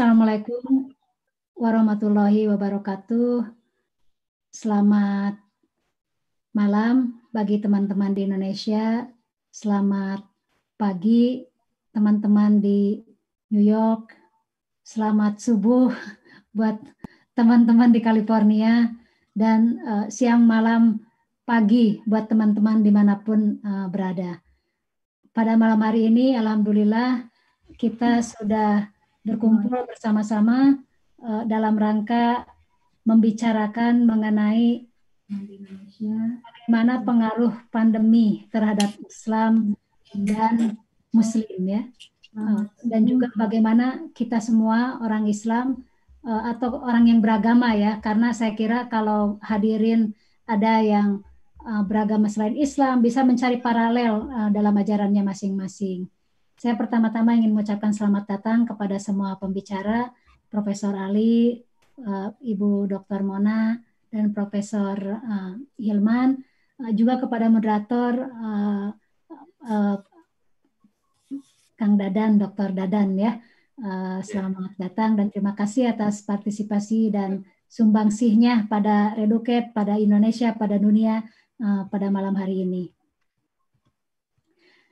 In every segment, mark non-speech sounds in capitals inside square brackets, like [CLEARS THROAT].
Assalamualaikum warahmatullahi wabarakatuh. Selamat malam bagi teman-teman di Indonesia. Selamat pagi teman-teman di New York. Selamat subuh [LAUGHS] buat teman-teman di California dan uh, siang malam pagi buat teman-teman dimanapun uh, berada. Pada malam hari ini, alhamdulillah kita sudah berkumpul bersama-sama uh, dalam rangka membicarakan mengenai bagaimana pengaruh pandemi terhadap Islam dan Muslim ya eh, dan juga bagaimana kita semua orang Islam eh, atau orang yang beragama ya karena saya kira kalau hadirin ada yang beragama selain Islam bisa mencari paralel dalam ajarannya masing-masing. Saya pertama-tama ingin mengucapkan selamat datang kepada semua pembicara, Profesor Ali, eh, Ibu Dr. Mona, dan Profesor eh, Hilman, eh, juga kepada moderator Kang Dadan, Dr. Dadan ya. ya. Selamat datang dan terima kasih atas partisipasi dan sumbangsihnya pada Reduket, pada Indonesia, pada dunia pada malam hari ini.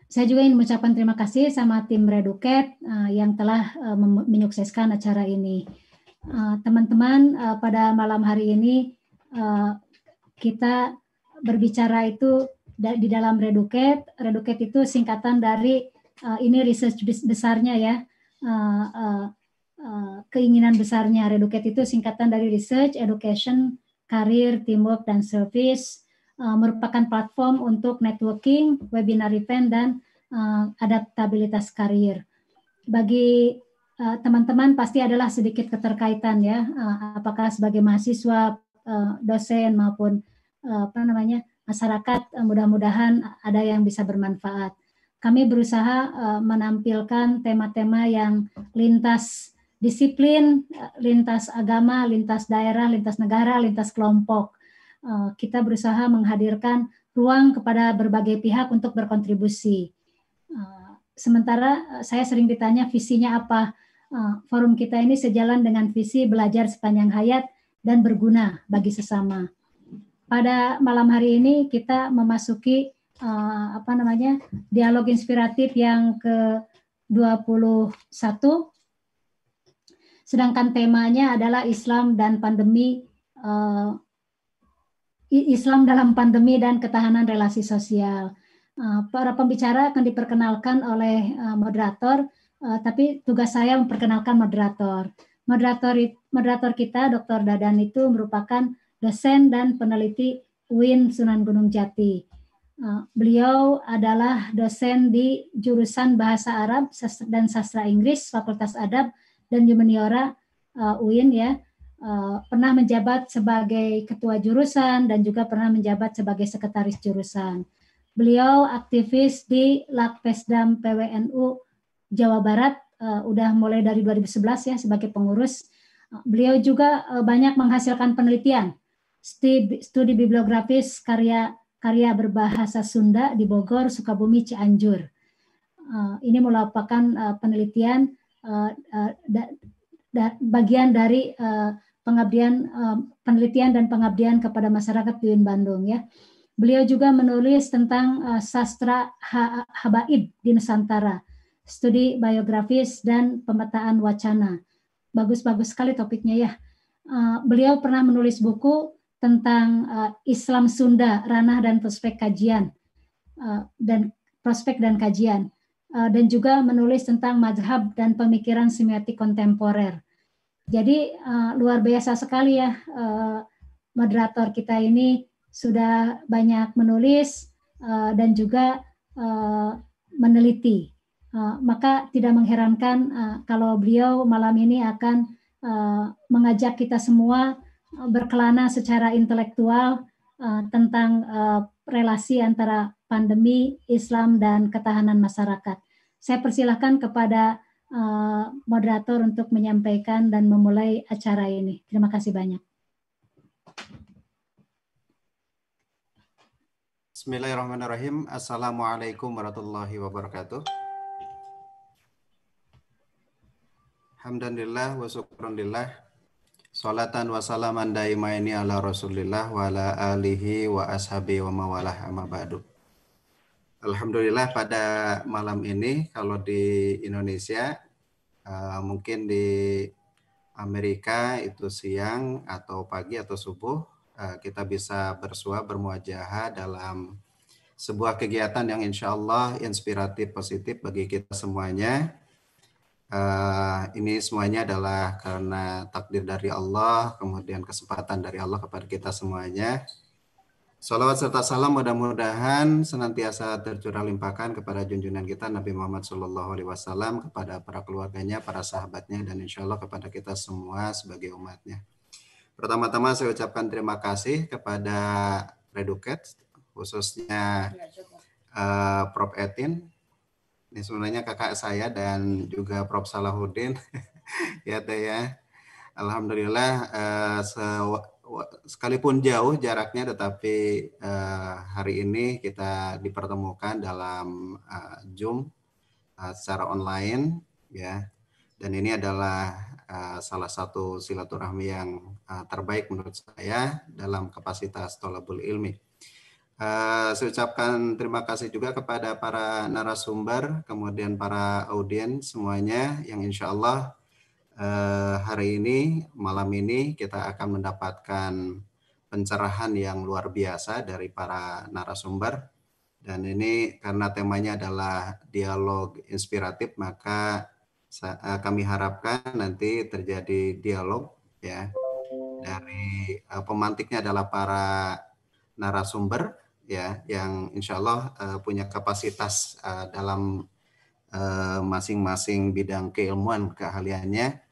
Saya juga ingin mengucapkan terima kasih sama tim Reduket uh, eh, yang telah uh, menyukseskan acara ini. Eh, teman-teman, uh, pada malam hari ini uh, kita berbicara itu da di dalam Reduket. Reduket itu singkatan dari uh, ini research besarnya ya, uh, uh, uh, keinginan besarnya. Reduket itu singkatan dari research, education, karir, teamwork, dan service uh, merupakan platform untuk networking, webinar event, dan uh, adaptabilitas karir. Bagi eh, teman-teman uh, pasti adalah sedikit keterkaitan ya, uh, apakah sebagai mahasiswa, uh, dosen maupun uh, apa namanya masyarakat, uh, mudah-mudahan ada yang bisa bermanfaat. Kami berusaha uh, menampilkan tema-tema yang lintas disiplin, lintas agama, lintas daerah, lintas negara, lintas kelompok Eh, kita berusaha menghadirkan ruang kepada berbagai pihak untuk berkontribusi. Eh, sementara eh, saya sering ditanya visinya apa. Forum kita ini sejalan dengan visi belajar sepanjang hayat dan berguna bagi sesama. Pada malam hari ini kita memasuki apa namanya dialog inspiratif yang ke 21 sedangkan temanya adalah Islam dan pandemi Islam dalam pandemi dan ketahanan relasi sosial. Eh, para pembicara akan diperkenalkan oleh eh, moderator, eh, tapi tugas saya memperkenalkan moderator. Moderator, moderator kita, Dr. Dadan itu merupakan dosen dan peneliti UIN Sunan Gunung Jati. Beliau adalah dosen di jurusan Bahasa Arab dan Sastra Inggris, Fakultas Adab dan Humaniora UIN ya Eh, pernah menjabat sebagai ketua jurusan dan juga pernah menjabat sebagai sekretaris jurusan. Beliau aktivis di Lakpesdam PWNU Jawa Barat eh, udah mulai dari 2011 ya sebagai pengurus. beliau juga eh, banyak menghasilkan penelitian studi, studi bibliografis karya karya berbahasa Sunda di Bogor, Sukabumi, Cianjur. ini merupakan penelitian bagian dari pengabdian eh, penelitian dan pengabdian kepada masyarakat di UIN Bandung ya. Beliau juga menulis tentang eh, sastra ha habaib di Nusantara, studi biografis dan pemetaan wacana. Bagus-bagus sekali topiknya ya. Eh, beliau pernah menulis buku tentang Islam Sunda, ranah dan prospek kajian dan prospek dan kajian dan juga menulis tentang mazhab dan pemikiran semiotik kontemporer jadi uh, luar biasa sekali ya uh, moderator kita ini sudah banyak menulis uh, dan juga uh, meneliti. Uh, maka tidak mengherankan uh, kalau beliau malam ini akan uh, mengajak kita semua berkelana secara intelektual uh, tentang uh, relasi antara pandemi, Islam, dan ketahanan masyarakat. Saya persilahkan kepada Eh, moderator untuk menyampaikan dan memulai acara ini. Terima kasih banyak. Bismillahirrahmanirrahim. Assalamualaikum warahmatullahi wabarakatuh. Alhamdulillah, wa syukurillah. Salatan wa salaman daimaini ala rasulillah wa ala alihi wa ashabi wa mawalah amma ba'du. Alhamdulillah pada malam ini kalau di Indonesia eh, mungkin di Amerika itu siang atau pagi atau subuh eh, kita bisa bersua bermuajahah dalam sebuah kegiatan yang insya Allah inspiratif positif bagi kita semuanya. Eh, ini semuanya adalah karena takdir dari Allah, kemudian kesempatan dari Allah kepada kita semuanya. Salawat serta salam mudah-mudahan senantiasa tercurah limpahkan kepada junjungan kita Nabi Muhammad Shallallahu Alaihi Wasallam kepada para keluarganya, para sahabatnya, dan insya Allah kepada kita semua sebagai umatnya. Pertama-tama saya ucapkan terima kasih kepada Reduket, khususnya uh, Prof. Etin. Ini sebenarnya kakak saya dan juga Prof. Salahuddin. [LAUGHS] ya teh ya. Alhamdulillah eh, sekalipun jauh jaraknya tetapi uh, hari ini kita dipertemukan dalam uh, Zoom uh, secara online ya. Dan ini adalah uh, salah satu silaturahmi yang uh, terbaik menurut saya dalam kapasitas tolabul ilmi. Uh, saya ucapkan terima kasih juga kepada para narasumber, kemudian para audiens semuanya yang insya Allah Eh, hari ini, malam ini kita akan mendapatkan pencerahan yang luar biasa dari para narasumber. Dan ini karena temanya adalah dialog inspiratif, maka eh, kami harapkan nanti terjadi dialog ya dari uh, pemantiknya adalah para narasumber ya yang insya Allah uh, punya kapasitas uh, dalam masing-masing uh, masing -masing bidang keilmuan keahliannya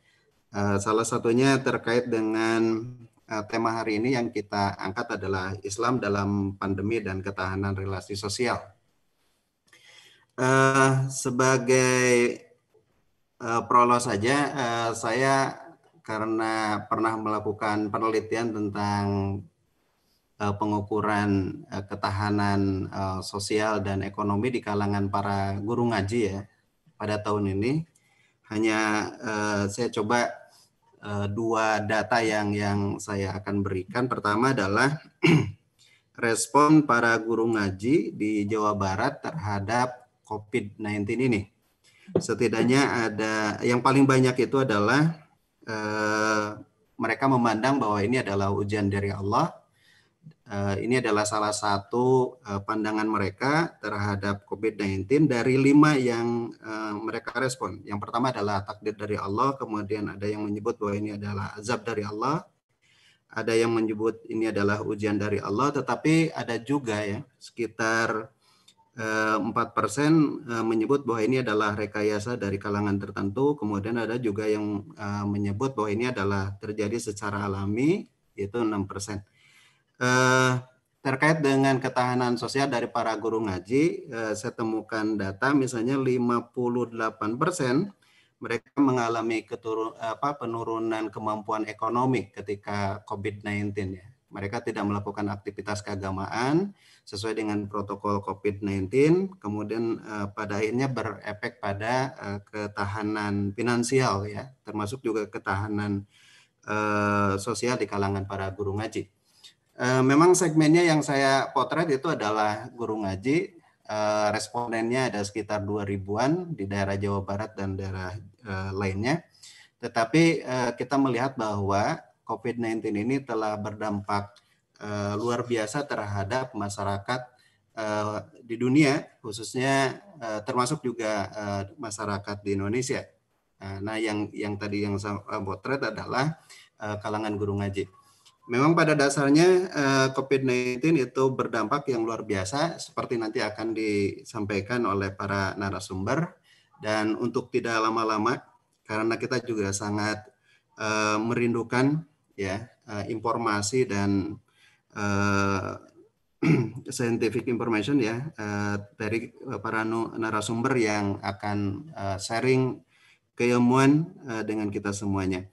Eh, salah satunya terkait dengan eh, tema hari ini yang kita angkat adalah Islam dalam pandemi dan ketahanan relasi sosial. Eh, sebagai uh, prolog saja, saya karena pernah melakukan penelitian tentang pengukuran ketahanan sosial dan ekonomi di kalangan para guru ngaji ya pada tahun ini hanya saya coba Eh, dua data yang yang saya akan berikan. Pertama adalah [CLEARS THROAT] respon para guru ngaji di Jawa Barat terhadap COVID-19 ini. Setidaknya ada yang paling banyak itu adalah eh, mereka memandang bahwa ini adalah ujian dari Allah Eh, ini adalah salah satu eh, pandangan mereka terhadap COVID-19 dari lima yang eh, mereka respon. Yang pertama adalah takdir dari Allah, kemudian ada yang menyebut bahwa ini adalah azab dari Allah, ada yang menyebut ini adalah ujian dari Allah, tetapi ada juga ya sekitar empat persen menyebut bahwa ini adalah rekayasa dari kalangan tertentu, kemudian ada juga yang menyebut bahwa ini adalah terjadi secara alami, yaitu enam persen Eh, terkait dengan ketahanan sosial dari para guru ngaji, eh, saya temukan data misalnya 58 persen mereka mengalami keturun, apa, penurunan kemampuan ekonomi ketika COVID-19 ya. Mereka tidak melakukan aktivitas keagamaan sesuai dengan protokol COVID-19, kemudian eh, pada akhirnya berefek pada eh, ketahanan finansial ya, termasuk juga ketahanan eh, sosial di kalangan para guru ngaji. Eh, memang segmennya yang saya potret itu adalah guru ngaji. Eh, respondennya ada sekitar 2.000-an di daerah Jawa Barat dan daerah eh, lainnya. Tetapi kita melihat bahwa COVID-19 ini telah berdampak luar biasa terhadap masyarakat di dunia, khususnya termasuk juga masyarakat di Indonesia. Nah, yang yang tadi yang saya potret adalah kalangan guru ngaji. Memang pada dasarnya eh, COVID-19 itu berdampak yang luar biasa seperti nanti akan disampaikan oleh para narasumber dan untuk tidak lama-lama karena kita juga sangat eh, merindukan ya eh, informasi dan [CLEARS THROAT] scientific information ya dari para narasumber yang akan sharing keilmuan dengan kita semuanya.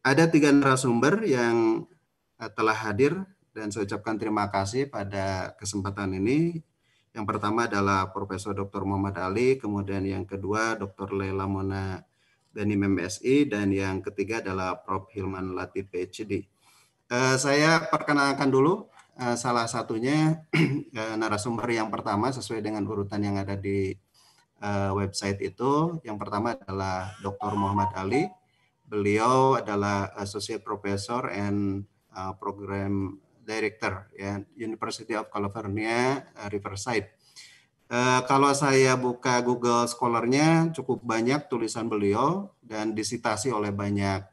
Ada tiga narasumber yang Eh, telah hadir dan saya ucapkan terima kasih pada kesempatan ini. Yang pertama adalah Profesor Dr. Muhammad Ali, kemudian yang kedua Dr. Leila Mona Dani MMSI dan yang ketiga adalah Prof. Hilman Latif PhD. Eh, saya perkenalkan dulu eh, salah satunya [CLEARS THROAT] narasumber yang pertama sesuai dengan urutan yang ada di website itu. Yang pertama adalah Dr. Muhammad Ali. Beliau adalah Associate Professor and uh, program director ya University of California uh, Riverside. Uh, kalau saya buka Google Scholar-nya cukup banyak tulisan beliau dan disitasi oleh banyak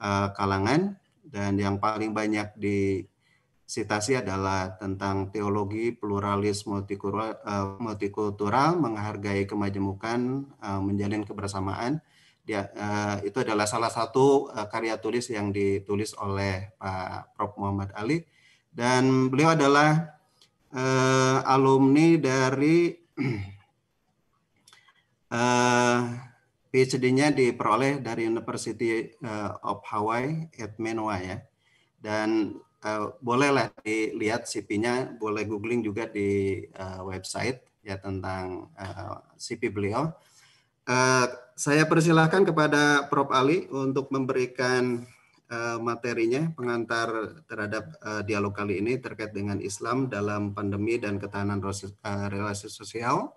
uh, kalangan dan yang paling banyak disitasi adalah tentang teologi pluralis multikultural, uh, multikultural menghargai kemajemukan, uh, menjalin kebersamaan dia ya, uh, eh, itu adalah salah satu uh, karya tulis yang ditulis oleh Pak Prof Muhammad Ali dan beliau adalah uh, alumni dari uh, [CLEARS THROAT] PhD-nya diperoleh dari University of Hawaii at Manoa ya dan uh, bolehlah dilihat CP-nya boleh googling juga di uh, website ya tentang uh, CP beliau uh, saya persilahkan kepada Prof. Ali untuk memberikan uh, materinya, pengantar terhadap uh, dialog kali ini terkait dengan Islam dalam pandemi dan ketahanan uh, relasi sosial.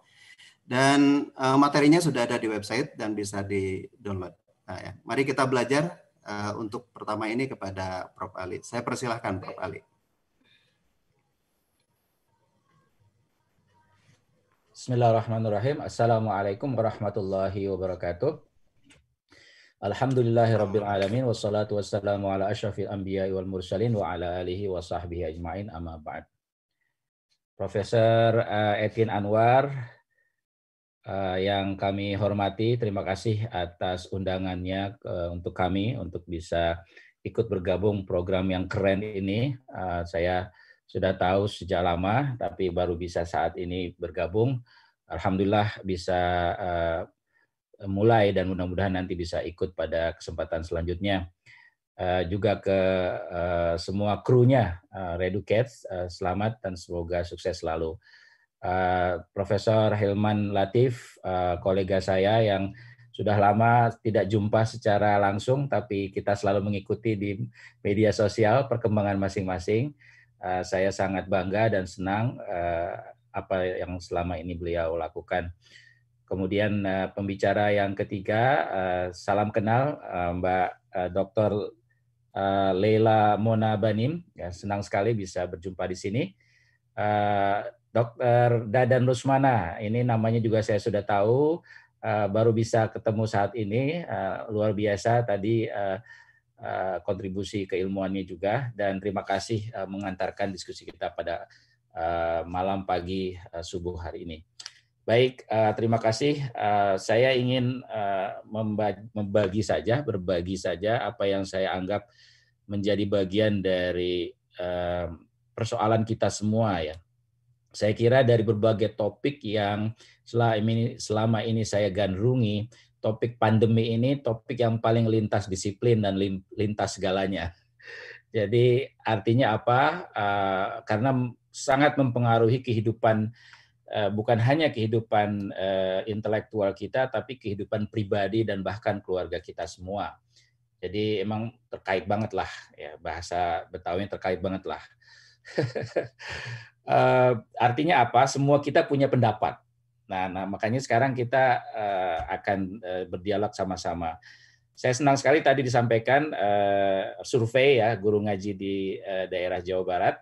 Dan uh, materinya sudah ada di website dan bisa di-download. Nah, ya. Mari kita belajar uh, untuk pertama ini kepada Prof. Ali. Saya persilahkan Prof. Ali. Bismillahirrahmanirrahim. Assalamualaikum warahmatullahi wabarakatuh. Alhamdulillahi rabbil alamin wassalatu wassalamu ala asyrafil anbiya wal mursalin wa ala alihi wa sahbihi ajmain amma ba'd. Profesor eh, Edwin Anwar eh, yang kami hormati, terima kasih atas undangannya eh, untuk kami untuk bisa ikut bergabung program yang keren ini. Saya sudah tahu sejak lama, tapi baru bisa saat ini bergabung. Alhamdulillah bisa uh, mulai dan mudah-mudahan nanti bisa ikut pada kesempatan selanjutnya. Uh, juga ke uh, semua krunya uh, Reducats, uh, selamat dan semoga sukses selalu. Uh, Profesor Hilman Latif, uh, kolega saya yang sudah lama tidak jumpa secara langsung, tapi kita selalu mengikuti di media sosial perkembangan masing-masing. Eh, saya sangat bangga dan senang eh, apa yang selama ini beliau lakukan. Kemudian eh, pembicara yang ketiga, salam kenal Mbak Dr. Leila Mona Banim. Ya, senang sekali bisa berjumpa di sini. Dr. Dadan Rusmana, ini namanya juga saya sudah tahu, baru bisa ketemu saat ini. luar biasa tadi Eh, kontribusi keilmuannya juga dan terima kasih eh, mengantarkan diskusi kita pada eh, malam pagi subuh hari ini. Baik, terima kasih. saya ingin membagi, saja, berbagi saja apa yang saya anggap menjadi bagian dari persoalan kita semua ya. Saya kira dari berbagai topik yang selama ini saya gandrungi, topik pandemi ini topik yang paling lintas disiplin dan lintas segalanya. [LAUGHS] Jadi artinya apa? Eh, karena sangat mempengaruhi kehidupan eh, bukan hanya kehidupan eh, intelektual kita, tapi kehidupan pribadi dan bahkan keluarga kita semua. Jadi emang terkait banget lah, ya bahasa Betawi terkait banget lah. [LAUGHS] artinya apa? Semua kita punya pendapat Nah, nah makanya sekarang kita uh, akan uh, berdialog sama-sama. Saya senang sekali tadi disampaikan uh, survei ya guru ngaji di uh, daerah Jawa Barat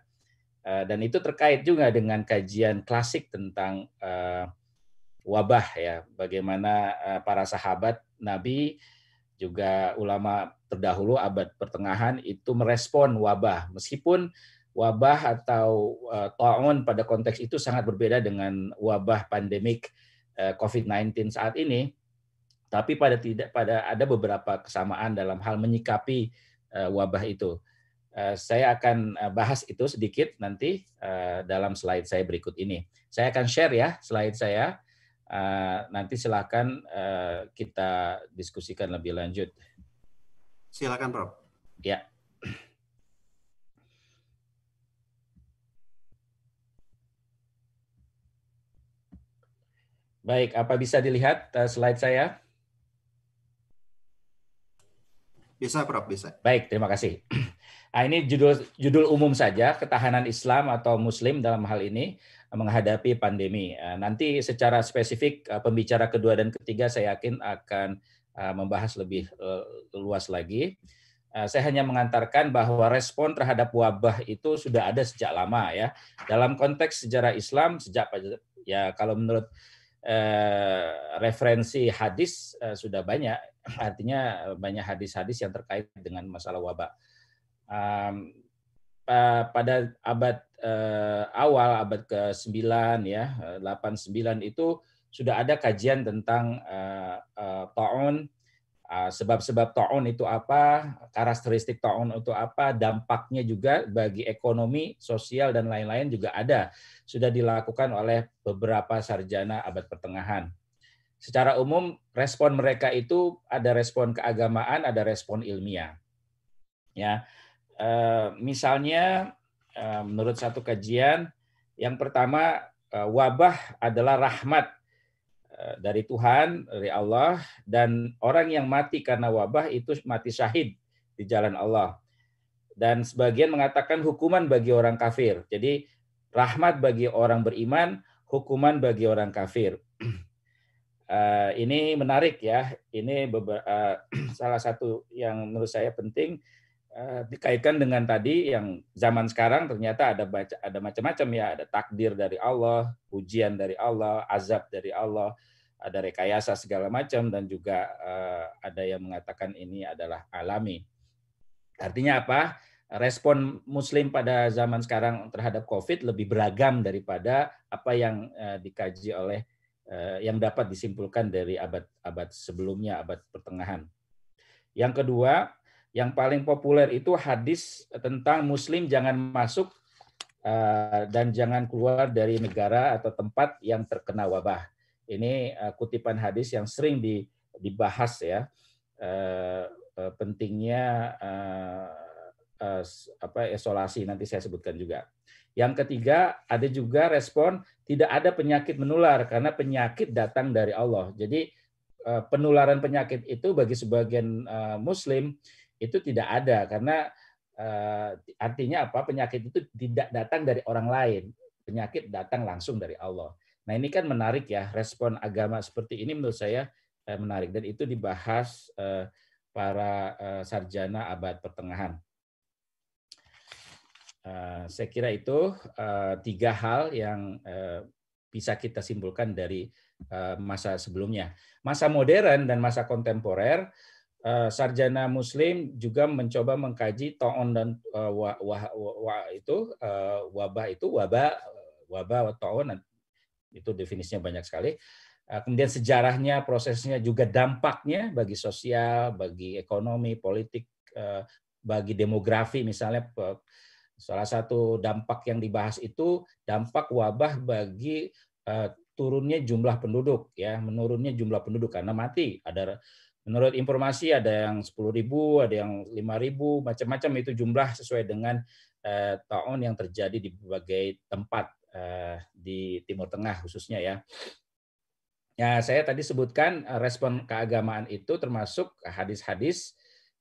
uh, dan itu terkait juga dengan kajian klasik tentang uh, wabah ya bagaimana uh, para sahabat Nabi juga ulama terdahulu abad pertengahan itu merespon wabah meskipun uh, wabah atau uh, taun pada konteks itu sangat berbeda dengan wabah pandemik eh, COVID-19 saat ini. Tapi pada tidak pada ada beberapa kesamaan dalam hal menyikapi eh, wabah itu. saya akan bahas itu sedikit nanti dalam slide saya berikut ini. Saya akan share ya slide saya. nanti silakan kita diskusikan lebih lanjut. Silakan, Prof. Ya. Baik, apa bisa dilihat eh, slide saya? Bisa, Prof, bisa. Baik, terima kasih. Nah, [CLEARS THROAT] ini judul judul umum saja, ketahanan Islam atau Muslim dalam hal ini eh, menghadapi pandemi. Eh, nanti secara spesifik pembicara kedua dan ketiga saya yakin akan membahas lebih luas lagi. Saya hanya mengantarkan bahwa respon terhadap wabah itu sudah ada sejak lama ya. Dalam konteks sejarah Islam sejak ya kalau menurut Eh, referensi hadis eh, sudah banyak, artinya banyak hadis-hadis yang terkait dengan masalah wabah. pada abad eh, awal abad ke-9 ya, sembilan itu sudah ada kajian tentang taun Ah, sebab-sebab taun itu apa, karakteristik taun itu apa, dampaknya juga bagi ekonomi, sosial dan lain-lain juga ada. Sudah dilakukan oleh beberapa sarjana abad pertengahan. Secara umum respon mereka itu ada respon keagamaan, ada respon ilmiah. Ya. Eh, misalnya eh, menurut satu kajian yang pertama eh, wabah adalah rahmat Eh, dari Tuhan, dari Allah, dan orang yang mati karena wabah itu mati syahid di jalan Allah. Dan sebagian mengatakan hukuman bagi orang kafir. Jadi rahmat bagi orang beriman, hukuman bagi orang kafir. [CLEARS THROAT] Eh, ini menarik ya. Ini eh, [CLEARS THROAT] salah satu yang menurut saya penting Eh, dikaitkan dengan tadi yang zaman sekarang ternyata ada baca, ada macam-macam ya ada takdir dari Allah, ujian dari Allah, azab dari Allah, ada rekayasa segala macam dan juga uh, ada yang mengatakan ini adalah alami. Artinya apa? Respon muslim pada zaman sekarang terhadap Covid lebih beragam daripada apa yang uh, dikaji oleh uh, yang dapat disimpulkan dari abad abad sebelumnya, abad pertengahan. Yang kedua, yang paling populer itu hadis tentang muslim jangan masuk eh, dan jangan keluar dari negara atau tempat yang terkena wabah. Ini eh, kutipan hadis yang sering dibahas ya. Eh, pentingnya apa isolasi nanti saya sebutkan juga. Yang ketiga ada juga respon tidak ada penyakit menular karena penyakit datang dari Allah. Jadi penularan penyakit itu bagi sebagian muslim itu tidak ada karena eh, artinya apa penyakit itu tidak datang dari orang lain penyakit datang langsung dari Allah nah ini kan menarik ya respon agama seperti ini menurut saya eh, menarik dan itu dibahas eh, para sarjana abad pertengahan saya kira itu tiga hal yang bisa kita simpulkan dari masa sebelumnya masa modern dan masa kontemporer Eh, sarjana muslim juga mencoba mengkaji taon dan eh, wah wa, wa, itu eh, wabah itu wabah wabah taon itu definisinya banyak sekali. kemudian sejarahnya, prosesnya juga dampaknya bagi sosial, bagi ekonomi, politik, bagi demografi misalnya salah satu dampak yang dibahas itu dampak wabah bagi turunnya jumlah penduduk ya, menurunnya jumlah penduduk karena mati ada Menurut informasi ada yang 10.000, ada yang 5.000, macam-macam itu jumlah sesuai dengan eh, tahun yang terjadi di berbagai tempat eh, di Timur Tengah khususnya ya. Ya, saya tadi sebutkan eh, respon keagamaan itu termasuk hadis-hadis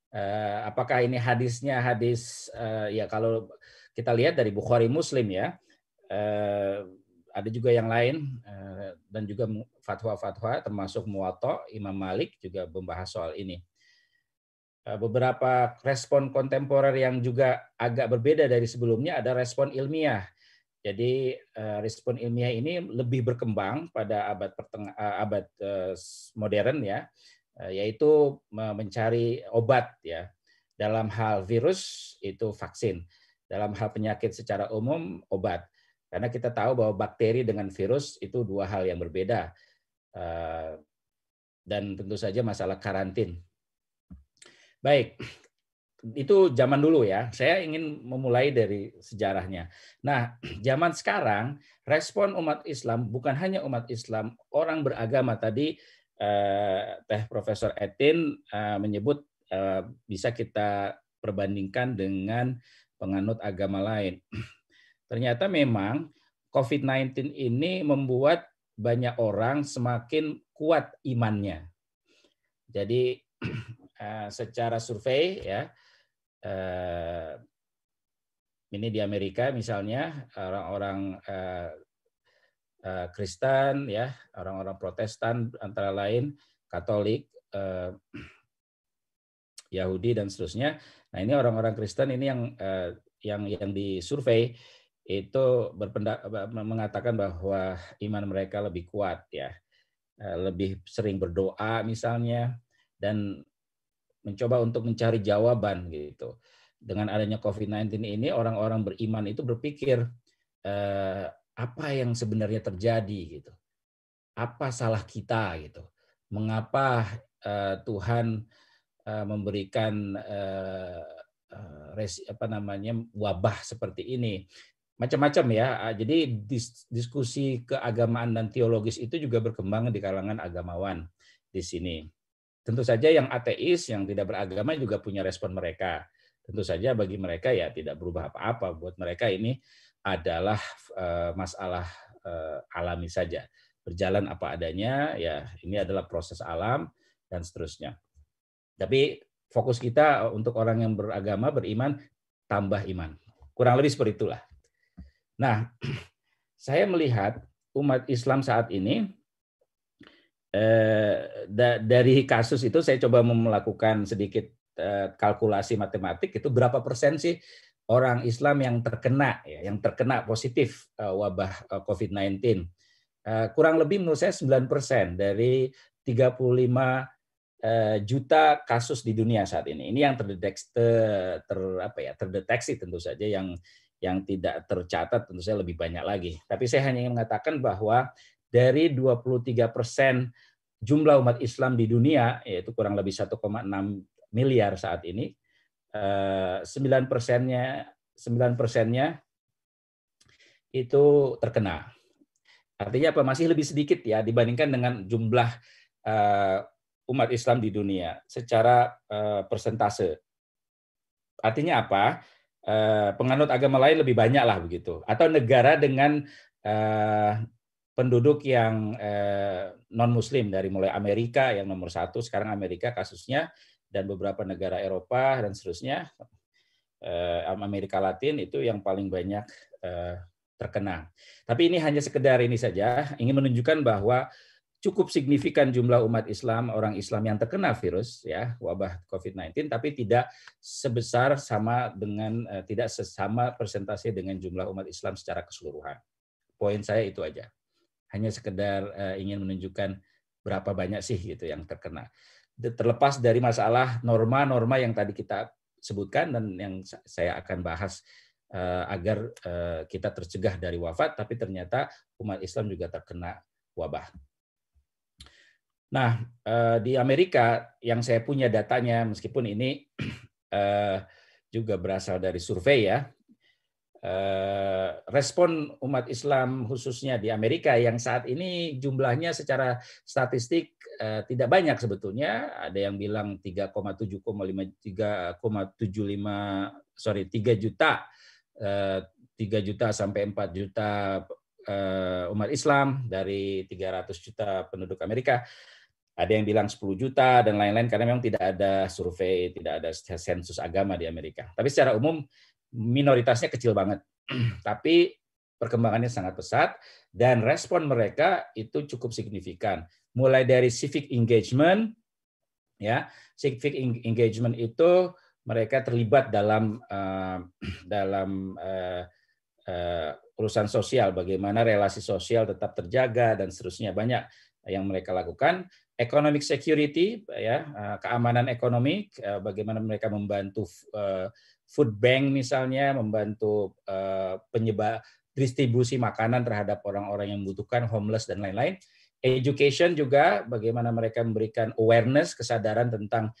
eh, apakah ini hadisnya hadis eh, ya kalau kita lihat dari Bukhari Muslim ya. Eh, ada juga yang lain eh, dan juga fatwa-fatwa termasuk Muwatta, Imam Malik juga membahas soal ini. Eh, beberapa respon kontemporer yang juga agak berbeda dari sebelumnya ada respon ilmiah. Jadi eh, respon ilmiah ini lebih berkembang pada abad pertengah eh, abad modern ya, yaitu mencari obat ya. Dalam hal virus itu vaksin. Dalam hal penyakit secara umum obat. Karena kita tahu bahwa bakteri dengan virus itu dua hal yang berbeda. Eh, dan tentu saja masalah karantin. Baik, itu zaman dulu ya. Saya ingin memulai dari sejarahnya. Nah, zaman sekarang respon umat Islam bukan hanya umat Islam, orang beragama tadi eh, Teh Profesor Etin eh, menyebut bisa kita perbandingkan dengan penganut agama lain. [CLEARS THROAT] Ternyata memang COVID-19 ini membuat banyak orang semakin kuat imannya. Jadi [CLEARS THROAT] eh, secara survei ya eh, ini di Amerika misalnya orang-orang eh, Kristen ya, orang-orang Protestan antara lain Katolik, [CLEARS THROAT] Yahudi dan seterusnya. Nah, ini orang-orang Kristen ini yang yang yang disurvei itu mengatakan bahwa iman mereka lebih kuat ya eh, lebih sering berdoa misalnya dan mencoba untuk mencari jawaban gitu. Dengan adanya COVID-19 ini orang-orang beriman itu berpikir eh, apa yang sebenarnya terjadi gitu. Apa salah kita gitu. Mengapa eh, Tuhan eh, memberikan eh, eh apa namanya wabah seperti ini macam-macam ya. Ah, jadi diskusi keagamaan dan teologis itu juga berkembang di kalangan agamawan di sini. Tentu saja yang ateis, yang tidak beragama juga punya respon mereka. Tentu saja bagi mereka ya tidak berubah apa-apa. Buat mereka ini adalah eh, masalah eh, alami saja. Berjalan apa adanya, ya ini adalah proses alam dan seterusnya. Tapi fokus kita untuk orang yang beragama, beriman, tambah iman. Kurang lebih seperti itulah. Nah, [CLEARS THROAT] saya melihat umat Islam saat ini eh, dari kasus itu saya coba melakukan sedikit eh, kalkulasi matematik itu berapa persen sih orang Islam yang terkena ya, yang terkena positif eh, wabah COVID-19. kurang lebih menurut saya 9 persen dari 35 lima juta kasus di dunia saat ini. Ini yang terdeteksi ter, ter apa ya terdeteksi tentu saja yang yang tidak tercatat tentu saja lebih banyak lagi. Tapi saya hanya ingin mengatakan bahwa dari 23 persen jumlah umat Islam di dunia, yaitu kurang lebih 1,6 miliar saat ini, 9 eh, persennya 9 persennya itu terkena. Artinya apa? Masih lebih sedikit ya dibandingkan dengan jumlah eh, umat Islam di dunia secara eh, persentase. Artinya apa? Eh, penganut agama lain lebih banyak lah begitu atau negara dengan eh, penduduk yang eh, non muslim dari mulai Amerika yang nomor satu sekarang Amerika kasusnya dan beberapa negara Eropa dan seterusnya Amerika Latin itu yang paling banyak terkena tapi ini hanya sekedar ini saja ingin menunjukkan bahwa cukup signifikan jumlah umat Islam, orang Islam yang terkena virus ya wabah COVID-19 tapi tidak sebesar sama dengan eh, tidak sesama persentase dengan jumlah umat Islam secara keseluruhan. Poin saya itu aja. Hanya sekedar eh, ingin menunjukkan berapa banyak sih gitu yang terkena. Terlepas dari masalah norma-norma yang tadi kita sebutkan dan yang saya akan bahas eh, agar kita tercegah dari wafat tapi ternyata umat Islam juga terkena wabah. Nah, eh, di Amerika yang saya punya datanya, meskipun ini [CLEARS THROAT] eh, juga berasal dari survei ya, eh, respon umat Islam khususnya di Amerika yang saat ini jumlahnya secara statistik tidak banyak sebetulnya ada yang bilang 3,7,5 sorry 3 juta 3 juta sampai 4 juta umat Islam dari 300 juta penduduk Amerika ada yang bilang 10 juta dan lain-lain karena memang tidak ada survei, tidak ada sensus agama di Amerika. Tapi secara umum minoritasnya kecil banget. [CLEARS THROAT] Tapi perkembangannya sangat pesat dan respon mereka itu cukup signifikan. Mulai dari civic engagement ya, civic engagement itu mereka terlibat dalam uh, [CLEARS THROAT] dalam uh, uh, urusan sosial, bagaimana relasi sosial tetap terjaga dan seterusnya banyak yang mereka lakukan economic security ya eh, keamanan ekonomi eh, bagaimana mereka membantu eh, food bank misalnya membantu penyebab distribusi makanan terhadap orang-orang yang membutuhkan homeless dan lain-lain education juga bagaimana mereka memberikan awareness kesadaran tentang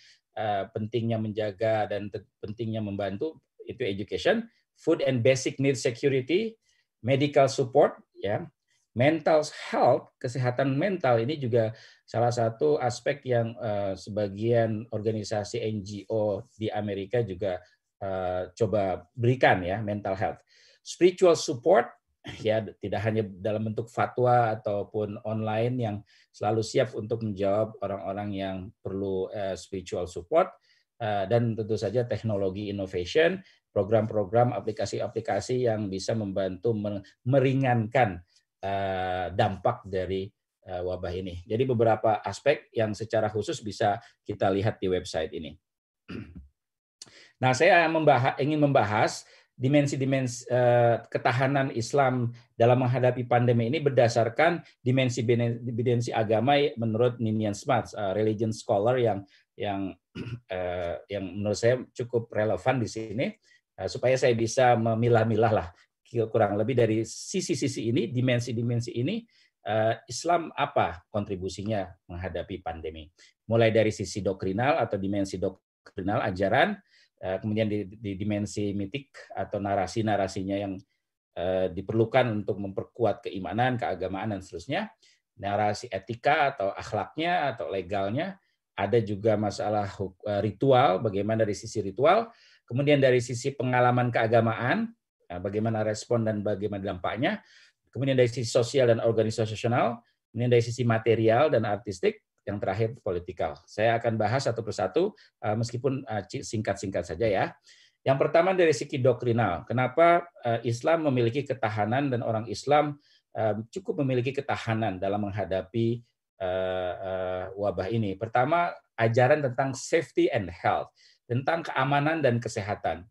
pentingnya menjaga dan pentingnya membantu itu education food and basic need security medical support ya mental health, kesehatan mental ini juga salah satu aspek yang uh, sebagian organisasi NGO di Amerika juga uh, coba berikan ya mental health. Spiritual support [CLEARS THROAT] ya tidak hanya dalam bentuk fatwa ataupun online yang selalu siap untuk menjawab orang-orang yang perlu uh, spiritual support uh, dan tentu saja teknologi innovation program-program aplikasi-aplikasi yang bisa membantu meringankan Eh, dampak dari eh, wabah ini. Jadi beberapa aspek yang secara khusus bisa kita lihat di website ini. [CLEARS THROAT] Nah, saya membahas, ingin membahas dimensi-dimensi eh, ketahanan Islam dalam menghadapi pandemi ini berdasarkan dimensi-dimensi agama menurut Ninian Smart, religion scholar yang yang [CLEARS THROAT] yang menurut saya cukup relevan di sini supaya saya bisa memilah-milah lah kurang lebih dari sisi-sisi ini, dimensi-dimensi ini, eh, Islam apa kontribusinya menghadapi pandemi? Mulai dari sisi doktrinal atau dimensi doktrinal ajaran, eh, kemudian di, di dimensi mitik atau narasi-narasinya yang eh, diperlukan untuk memperkuat keimanan, keagamaan dan seterusnya, narasi etika atau akhlaknya atau legalnya, ada juga masalah ritual, bagaimana dari sisi ritual, kemudian dari sisi pengalaman keagamaan, Nah, bagaimana respon dan bagaimana dampaknya. Kemudian dari sisi sosial dan organisasional, kemudian dari sisi material dan artistik, yang terakhir politikal. Saya akan bahas satu persatu eh, meskipun eh, singkat-singkat saja ya. Yang pertama dari sisi doktrinal, kenapa eh, Islam memiliki ketahanan dan orang Islam cukup memiliki ketahanan dalam menghadapi wabah ini. Pertama, ajaran tentang safety and health, tentang keamanan dan kesehatan.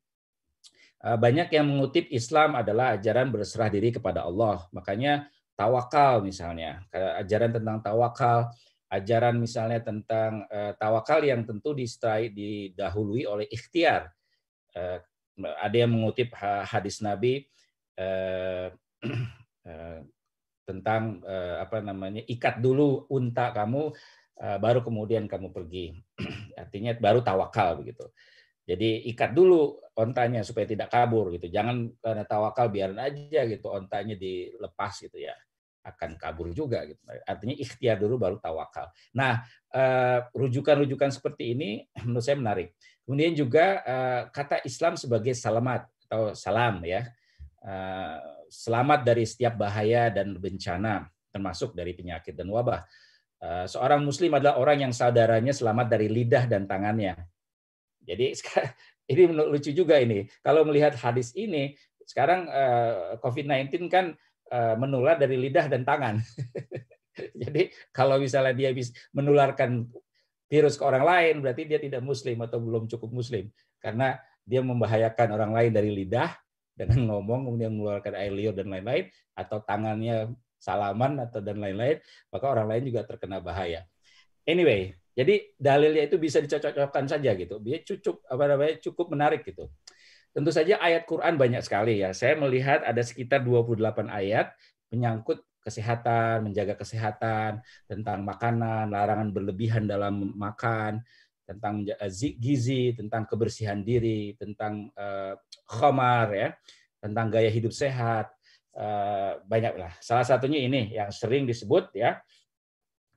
Eh, banyak yang mengutip Islam adalah ajaran berserah diri kepada Allah. Makanya tawakal misalnya, ajaran tentang tawakal, ajaran misalnya tentang eh, tawakal yang tentu didahului oleh ikhtiar. Eh, ada yang mengutip hadis Nabi [CLEARS THROAT] tentang apa namanya ikat dulu unta kamu baru kemudian kamu pergi. [CLEARS THROAT] Artinya baru tawakal begitu. Jadi ikat dulu ontanya supaya tidak kabur gitu. Jangan karena tawakal biarin aja gitu ontanya dilepas gitu ya akan kabur juga gitu. Artinya ikhtiar dulu baru tawakal. Nah, eh, rujukan-rujukan seperti ini [CLEARS THROAT] menurut saya menarik. Kemudian juga eh, kata Islam sebagai salamat atau salam ya. Eh, selamat dari setiap bahaya dan bencana termasuk dari penyakit dan wabah. Seorang muslim adalah orang yang saudaranya selamat dari lidah dan tangannya jadi [LAUGHS] ini lucu juga ini. Kalau melihat hadis ini, sekarang eh, COVID-19 kan eh, menular dari lidah dan tangan. [LAUGHS] Jadi kalau misalnya dia bisa menularkan virus ke orang lain, berarti dia tidak muslim atau belum cukup muslim. Karena dia membahayakan orang lain dari lidah dengan [LAUGHS] ngomong, kemudian mengeluarkan air liur dan lain-lain, atau tangannya salaman atau dan lain-lain, maka orang lain juga terkena bahaya. Anyway, jadi dalilnya itu bisa dicocokkan saja gitu. Dia cukup apa namanya cukup menarik gitu. Tentu saja ayat Quran banyak sekali ya. Saya melihat ada sekitar 28 ayat menyangkut kesehatan, menjaga kesehatan, tentang makanan, larangan berlebihan dalam makan, tentang eh, gizi, tentang kebersihan diri, tentang uh, khamar ya, tentang gaya hidup sehat, uh, banyaklah. Salah satunya ini yang sering disebut ya.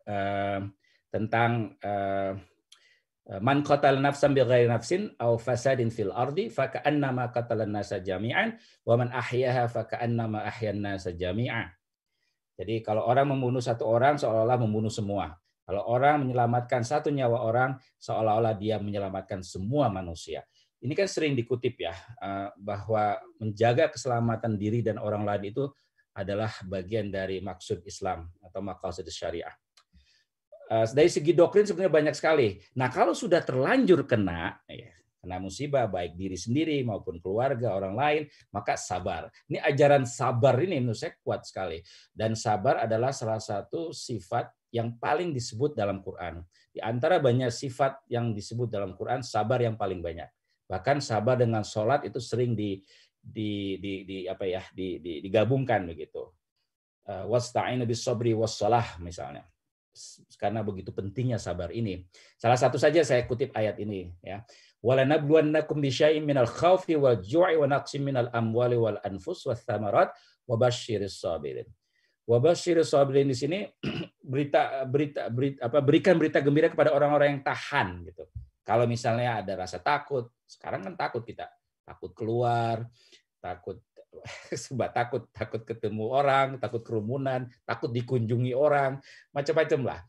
Uh, tentang uh, man qatala nafsan bighairi nafsin aw fasadin fil ardi faka'annama qatala nasa jami'an wa man ahyaha ahya an nasa jami'an. Jadi kalau orang membunuh satu orang seolah-olah membunuh semua. Kalau orang menyelamatkan satu nyawa orang seolah-olah dia menyelamatkan semua manusia. Ini kan sering dikutip ya eh, bahwa menjaga keselamatan diri dan orang lain itu adalah bagian dari maksud Islam atau maqasid syariah. Eh, dari segi doktrin sebenarnya banyak sekali. Nah, kalau sudah terlanjur kena, ya, kena musibah baik diri sendiri maupun keluarga orang lain, maka sabar. Ini ajaran sabar ini menurut saya kuat sekali. Dan sabar adalah salah satu sifat yang paling disebut dalam Quran. Di antara banyak sifat yang disebut dalam Quran, sabar yang paling banyak. Bahkan sabar dengan sholat itu sering di, di, di, di apa ya di, di, digabungkan begitu. Eh, wasta'inu lebih sabri was misalnya karena begitu pentingnya sabar ini. Salah satu saja saya kutip ayat ini ya. Walanabluwannakum bisyai'in minal khaufi wal ju'i wa naqsim minal amwali wal anfus was thamarat wa basyiris sabirin. Wa basyiris sabirin di sini [CLEARS THROAT] berita berita berita apa berikan berita gembira kepada orang-orang yang tahan gitu. Kalau misalnya ada rasa takut, sekarang kan takut kita, takut keluar, takut sebab [LAUGHS] takut takut ketemu orang, takut kerumunan, takut dikunjungi orang, macam-macam lah.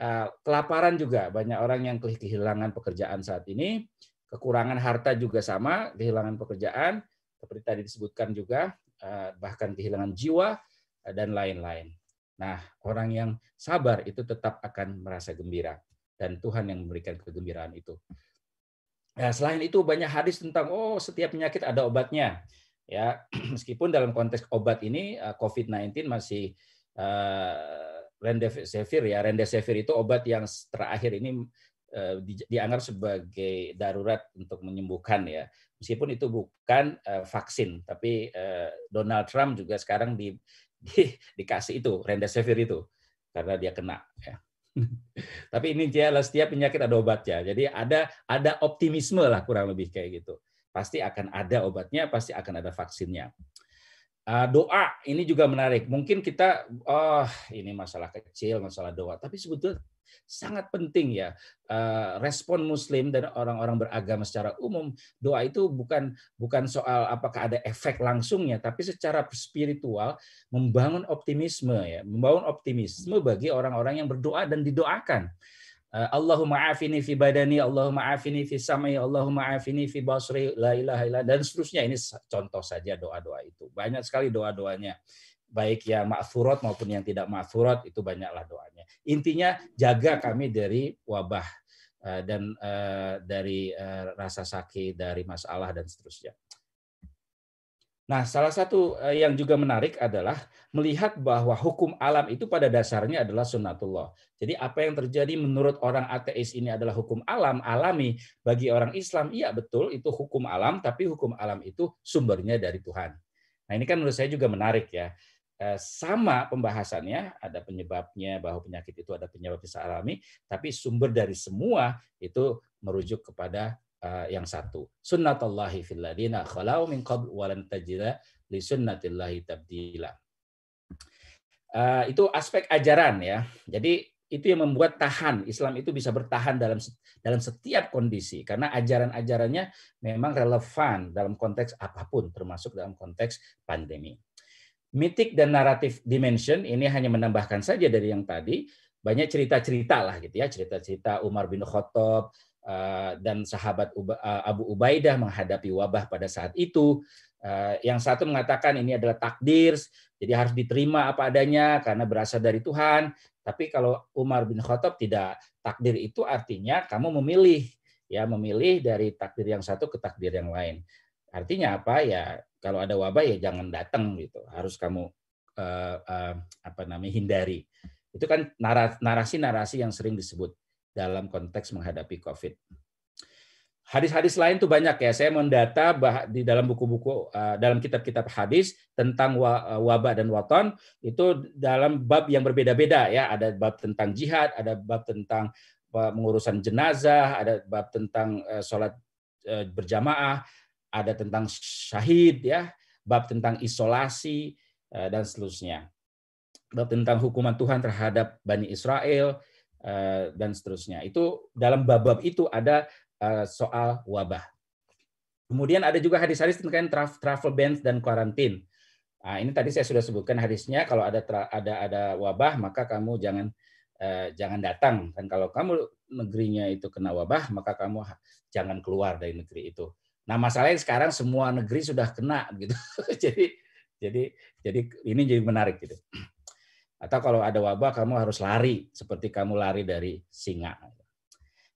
Eh, kelaparan juga banyak orang yang kehilangan pekerjaan saat ini, kekurangan harta juga sama, kehilangan pekerjaan, seperti tadi disebutkan juga, eh, bahkan kehilangan jiwa eh, dan lain-lain. Nah, orang yang sabar itu tetap akan merasa gembira dan Tuhan yang memberikan kegembiraan itu. Nah, selain itu banyak hadis tentang oh setiap penyakit ada obatnya ya [CLEARS THROAT] meskipun dalam konteks obat ini eh, COVID-19 masih uh, eh, rendesevir ya rendesevir itu obat yang terakhir ini uh, dianggap sebagai darurat untuk menyembuhkan ya meskipun itu bukan uh, vaksin tapi uh, Donald Trump juga sekarang di, [LAUGHS] di dikasih itu rendesevir itu karena dia kena ya. [LAUGHS] Tapi ini jelas setiap penyakit ada obatnya. Jadi ada ada optimisme lah kurang lebih kayak gitu. Pasti akan ada obatnya, pasti akan ada vaksinnya. Uh, doa ini juga menarik. Mungkin kita, oh ini masalah kecil, masalah doa, tapi sebetulnya sangat penting ya eh, respon Muslim dan orang-orang beragama secara umum. Doa itu bukan bukan soal apakah ada efek langsungnya, tapi secara spiritual membangun optimisme ya, membangun optimisme bagi orang-orang yang berdoa dan didoakan. Eh, Allahumma afini fi badani, Allahumma afini fi sam'i, Allahumma afini fi basri, la ilaha illa dan seterusnya. Ini contoh saja doa-doa itu. Banyak sekali doa-doanya. Baik yang ma'furat maupun yang tidak ma'furat itu banyaklah doanya. Intinya jaga kami dari wabah eh, dan eh, dari rasa sakit, dari masalah dan seterusnya. Nah, salah satu eh, yang juga menarik adalah melihat bahwa hukum alam itu pada dasarnya adalah sunnatullah. Jadi apa yang terjadi menurut orang ateis ini adalah hukum alam, alami. Bagi orang Islam, iya betul itu hukum alam, tapi hukum alam itu sumbernya dari Tuhan. Nah ini kan menurut saya juga menarik ya. Eh, sama pembahasannya, ada penyebabnya bahwa penyakit itu ada penyebab bisa alami, tapi sumber dari semua itu merujuk kepada Eh, yang satu. Sunnatullahi fil ladina khalau min qabl wa lan tajida li sunnatillahi tabdila. Eh, itu aspek ajaran ya. Jadi itu yang membuat tahan Islam itu bisa bertahan dalam dalam setiap kondisi karena ajaran-ajarannya memang relevan dalam konteks apapun termasuk dalam konteks pandemi. Mitik dan naratif dimension ini hanya menambahkan saja dari yang tadi banyak cerita-cerita lah gitu ya cerita-cerita Umar bin Khattab Eh, dan sahabat eh, Abu Ubaidah menghadapi wabah pada saat itu. Eh, yang satu mengatakan ini adalah takdir, jadi harus diterima apa adanya karena berasal dari Tuhan. Tapi kalau Umar bin Khattab tidak takdir itu artinya kamu memilih ya memilih dari takdir yang satu ke takdir yang lain. Artinya apa ya kalau ada wabah ya jangan datang gitu, harus kamu uh, uh, apa namanya hindari. Itu kan narasi-narasi yang sering disebut dalam konteks menghadapi COVID. Hadis-hadis lain tuh banyak ya. Saya mendata di dalam buku-buku eh, dalam kitab-kitab hadis tentang eh, wabah dan waton itu dalam bab yang berbeda-beda ya. Ada bab tentang jihad, ada bab tentang eh, pengurusan jenazah, ada bab tentang sholat berjamaah, ada tentang syahid ya, bab tentang isolasi dan seterusnya. Bab tentang hukuman Tuhan terhadap Bani Israel, Eh, dan seterusnya. Itu dalam bab-bab itu ada eh, soal wabah. Kemudian ada juga hadis-hadis tentang travel ban dan karantin. Nah, ini tadi saya sudah sebutkan hadisnya kalau ada ada ada wabah maka kamu jangan eh, jangan datang dan kalau kamu negerinya itu kena wabah maka kamu jangan keluar dari negeri itu. Nah, masalahnya sekarang semua negeri sudah kena gitu. [LAUGHS] jadi jadi jadi ini jadi menarik gitu. Atau kalau ada wabah kamu harus lari seperti kamu lari dari singa.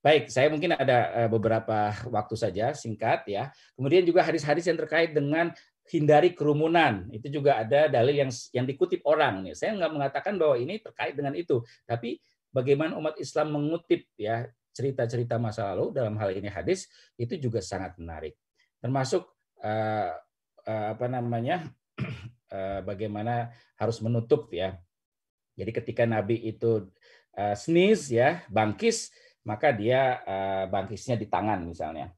Baik, saya mungkin ada eh, beberapa waktu saja singkat ya. Kemudian juga hadis-hadis yang terkait dengan hindari kerumunan itu juga ada dalil yang yang dikutip orang nih. Ya. Saya nggak mengatakan bahwa ini terkait dengan itu, tapi bagaimana umat Islam mengutip ya cerita-cerita masa lalu dalam hal ini hadis itu juga sangat menarik. Termasuk eh, eh, apa namanya [CLEARS THROAT] bagaimana harus menutup ya jadi ketika Nabi itu uh, sneeze ya, bangkis, maka dia uh, bangkisnya di tangan misalnya.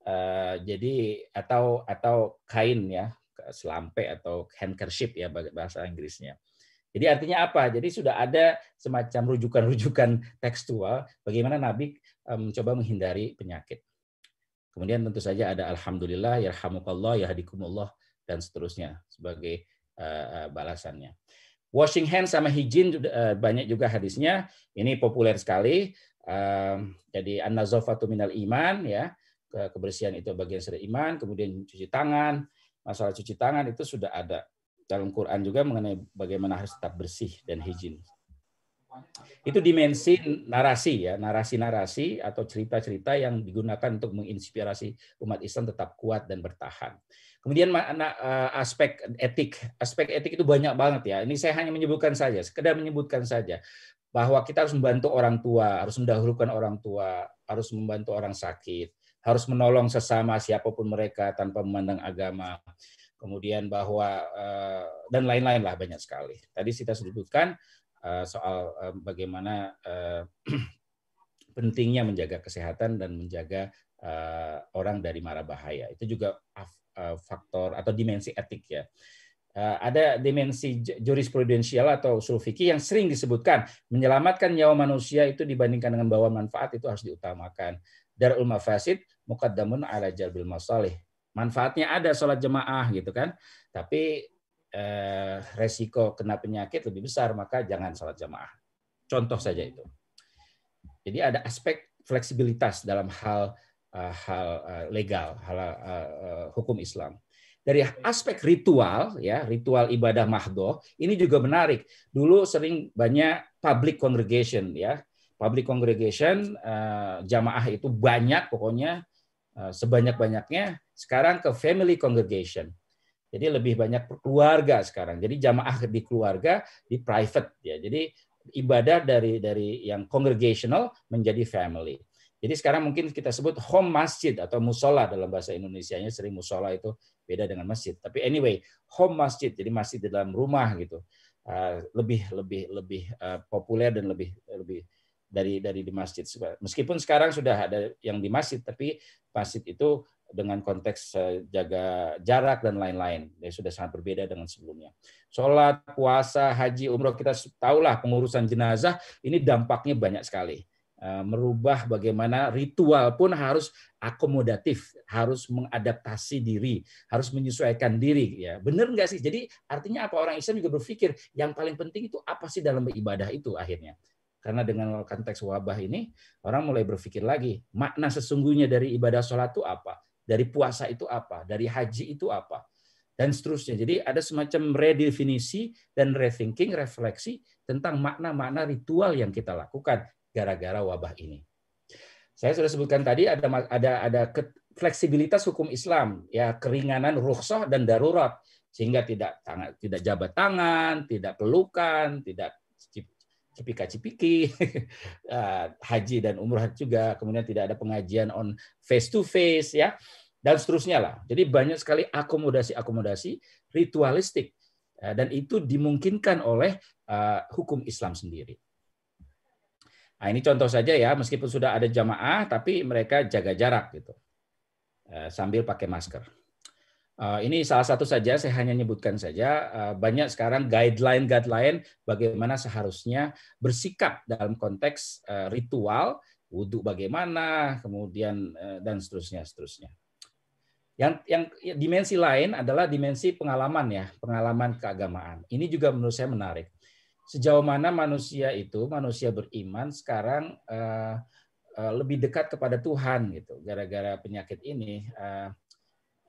Uh, jadi atau atau kain ya, selampe atau handkerchief ya bahasa Inggrisnya. Jadi artinya apa? Jadi sudah ada semacam rujukan-rujukan tekstual bagaimana Nabi mencoba menghindari penyakit. Kemudian tentu saja ada alhamdulillah, yarhamukallah, yahdikumullah dan seterusnya sebagai balasannya. Washing hand sama hijin eh, banyak juga hadisnya. Ini populer sekali. Ehm, jadi an-nazafatu minal iman ya. Kebersihan itu bagian dari iman, kemudian cuci tangan. Masalah cuci tangan itu sudah ada dalam Quran juga mengenai bagaimana harus tetap bersih dan hijin. Itu dimensi narasi ya, narasi-narasi atau cerita-cerita yang digunakan untuk menginspirasi umat Islam tetap kuat dan bertahan. Kemudian eh, aspek etik, aspek etik itu banyak banget ya. Ini saya hanya menyebutkan saja, sekedar menyebutkan saja bahwa kita harus membantu orang tua, harus mendahulukan orang tua, harus membantu orang sakit, harus menolong sesama siapapun mereka tanpa memandang agama. Kemudian bahwa eh, dan lain-lain lah banyak sekali. Tadi kita sebutkan Eh, soal eh, bagaimana eh, [CLEARS THROAT] pentingnya menjaga kesehatan dan menjaga orang dari mara bahaya. Itu juga faktor atau dimensi etik ya. ada dimensi jurisprudensial atau usul yang sering disebutkan menyelamatkan nyawa manusia itu dibandingkan dengan bawa manfaat itu harus diutamakan. Darul mafasid mukaddamun ala jalbil masalih. Manfaatnya ada sholat jemaah gitu kan, tapi eh, resiko kena penyakit lebih besar, maka jangan salat jamaah. Contoh saja itu. Jadi ada aspek fleksibilitas dalam hal uh, hal uh, legal, hal uh, hukum Islam. Dari aspek ritual, ya ritual ibadah mahdoh, ini juga menarik. Dulu sering banyak public congregation, ya public congregation jamaah itu banyak, pokoknya sebanyak banyaknya. Sekarang ke family congregation jadi lebih banyak keluarga sekarang. Jadi jamaah di keluarga di private ya. Jadi ibadah dari dari yang congregational menjadi family. Jadi sekarang mungkin kita sebut home masjid atau musola dalam bahasa Indonesia-nya sering musola itu beda dengan masjid. Tapi anyway, home masjid jadi masjid di dalam rumah gitu ah, lebih lebih lebih ah, populer dan lebih lebih dari dari di masjid. Meskipun sekarang sudah ada yang di masjid, tapi masjid itu dengan konteks eh, jaga jarak dan lain-lain. Ya, sudah sangat berbeda dengan sebelumnya. Sholat, puasa, haji, umroh, kita tahulah pengurusan jenazah ini dampaknya banyak sekali. Eh, merubah bagaimana ritual pun harus akomodatif, harus mengadaptasi diri, harus menyesuaikan diri. Ya, benar nggak sih? Jadi artinya apa orang Islam juga berpikir yang paling penting itu apa sih dalam ibadah itu akhirnya karena dengan konteks wabah ini orang mulai berpikir lagi makna sesungguhnya dari ibadah sholat itu apa dari puasa itu apa, dari haji itu apa, dan seterusnya. Jadi ada semacam redefinisi dan rethinking, refleksi tentang makna-makna ritual yang kita lakukan gara-gara wabah ini. Saya sudah sebutkan tadi ada ada ada fleksibilitas hukum Islam, ya keringanan rukhsah dan darurat sehingga tidak tidak jabat tangan, tidak pelukan, tidak cipika-cipiki, [LAUGHS] ah, haji dan umrah juga, kemudian tidak ada pengajian on face to face ya dan seterusnya lah. Jadi banyak sekali akomodasi-akomodasi ritualistik ah, dan itu dimungkinkan oleh ah, hukum Islam sendiri. Nah, ini contoh saja ya, meskipun sudah ada jamaah, tapi mereka jaga jarak gitu, sambil pakai masker. Eh, ini salah satu saja, saya hanya nyebutkan saja, eh, banyak sekarang guideline-guideline bagaimana seharusnya bersikap dalam konteks eh, ritual, wudhu bagaimana, kemudian dan seterusnya, seterusnya. Yang, yang dimensi lain adalah dimensi pengalaman ya, pengalaman keagamaan. Ini juga menurut saya menarik. Sejauh mana manusia itu, manusia beriman sekarang uh, uh, lebih dekat kepada Tuhan gitu. Gara-gara penyakit ini, uh,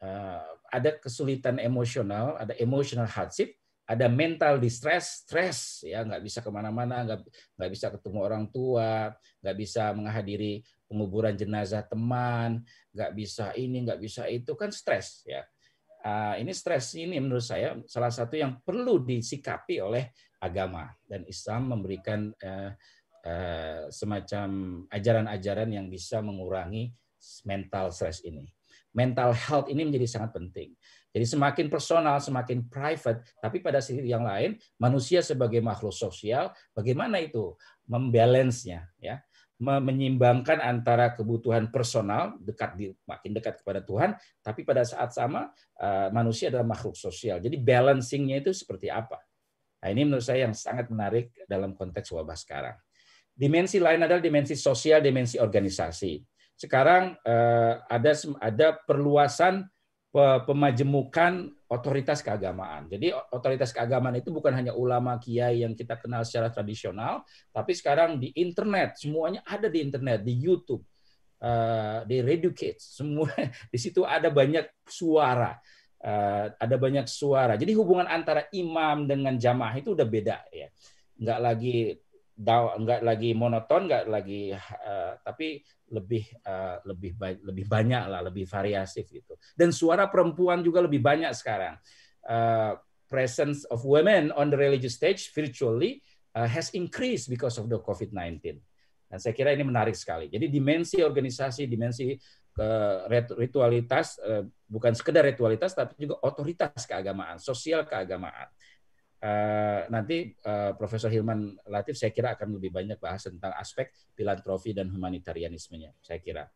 Ah, ada kesulitan emosional, ada emotional hardship, ada mental distress, stress ya nggak bisa kemana-mana, nggak nggak bisa ketemu orang tua, nggak bisa menghadiri penguburan jenazah teman, nggak bisa ini, nggak bisa itu kan stres ya. Uh, ini stres ini menurut saya salah satu yang perlu disikapi oleh agama dan Islam memberikan uh, uh, semacam ajaran-ajaran yang bisa mengurangi mental stres ini mental health ini menjadi sangat penting. Jadi semakin personal, semakin private, tapi pada sisi yang lain manusia sebagai makhluk sosial bagaimana itu membalance-nya ya menyimbangkan antara kebutuhan personal dekat di, makin dekat kepada Tuhan, tapi pada saat sama eh, manusia adalah makhluk sosial. Jadi balancingnya itu seperti apa? Nah ini menurut saya yang sangat menarik dalam konteks wabah sekarang. Dimensi lain adalah dimensi sosial, dimensi organisasi sekarang eh, ada ada perluasan pemajemukan otoritas keagamaan. Jadi otoritas keagamaan itu bukan hanya ulama kiai yang kita kenal secara tradisional, tapi sekarang di internet semuanya ada di internet, di YouTube, eh, di Reducate, semua [LAUGHS] di situ ada banyak suara, eh, ada banyak suara. Jadi hubungan antara imam dengan jamaah itu udah beda ya, nggak lagi enggak lagi monoton, enggak lagi uh, tapi lebih uh, lebih ba lebih banyak lah, lebih variatif gitu. Dan suara perempuan juga lebih banyak sekarang. Uh, presence of women on the religious stage virtually uh, has increased because of the COVID-19. Dan saya kira ini menarik sekali. Jadi dimensi organisasi, dimensi ke ritualitas bukan sekedar ritualitas tapi juga otoritas keagamaan, sosial keagamaan. Uh, nanti uh, Profesor Hilman Latif saya kira akan lebih banyak bahas tentang aspek filantrofi dan humanitarianismenya, saya kira.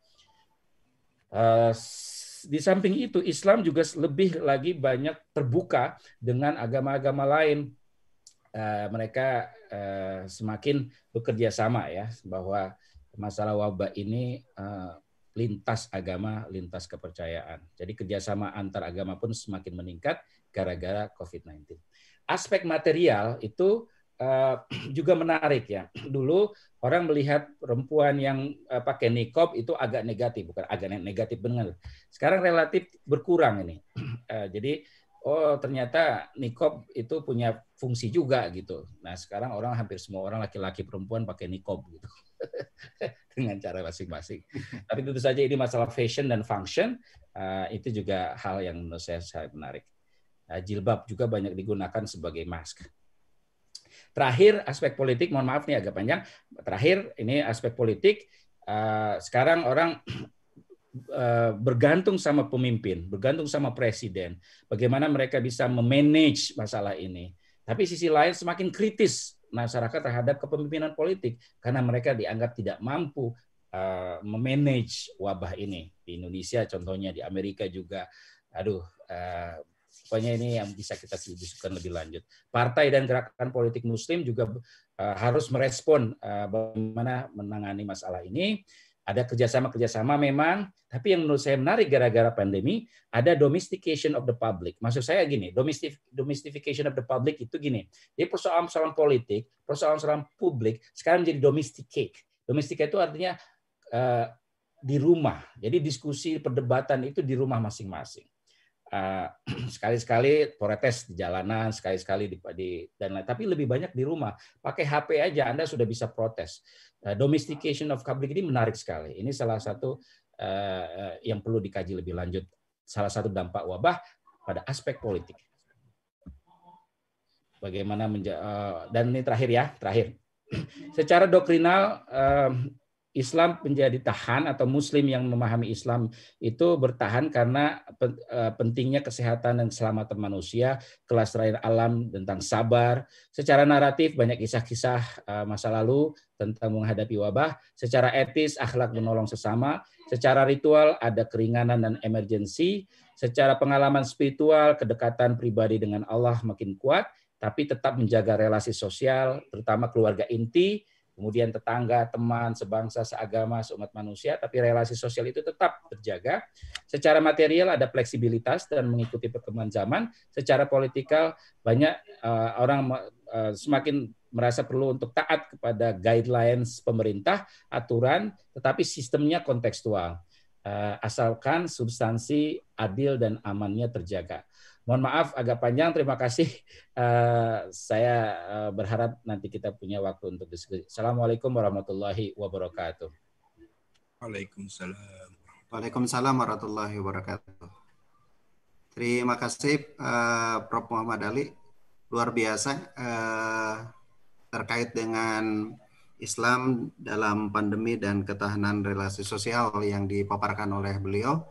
Uh, di samping itu Islam juga lebih lagi banyak terbuka dengan agama-agama lain. Uh, mereka uh, semakin bekerja sama ya bahwa masalah wabah ini uh, lintas agama, lintas kepercayaan. Jadi kerjasama antar agama pun semakin meningkat gara-gara COVID-19 aspek material itu uh, [CLEARS THROAT] juga menarik ya. Dulu orang melihat perempuan yang uh, pakai nikob itu agak negatif, bukan agak negatif benar. Sekarang relatif berkurang ini. Uh, [CLEARS THROAT] jadi oh ternyata nikob itu punya fungsi juga gitu. Nah sekarang orang hampir semua orang laki-laki perempuan pakai nikob gitu [LAUGHS] dengan cara masing-masing. Tapi tentu saja ini masalah fashion dan function uh, itu juga hal yang menurut saya sangat menarik. Eh, jilbab juga banyak digunakan sebagai mask. Terakhir aspek politik, mohon maaf nih agak panjang. Terakhir ini aspek politik. Eh, sekarang orang [CLEARS THROAT] eh, bergantung sama pemimpin, bergantung sama presiden. Bagaimana mereka bisa memanage masalah ini. Tapi sisi lain semakin kritis masyarakat terhadap kepemimpinan politik karena mereka dianggap tidak mampu memanage wabah ini di Indonesia contohnya di Amerika juga aduh Pokoknya ini yang bisa kita diskusikan lebih lanjut. Partai dan gerakan politik Muslim juga uh, harus merespon uh, bagaimana menangani masalah ini. Ada kerjasama-kerjasama memang, tapi yang menurut saya menarik gara-gara pandemi ada domestication of the public. Maksud saya gini, domestication domestication of the public itu gini. Jadi persoalan-persoalan politik, persoalan-persoalan publik sekarang menjadi domesticate. Domesticate itu artinya uh, di rumah. Jadi diskusi perdebatan itu di rumah masing-masing. Eh, [CLEARS THROAT] sekali-sekali protes di jalanan, sekali-sekali di, di dan lain. Tapi lebih banyak di rumah. Pakai HP aja Anda sudah bisa protes. Eh, domestication of public ini menarik sekali. Ini salah satu eh, yang perlu dikaji lebih lanjut. Salah satu dampak wabah pada aspek politik. Bagaimana menja dan ini terakhir ya, terakhir. [CLEARS THROAT] Secara doktrinal Islam menjadi tahan atau Muslim yang memahami Islam itu bertahan karena e, pentingnya kesehatan dan keselamatan manusia, kelas terakhir alam tentang sabar. Secara naratif banyak kisah-kisah e, masa lalu tentang menghadapi wabah. Secara etis akhlak menolong sesama. Secara ritual ada keringanan dan emergensi. Secara pengalaman spiritual kedekatan pribadi dengan Allah makin kuat, tapi tetap menjaga relasi sosial, terutama keluarga inti kemudian tetangga, teman, sebangsa, seagama, seumat manusia, tapi relasi sosial itu tetap terjaga. Secara material ada fleksibilitas dan mengikuti perkembangan zaman. Secara politikal banyak uh, orang uh, semakin merasa perlu untuk taat kepada guidelines pemerintah, aturan, tetapi sistemnya kontekstual. Uh, asalkan substansi adil dan amannya terjaga. Mohon maaf agak panjang. Terima kasih. Uh, [LAUGHS] saya uh, berharap nanti kita punya waktu untuk diskusi. Assalamualaikum warahmatullahi wabarakatuh. Waalaikumsalam. Waalaikumsalam warahmatullahi wabarakatuh. Terima kasih uh, Prof. Muhammad Ali. Luar biasa uh, terkait dengan Islam dalam pandemi dan ketahanan relasi sosial yang dipaparkan oleh beliau.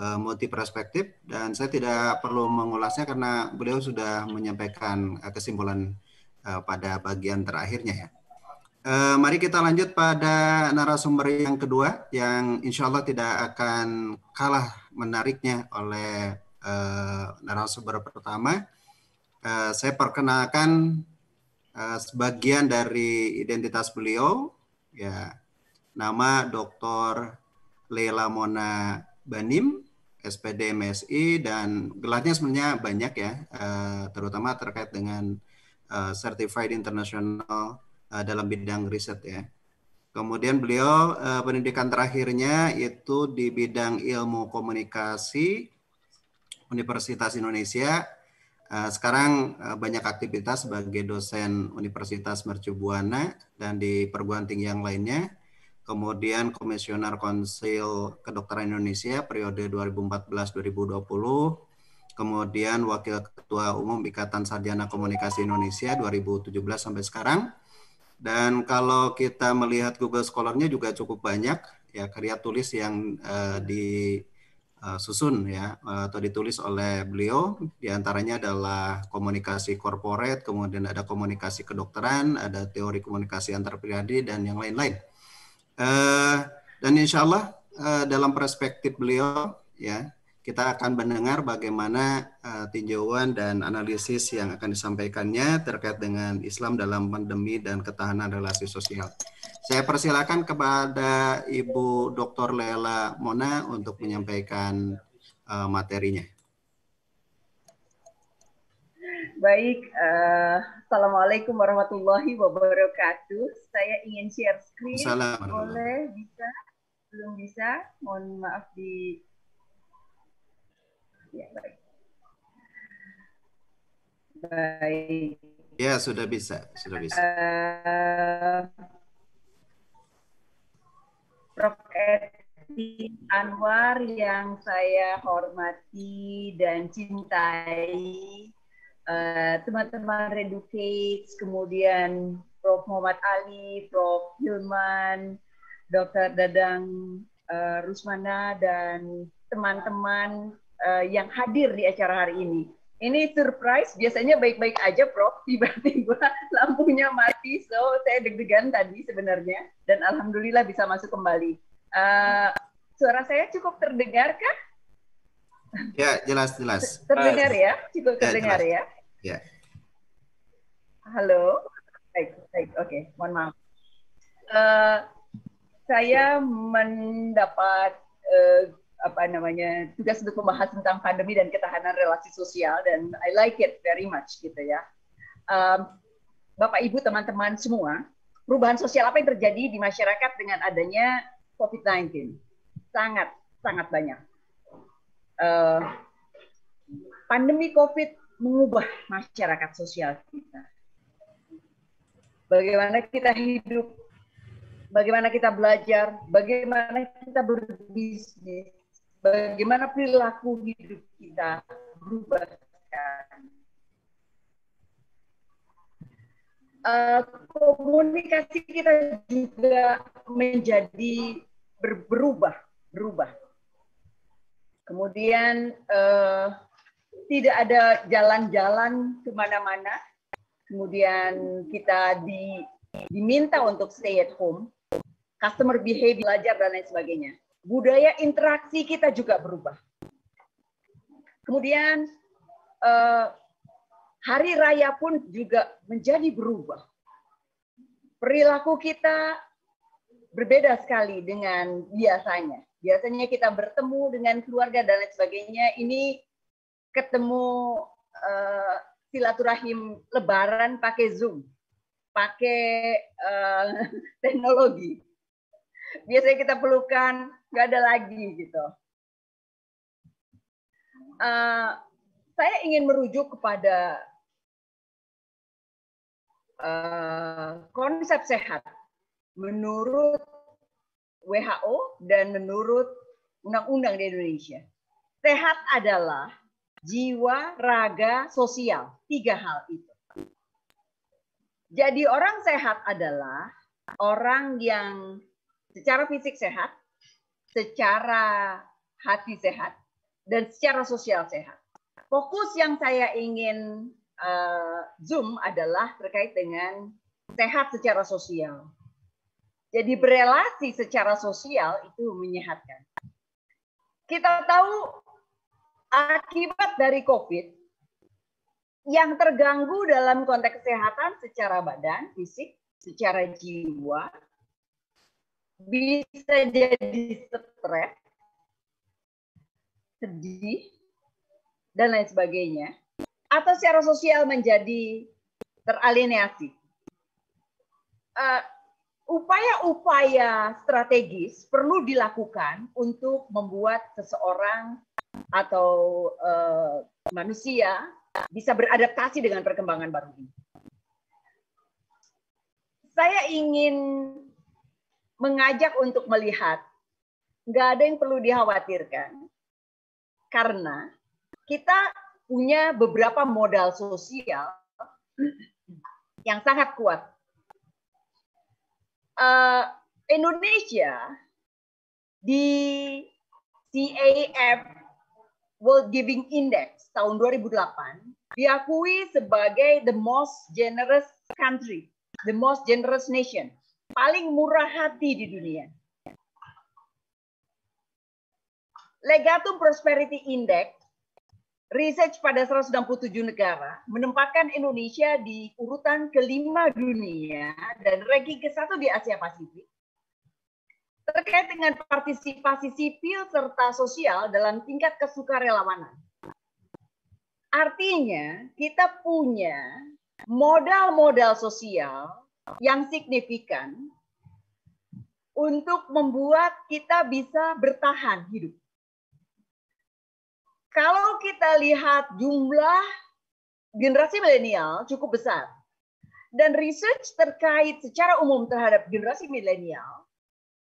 Eh, multi perspektif dan saya tidak perlu mengulasnya karena beliau sudah menyampaikan eh, kesimpulan eh, pada bagian terakhirnya ya. mari kita lanjut pada narasumber yang kedua yang insya Allah tidak akan kalah menariknya oleh narasumber pertama. saya perkenalkan sebagian dari identitas beliau ya nama Dr. Leila Mona Banim SPD MSI dan gelarnya sebenarnya banyak ya, eh, terutama terkait dengan eh, Certified International eh, dalam bidang riset ya. Kemudian beliau pendidikan terakhirnya itu di bidang ilmu komunikasi Universitas Indonesia. sekarang banyak aktivitas sebagai dosen Universitas Mercu Buana dan di perguruan tinggi yang lainnya kemudian Komisioner Konsil Kedokteran Indonesia periode 2014-2020, kemudian Wakil Ketua Umum Ikatan Sarjana Komunikasi Indonesia 2017 sampai sekarang. Dan kalau kita melihat Google Scholar-nya juga cukup banyak ya karya tulis yang uh, disusun ya eh, atau ditulis oleh beliau diantaranya adalah komunikasi korporat, kemudian ada komunikasi kedokteran, ada teori komunikasi antar pribadi dan yang lain-lain Uh, dan insya Allah uh, dalam perspektif beliau ya kita akan mendengar bagaimana uh, tinjauan dan analisis yang akan disampaikannya terkait dengan Islam dalam pandemi dan ketahanan relasi sosial. Saya persilakan kepada Ibu Dr. Lela Mona untuk menyampaikan uh, materinya. Baik, uh, Assalamualaikum warahmatullahi wabarakatuh. Saya ingin share screen. Assalamualaikum. Boleh, bisa? Belum bisa? Mohon maaf di... Ya, baik. Baik. Ya, sudah bisa. Sudah bisa. Uh, Prof. Edi Anwar yang saya hormati dan cintai, Eh, teman-teman uh, Reducate, kemudian Prof. Muhammad Ali, Prof. Hilman, Dr. Dadang uh, Rusmana, dan teman-teman uh, yang hadir di acara hari ini. Ini surprise, biasanya baik-baik aja Prof, tiba-tiba [LAUGHS] lampunya mati, so saya deg-degan tadi sebenarnya, dan Alhamdulillah bisa masuk kembali. Uh, suara saya cukup ya, terdengar kah? Ya, jelas-jelas. Terdengar ya? Cukup ya, terdengar jelas. ya? Ya. Halo. Baik, baik. Oke, mohon maaf. Uh, saya mendapat uh, apa namanya tugas untuk membahas tentang pandemi dan ketahanan relasi sosial dan I like it very much gitu ya. Um, Bapak Ibu teman-teman semua, perubahan sosial apa yang terjadi di masyarakat dengan adanya COVID-19 sangat sangat banyak. Uh, pandemi COVID mengubah masyarakat sosial kita. Bagaimana kita hidup, bagaimana kita belajar, bagaimana kita berbisnis, bagaimana perilaku hidup kita berubah. Eh, komunikasi kita juga menjadi berubah, berubah. Kemudian eh, tidak ada jalan-jalan kemana-mana. Kemudian kita di, diminta untuk stay at home. Customer behavior, belajar, dan lain sebagainya. Budaya interaksi kita juga berubah. Kemudian eh, hari raya pun juga menjadi berubah. Perilaku kita berbeda sekali dengan biasanya. Biasanya kita bertemu dengan keluarga dan lain sebagainya. Ini ketemu uh, silaturahim lebaran pakai Zoom, pakai uh, [LAUGHS] teknologi. Biasanya kita pelukan, nggak ada lagi gitu. Uh, saya ingin merujuk kepada uh, konsep sehat menurut WHO dan menurut undang-undang di Indonesia. Sehat adalah jiwa, raga, sosial. Tiga hal itu. Jadi orang sehat adalah orang yang secara fisik sehat, secara hati sehat, dan secara sosial sehat. Fokus yang saya ingin uh, zoom adalah terkait dengan sehat secara sosial. Jadi berelasi secara sosial itu menyehatkan. Kita tahu akibat dari COVID yang terganggu dalam konteks kesehatan secara badan, fisik, secara jiwa, bisa jadi stres, sedih, dan lain sebagainya, atau secara sosial menjadi teralienasi. upaya eh, upaya-upaya strategis perlu dilakukan untuk membuat seseorang atau uh, manusia bisa beradaptasi dengan perkembangan baru ini. Saya ingin mengajak untuk melihat nggak ada yang perlu dikhawatirkan karena kita punya beberapa modal sosial yang sangat kuat. Uh, Indonesia di CAF World Giving Index tahun 2008 diakui sebagai the most generous country, the most generous nation, paling murah hati di dunia. Legatum Prosperity Index, research pada 167 negara, menempatkan Indonesia di urutan kelima dunia dan ranking ke-1 di Asia Pasifik terkait dengan partisipasi sipil serta sosial dalam tingkat kesukarelawanan. Artinya, kita punya modal-modal sosial yang signifikan untuk membuat kita bisa bertahan hidup. Kalau kita lihat jumlah generasi milenial cukup besar dan research terkait secara umum terhadap generasi milenial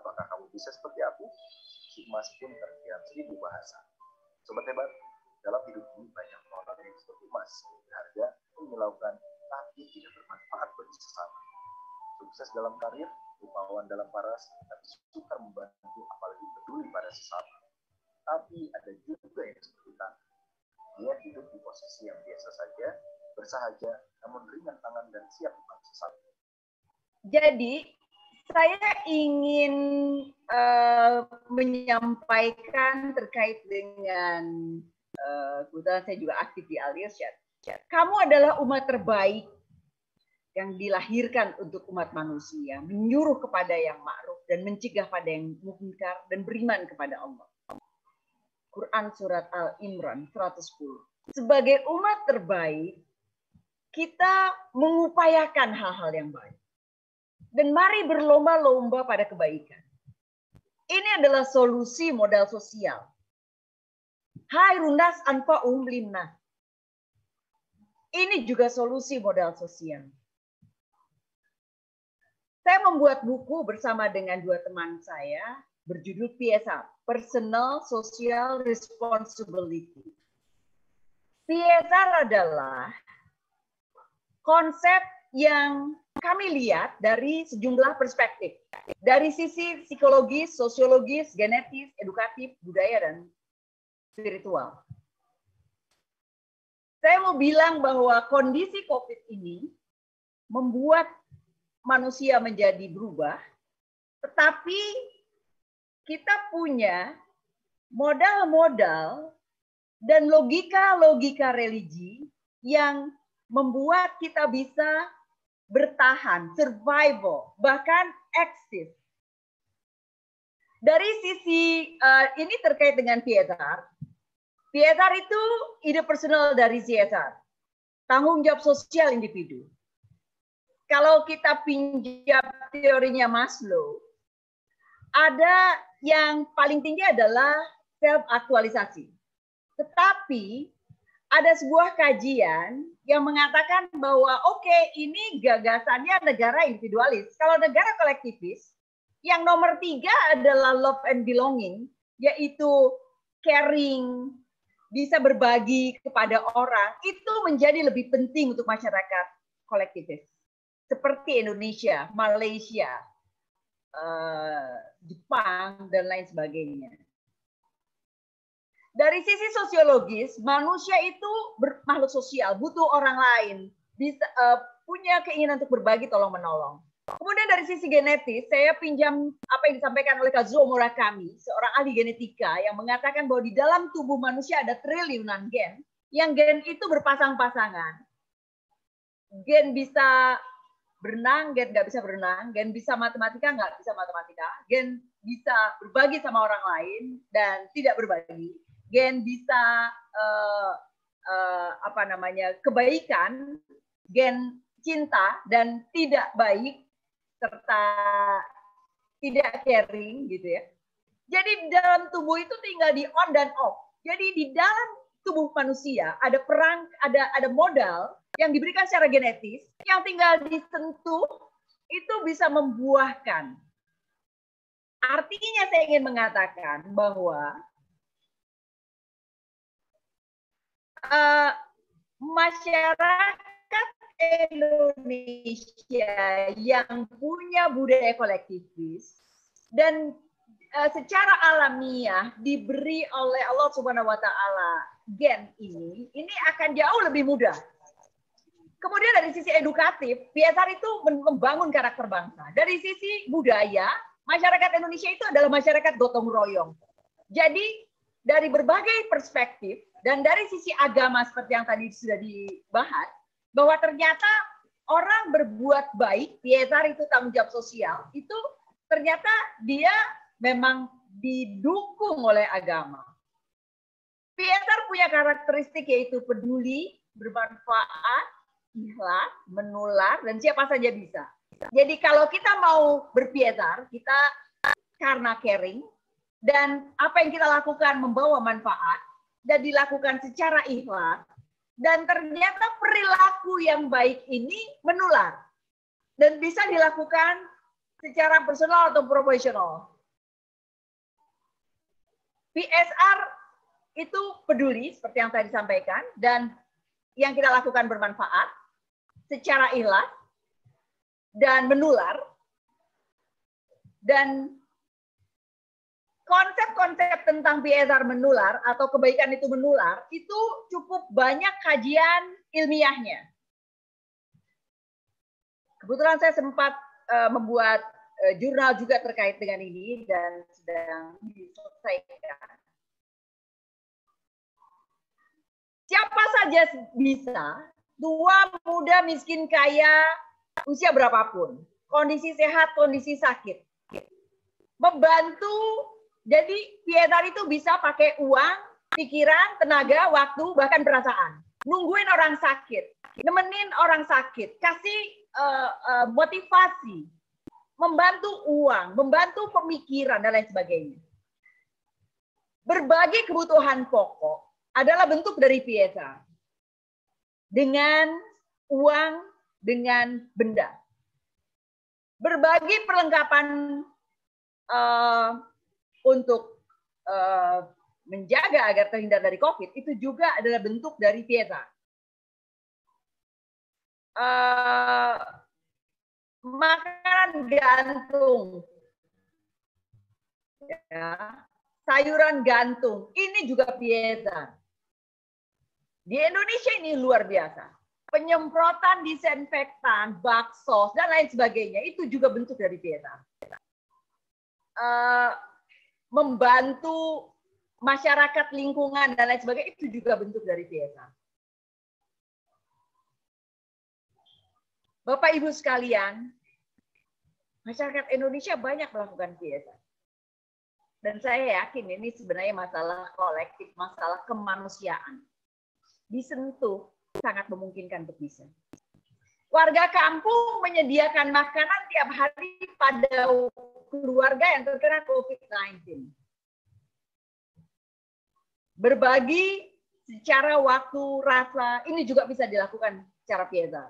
Apakah kamu bisa seperti aku? Emas pun terdiam seribu bahasa. Sobat hebat, dalam hidup ini banyak orang yang seperti emas, berharga, menyilaukan, tapi tidak bermanfaat bagi sesama. Sukses dalam karir, rupawan dalam paras, tapi sukar membantu apalagi peduli pada sesama. Tapi ada juga yang seperti tangan. Dia hidup di posisi yang biasa saja, bersahaja, namun ringan tangan dan siap membantu sesama. Jadi, saya ingin uh, menyampaikan terkait dengan uh, kebetulan saya juga aktif di Alios ya. Kamu adalah umat terbaik yang dilahirkan untuk umat manusia, menyuruh kepada yang ma'ruf dan mencegah pada yang mungkar dan beriman kepada Allah. Quran surat Al-Imran 110. Sebagai umat terbaik, kita mengupayakan hal-hal yang baik dan mari berlomba-lomba pada kebaikan. Ini adalah solusi modal sosial. Hai runas anpa umlimna. Ini juga solusi modal sosial. Saya membuat buku bersama dengan dua teman saya berjudul PSR, Personal Social Responsibility. PSR adalah konsep yang kami lihat dari sejumlah perspektif. Dari sisi psikologis, sosiologis, genetis, edukatif, budaya, dan spiritual. Saya mau bilang bahwa kondisi COVID ini membuat manusia menjadi berubah, tetapi kita punya modal-modal dan logika-logika religi yang membuat kita bisa bertahan, survival, bahkan eksis. Dari sisi uh, ini terkait dengan Pietar. Pietar itu ide personal dari CSR. Tanggung jawab sosial individu. Kalau kita pinjam teorinya Maslow, ada yang paling tinggi adalah self-aktualisasi. Tetapi ada sebuah kajian yang mengatakan bahwa oke okay, ini gagasannya negara individualis. Kalau negara kolektivis, yang nomor tiga adalah love and belonging, yaitu caring, bisa berbagi kepada orang. Itu menjadi lebih penting untuk masyarakat kolektivis. Seperti Indonesia, Malaysia, eh, Jepang, dan lain sebagainya. Dari sisi sosiologis, manusia itu makhluk sosial, butuh orang lain, bisa uh, punya keinginan untuk berbagi tolong menolong. Kemudian dari sisi genetis, saya pinjam apa yang disampaikan oleh Kazuo Murakami, seorang ahli genetika yang mengatakan bahwa di dalam tubuh manusia ada triliunan gen, yang gen itu berpasang-pasangan. Gen bisa berenang, gen nggak bisa berenang, gen bisa matematika, nggak bisa matematika, gen bisa berbagi sama orang lain dan tidak berbagi gen bisa uh, uh, apa namanya kebaikan, gen cinta dan tidak baik serta tidak caring gitu ya. Jadi dalam tubuh itu tinggal di on dan off. Jadi di dalam tubuh manusia ada perang, ada ada modal yang diberikan secara genetis yang tinggal disentuh itu bisa membuahkan. Artinya saya ingin mengatakan bahwa uh, masyarakat Indonesia yang punya budaya kolektivis dan uh, secara alamiah diberi oleh Allah Subhanahu wa taala gen ini, ini akan jauh lebih mudah. Kemudian dari sisi edukatif, PSR itu membangun karakter bangsa. Dari sisi budaya, masyarakat Indonesia itu adalah masyarakat gotong royong. Jadi dari berbagai perspektif, dan dari sisi agama seperti yang tadi sudah dibahas, bahwa ternyata orang berbuat baik, pietar itu tanggung jawab sosial, itu ternyata dia memang didukung oleh agama. Pietar punya karakteristik yaitu peduli, bermanfaat, ikhlas, menular, dan siapa saja bisa. Jadi kalau kita mau berpietar, kita karena caring, dan apa yang kita lakukan membawa manfaat, dan dilakukan secara ikhlas dan ternyata perilaku yang baik ini menular dan bisa dilakukan secara personal atau profesional. PSR itu peduli seperti yang tadi disampaikan dan yang kita lakukan bermanfaat secara ikhlas dan menular dan konsep-konsep tentang biazar menular atau kebaikan itu menular itu cukup banyak kajian ilmiahnya. Kebetulan saya sempat uh, membuat uh, jurnal juga terkait dengan ini dan sedang diselesaikan. Siapa saja bisa, tua, muda, miskin, kaya, usia berapapun, kondisi sehat, kondisi sakit, membantu jadi pietar itu bisa pakai uang, pikiran, tenaga, waktu, bahkan perasaan. Nungguin orang sakit, nemenin orang sakit, kasih uh, uh, motivasi, membantu uang, membantu pemikiran dan lain sebagainya. Berbagi kebutuhan pokok adalah bentuk dari pieta. dengan uang, dengan benda. berbagi perlengkapan uh, untuk uh, menjaga agar terhindar dari COVID itu juga adalah bentuk dari pieta. Uh, eh, makanan gantung, ya, sayuran gantung, ini juga pieta. Di Indonesia ini luar biasa. Penyemprotan disinfektan, bakso, dan lain sebagainya, itu juga bentuk dari pieta. Uh, eh, membantu masyarakat lingkungan dan lain sebagainya itu juga bentuk dari desa. Bapak Ibu sekalian, masyarakat Indonesia banyak melakukan desa. Dan saya yakin ini sebenarnya masalah kolektif, masalah kemanusiaan. Disentuh sangat memungkinkan untuk bisa. Warga kampung menyediakan makanan tiap hari pada keluarga yang terkena COVID-19. Berbagi secara waktu, rasa, ini juga bisa dilakukan secara biasa.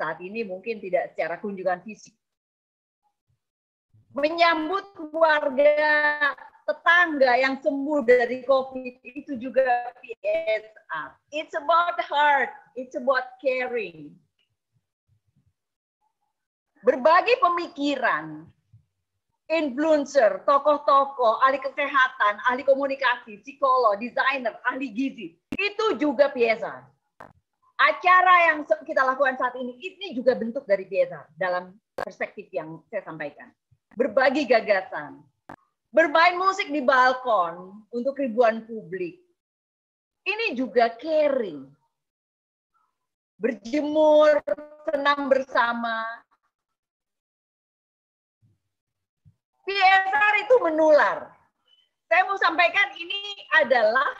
Saat ini mungkin tidak secara kunjungan fisik. Menyambut keluarga tetangga yang sembuh dari COVID itu juga PSR. It's about heart, it's about caring. Berbagi pemikiran, influencer, tokoh-tokoh, ahli kesehatan, ahli komunikasi, psikolog, desainer, ahli gizi. Itu juga biasa. Acara yang kita lakukan saat ini, ini juga bentuk dari biasa dalam perspektif yang saya sampaikan. Berbagi gagasan, bermain musik di balkon untuk ribuan publik. Ini juga caring. Berjemur, senang bersama, CSR itu menular. Saya mau sampaikan ini adalah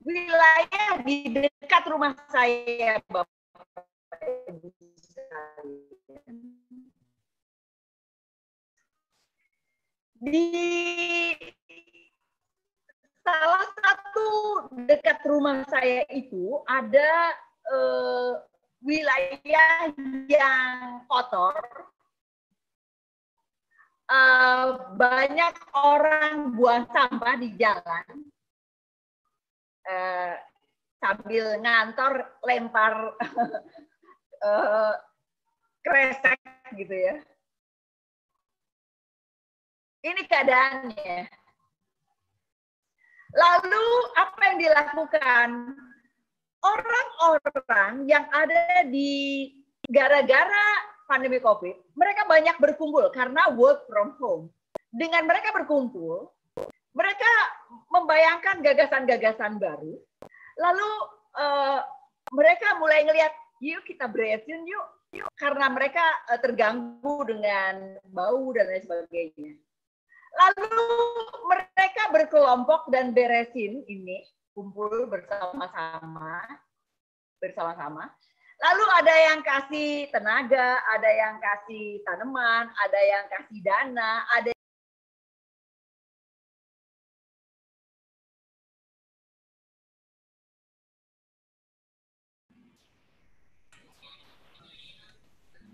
wilayah di dekat rumah saya, Bapak Di salah satu dekat rumah saya itu ada eh, wilayah yang kotor Eh, banyak orang buang sampah di jalan uh, sambil ngantor lempar uh, [LAUGHS] kresek gitu ya. Ini keadaannya. Lalu apa yang dilakukan? Orang-orang yang ada di gara-gara pandemi COVID, mereka banyak berkumpul karena work from home. Dengan mereka berkumpul, mereka membayangkan gagasan-gagasan baru. Lalu uh, mereka mulai ngelihat, yuk kita beresin yuk, yuk. Karena mereka uh, terganggu dengan bau dan lain sebagainya. Lalu mereka berkelompok dan beresin ini, kumpul bersama-sama, bersama-sama. Lalu ada yang kasih tenaga, ada yang kasih tanaman, ada yang kasih dana, ada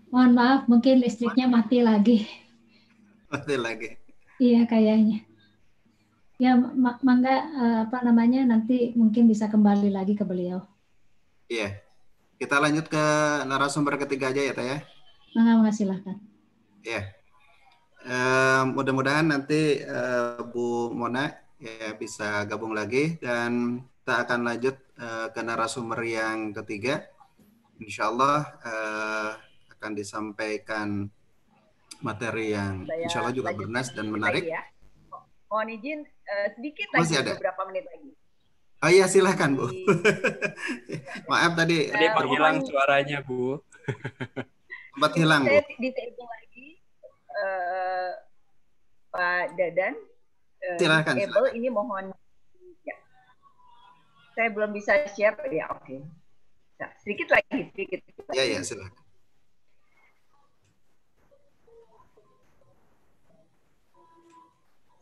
Mohon maaf, mungkin listriknya mati lagi. Mati lagi. Iya, kayaknya. Ya, mangga eh, apa namanya nanti mungkin bisa kembali lagi ke beliau. Iya. Kita lanjut ke narasumber ketiga aja ya, Teh. Mohon ya. nah, Mas, silahkan. Ya. Uh, mudah-mudahan nanti uh, Bu Mona ya bisa gabung lagi dan kita akan lanjut uh, ke narasumber yang ketiga. Insya Allah uh, akan disampaikan materi yang insya Allah juga bernas dan menarik. Ya. Mohon izin sedikit Masih lagi ada. beberapa menit lagi. Oh iya silahkan Bu. Iya. [LAUGHS] Maaf tadi ya, hilang suaranya Bu. Sempat hilang Bu. Saya lagi uh, Pak Dadan. Uh, eh, silahkan. silahkan. ini mohon. Ya. Saya belum bisa share ya oke. Okay. Nah, sedikit lagi sedikit. Iya iya silahkan.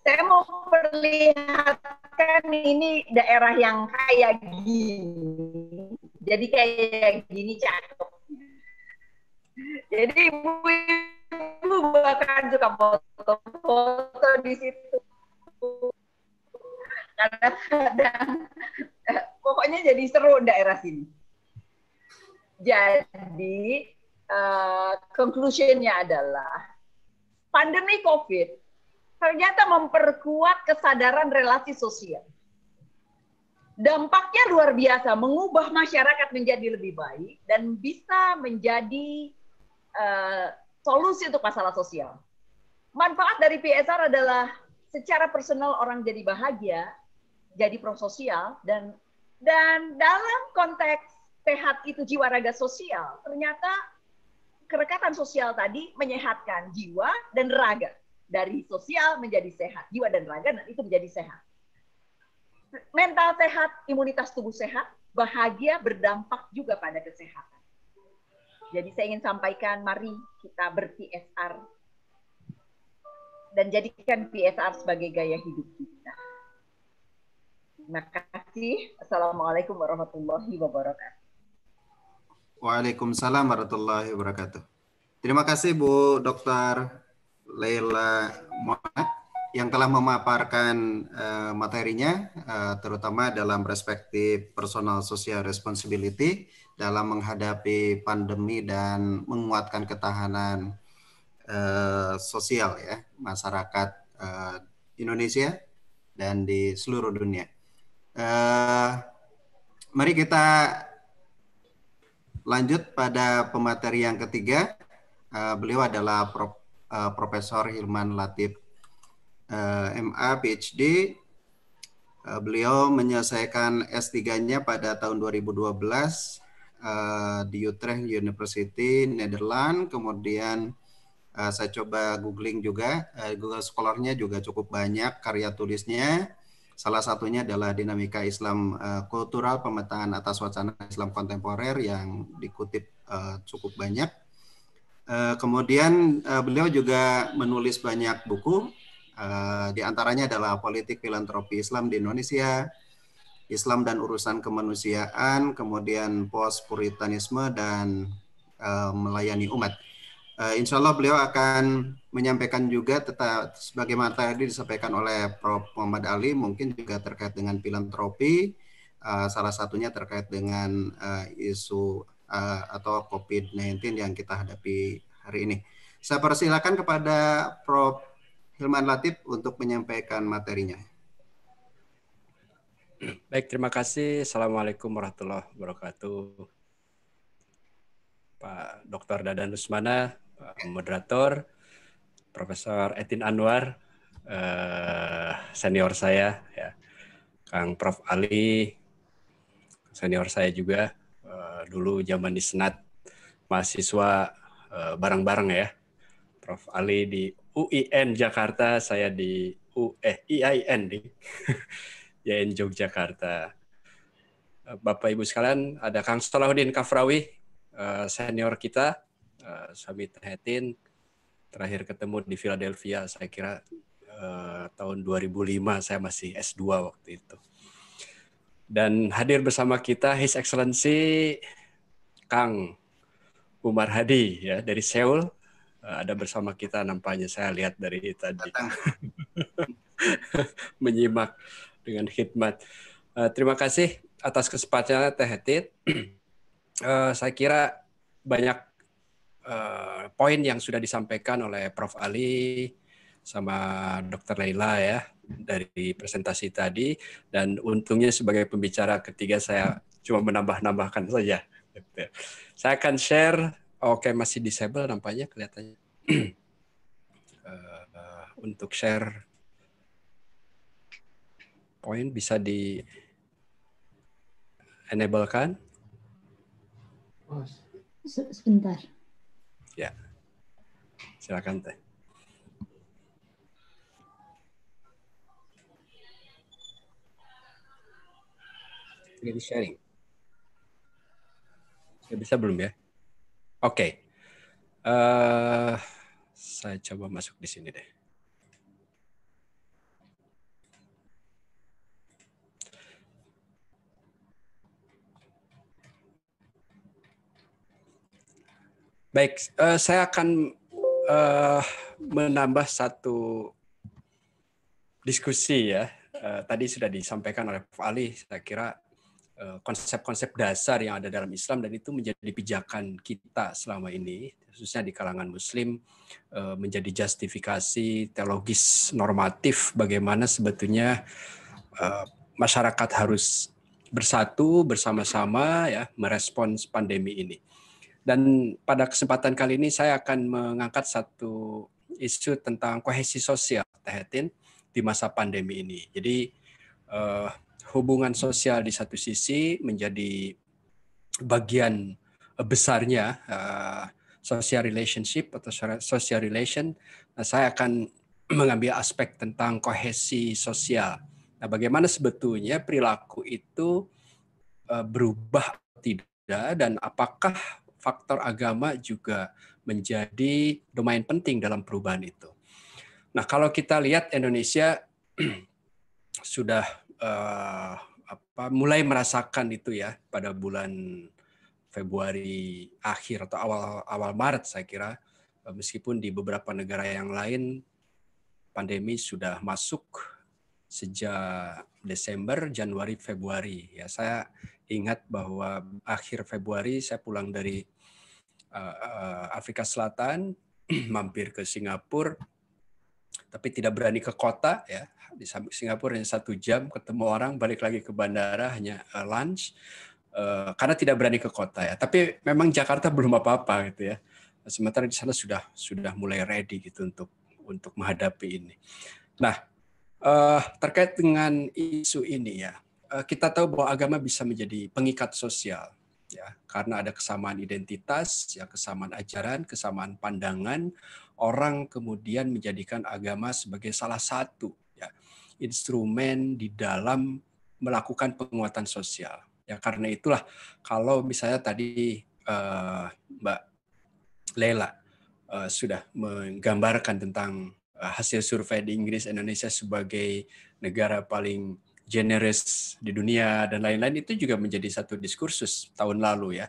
saya mau perlihatkan ini daerah yang kayak gini. Jadi kayak gini cakep. Jadi ibu ibu bahkan suka foto-foto di situ. Karena kadang eh, pokoknya jadi seru daerah sini. Jadi uh, conclusionnya adalah pandemi COVID ternyata memperkuat kesadaran relasi sosial. Dampaknya luar biasa, mengubah masyarakat menjadi lebih baik dan bisa menjadi uh, solusi untuk masalah sosial. Manfaat dari PSR adalah secara personal orang jadi bahagia, jadi prososial dan dan dalam konteks sehat itu jiwa raga sosial, ternyata kerekatan sosial tadi menyehatkan jiwa dan raga dari sosial menjadi sehat, jiwa dan raga dan itu menjadi sehat. Mental sehat, imunitas tubuh sehat, bahagia berdampak juga pada kesehatan. Jadi saya ingin sampaikan, mari kita ber-PSR dan jadikan PSR sebagai gaya hidup kita. Terima kasih. Assalamualaikum warahmatullahi wabarakatuh. Waalaikumsalam warahmatullahi wabarakatuh. Terima kasih Bu Dokter Leila Muhammad yang telah memaparkan uh, materinya, uh, terutama dalam perspektif personal social responsibility dalam menghadapi pandemi dan menguatkan ketahanan uh, sosial ya masyarakat uh, Indonesia dan di seluruh dunia. Uh, mari kita lanjut pada pemateri yang ketiga. Uh, beliau adalah Prof uh, Profesor Hilman Latif uh, eh, MA PhD. Uh, eh, beliau menyelesaikan S3-nya pada tahun 2012 uh, di Utrecht University, Netherlands. Kemudian uh, saya coba googling juga, uh, Google Scholar-nya juga cukup banyak karya tulisnya. Salah satunya adalah dinamika Islam uh, kultural pemetaan atas wacana Islam kontemporer yang dikutip uh, cukup banyak Eh, kemudian uh, beliau juga menulis banyak buku, uh, di antaranya adalah Politik Filantropi Islam di Indonesia, Islam dan Urusan Kemanusiaan, kemudian Post Puritanisme dan uh, Melayani Umat. Uh, insya Allah beliau akan menyampaikan juga tetap sebagaimana tadi disampaikan oleh Prof. Muhammad Ali, mungkin juga terkait dengan filantropi, uh, salah satunya terkait dengan uh, isu uh, atau COVID-19 yang kita hadapi hari ini. Saya persilakan kepada Prof. Hilman Latif untuk menyampaikan materinya. Baik, terima kasih. Assalamualaikum warahmatullahi wabarakatuh. Pak Dr. Dadan Rusmana, Pak ya. moderator, Profesor Etin Anwar, eh, senior saya, ya. Kang Prof. Ali, senior saya juga, Eh, dulu zaman di Senat mahasiswa eh, bareng-bareng ya. Prof Ali di UIN Jakarta, saya di U eh di [LAUGHS] Yenjog Yogyakarta. Eh, Bapak Ibu sekalian, ada Kang Salahuddin Kafrawi, senior kita, suami Tehetin terakhir ketemu di Philadelphia, saya kira tahun 2005, saya masih S2 waktu itu. Dan hadir bersama kita His Excellency Kang Umar Hadi ya dari Seoul. Eh, ada bersama kita nampaknya saya lihat dari tadi. [LAUGHS] Menyimak dengan khidmat. Eh, terima kasih atas kesempatannya Teh Hetit. [CLEARS THROAT] Eh, saya kira banyak poin yang sudah disampaikan oleh Prof. Ali sama Dr. Laila ya dari presentasi tadi dan untungnya sebagai pembicara ketiga saya cuma menambah-nambahkan saja. Saya akan share, oke masih disable nampaknya kelihatannya [CLEARS THROAT] eh, untuk share point bisa di enable kan? Sebentar. Ya, silakan teh. Jadi sharing. Saya bisa belum ya? Oke. Okay. Uh, eh, saya coba masuk di sini deh. Baik, uh, saya akan uh, menambah satu diskusi ya. Uh, tadi sudah disampaikan oleh Pak Ali, saya kira Eh, konsep-konsep dasar yang ada dalam Islam dan itu menjadi pijakan kita selama ini khususnya di kalangan muslim eh, menjadi justifikasi teologis normatif bagaimana sebetulnya eh, masyarakat harus bersatu bersama-sama ya merespons pandemi ini. Dan pada kesempatan kali ini saya akan mengangkat satu isu tentang kohesi sosial Tehetin di masa pandemi ini. Jadi hubungan sosial di satu sisi menjadi bagian besarnya uh, social relationship atau social relation. Nah, saya akan [CLEARS THROAT] mengambil aspek tentang kohesi sosial. Nah, bagaimana sebetulnya perilaku itu eh, berubah tidak dan apakah faktor agama juga menjadi domain penting dalam perubahan itu. Nah, kalau kita lihat Indonesia [CLEARS THROAT] sudah uh, apa mulai merasakan itu ya pada bulan Februari akhir atau awal awal Maret saya kira eh, meskipun di beberapa negara yang lain pandemi sudah masuk sejak Desember, Januari, Februari. Ya saya ingat bahwa akhir Februari saya pulang dari uh, Afrika Selatan [CLEARS THROAT] mampir ke Singapura tapi tidak berani ke kota ya di Singapura hanya satu jam ketemu orang balik lagi ke bandara hanya eh, lunch uh, karena tidak berani ke kota ya tapi memang Jakarta belum apa-apa gitu ya sementara di sana sudah sudah mulai ready gitu untuk untuk menghadapi ini nah uh, terkait dengan isu ini ya uh, kita tahu bahwa agama bisa menjadi pengikat sosial ya karena ada kesamaan identitas ya kesamaan ajaran kesamaan pandangan orang kemudian menjadikan agama sebagai salah satu ya, instrumen di dalam melakukan penguatan sosial. Ya karena itulah kalau misalnya tadi uh, Mbak Lela uh, sudah menggambarkan tentang eh, hasil survei di Inggris Indonesia sebagai negara paling generous di dunia dan lain-lain itu juga menjadi satu diskursus tahun lalu ya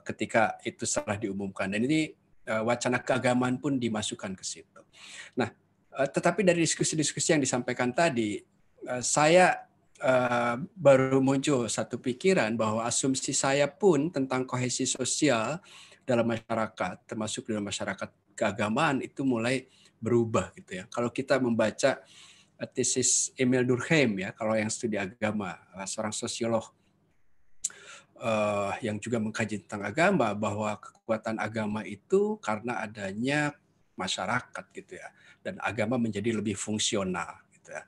ketika itu salah diumumkan dan ini Eh, wacana keagamaan pun dimasukkan ke situ. Nah, eh, tetapi dari diskusi-diskusi yang disampaikan tadi, eh, saya baru muncul satu pikiran bahwa asumsi saya pun tentang kohesi sosial dalam masyarakat, termasuk dalam masyarakat keagamaan itu mulai berubah gitu ya. Kalau kita membaca tesis Emil Durkheim ya, kalau yang studi agama, seorang sosiolog uh, yang juga mengkaji tentang agama bahwa kekuatan agama itu karena adanya masyarakat gitu ya dan agama menjadi lebih fungsional gitu ya.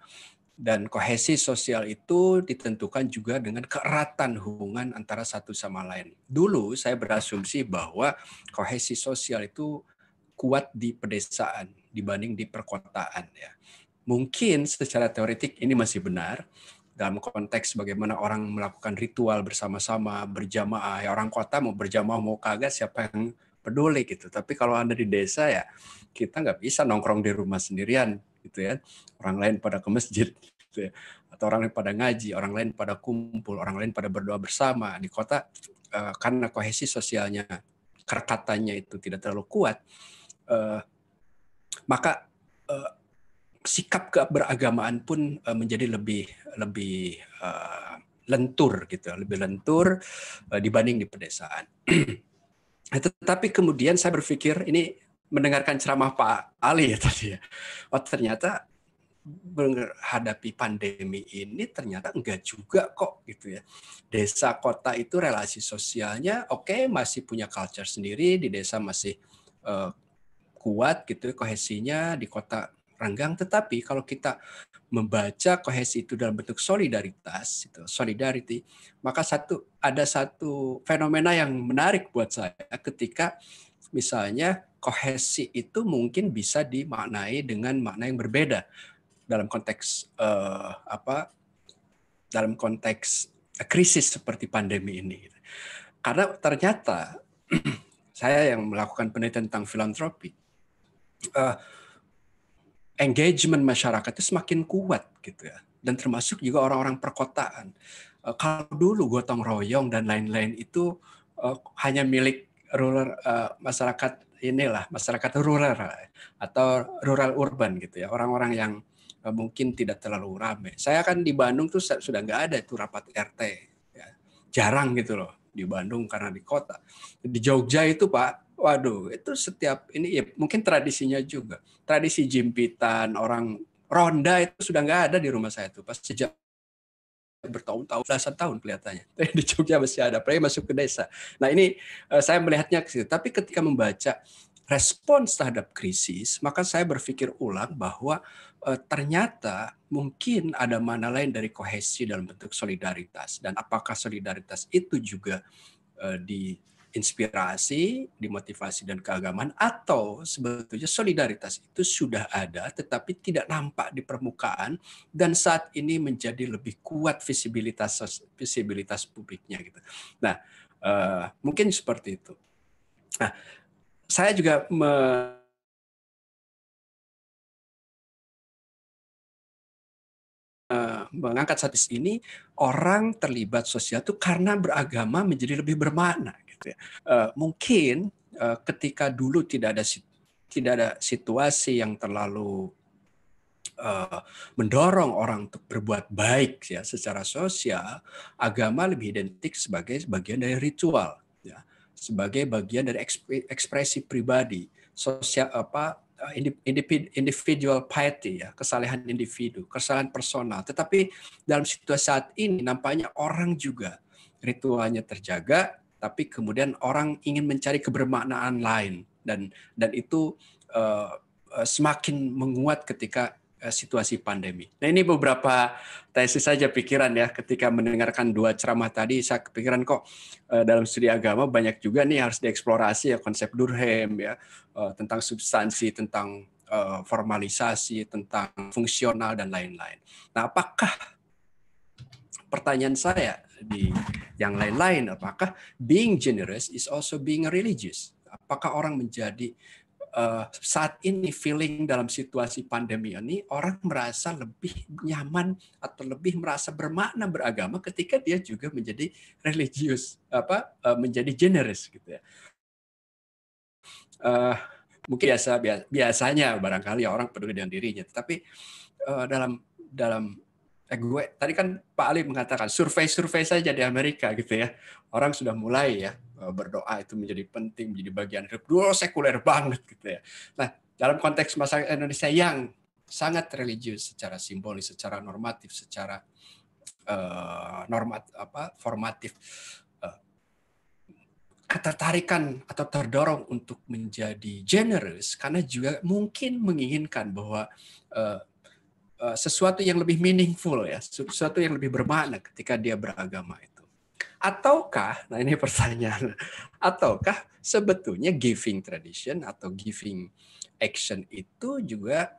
Dan kohesi sosial itu ditentukan juga dengan keeratan hubungan antara satu sama lain. Dulu saya berasumsi bahwa kohesi sosial itu kuat di pedesaan dibanding di perkotaan ya. Mungkin secara teoretik ini masih benar, dalam konteks bagaimana orang melakukan ritual bersama-sama berjamaah ya orang kota mau berjamaah mau kagak siapa yang peduli gitu tapi kalau anda di desa ya kita nggak bisa nongkrong di rumah sendirian gitu ya orang lain pada ke masjid [LAUGHS] gitu ya atau orang lain pada ngaji orang lain pada kumpul orang lain pada berdoa bersama di kota eh, karena kohesi sosialnya kerkatannya itu tidak terlalu kuat eh, maka eh, sikap keberagamaan pun eh, menjadi lebih lebih eh, lentur gitu, lebih lentur eh, dibanding di pedesaan. [CLEARS THROAT] Tetapi kemudian saya berpikir ini mendengarkan ceramah Pak Ali ya tadi ya. Oh ternyata menghadapi pandemi ini ternyata enggak juga kok gitu ya. Desa kota itu relasi sosialnya oke okay, masih punya culture sendiri di desa masih uh, kuat gitu kohesinya di kota renggang. Tetapi kalau kita membaca kohesi itu dalam bentuk solidaritas, itu solidarity, maka satu ada satu fenomena yang menarik buat saya ketika misalnya kohesi itu mungkin bisa dimaknai dengan makna yang berbeda dalam konteks eh, apa dalam konteks krisis seperti pandemi ini. Karena ternyata [CLEARS THROAT] saya yang melakukan penelitian tentang filantropi, eh, engagement masyarakat itu semakin kuat gitu ya. Dan termasuk juga orang-orang perkotaan. Eh, kalau dulu gotong royong dan lain-lain itu eh, hanya milik rural eh, masyarakat inilah masyarakat rural atau rural urban gitu ya orang-orang yang mungkin tidak terlalu ramai. Saya kan di Bandung tuh sudah nggak ada itu rapat RT, ya. jarang gitu loh di Bandung karena di kota. Di Jogja itu Pak, waduh itu setiap ini ya mungkin tradisinya juga tradisi jimpitan, orang ronda itu sudah nggak ada di rumah saya itu Pas sejak bertahun-tahun, belasan tahun kelihatannya. [LAUGHS] Di Jogja masih ada, pria masuk ke desa. Nah ini eh, saya melihatnya ke situ. Tapi ketika membaca respons terhadap krisis, maka saya berpikir ulang bahwa eh, ternyata mungkin ada mana lain dari kohesi dalam bentuk solidaritas. Dan apakah solidaritas itu juga eh, di inspirasi, dimotivasi dan keagamaan atau sebetulnya solidaritas itu sudah ada tetapi tidak nampak di permukaan dan saat ini menjadi lebih kuat visibilitas visibilitas publiknya gitu. Nah, uh, mungkin seperti itu. Nah, saya juga me eh, mengangkat statis ini orang terlibat sosial itu karena beragama menjadi lebih bermakna Gitu ya. uh, mungkin uh, ketika dulu tidak ada tidak ada situasi yang terlalu uh, mendorong orang untuk berbuat baik ya secara sosial, agama lebih identik sebagai bagian dari ritual, ya, sebagai bagian dari ekspresi pribadi, sosial apa individual piety ya kesalehan individu kesalahan personal tetapi dalam situasi saat ini nampaknya orang juga ritualnya terjaga tapi kemudian orang ingin mencari kebermaknaan lain dan dan itu uh, semakin menguat ketika eh, situasi pandemi. Nah ini beberapa tesis saja pikiran ya ketika mendengarkan dua ceramah tadi saya kepikiran kok dalam studi agama banyak juga nih harus dieksplorasi ya konsep Durkheim ya tentang substansi tentang formalisasi tentang fungsional dan lain-lain. Nah apakah pertanyaan saya di yang lain-lain apakah being generous is also being religious apakah orang menjadi uh, saat ini feeling dalam situasi pandemi ini orang merasa lebih nyaman atau lebih merasa bermakna beragama ketika dia juga menjadi religius apa uh, menjadi generous gitu ya uh, mungkin biasa biasanya barangkali orang peduli dengan dirinya tapi uh, dalam dalam eh gue tadi kan Pak Ali mengatakan survei-survei saja di Amerika gitu ya orang sudah mulai ya eh, berdoa itu menjadi penting menjadi bagian hidup dulu sekuler banget gitu ya nah dalam konteks masyarakat Indonesia yang sangat religius secara simbolis secara normatif secara uh, normat apa formatif eh, ketertarikan atau terdorong untuk menjadi generous karena juga mungkin menginginkan bahwa Eh, sesuatu yang lebih meaningful ya, sesuatu yang lebih bermakna ketika dia beragama itu. Ataukah, nah ini [LAUGHS] pertanyaan, ataukah sebetulnya giving tradition atau giving action itu juga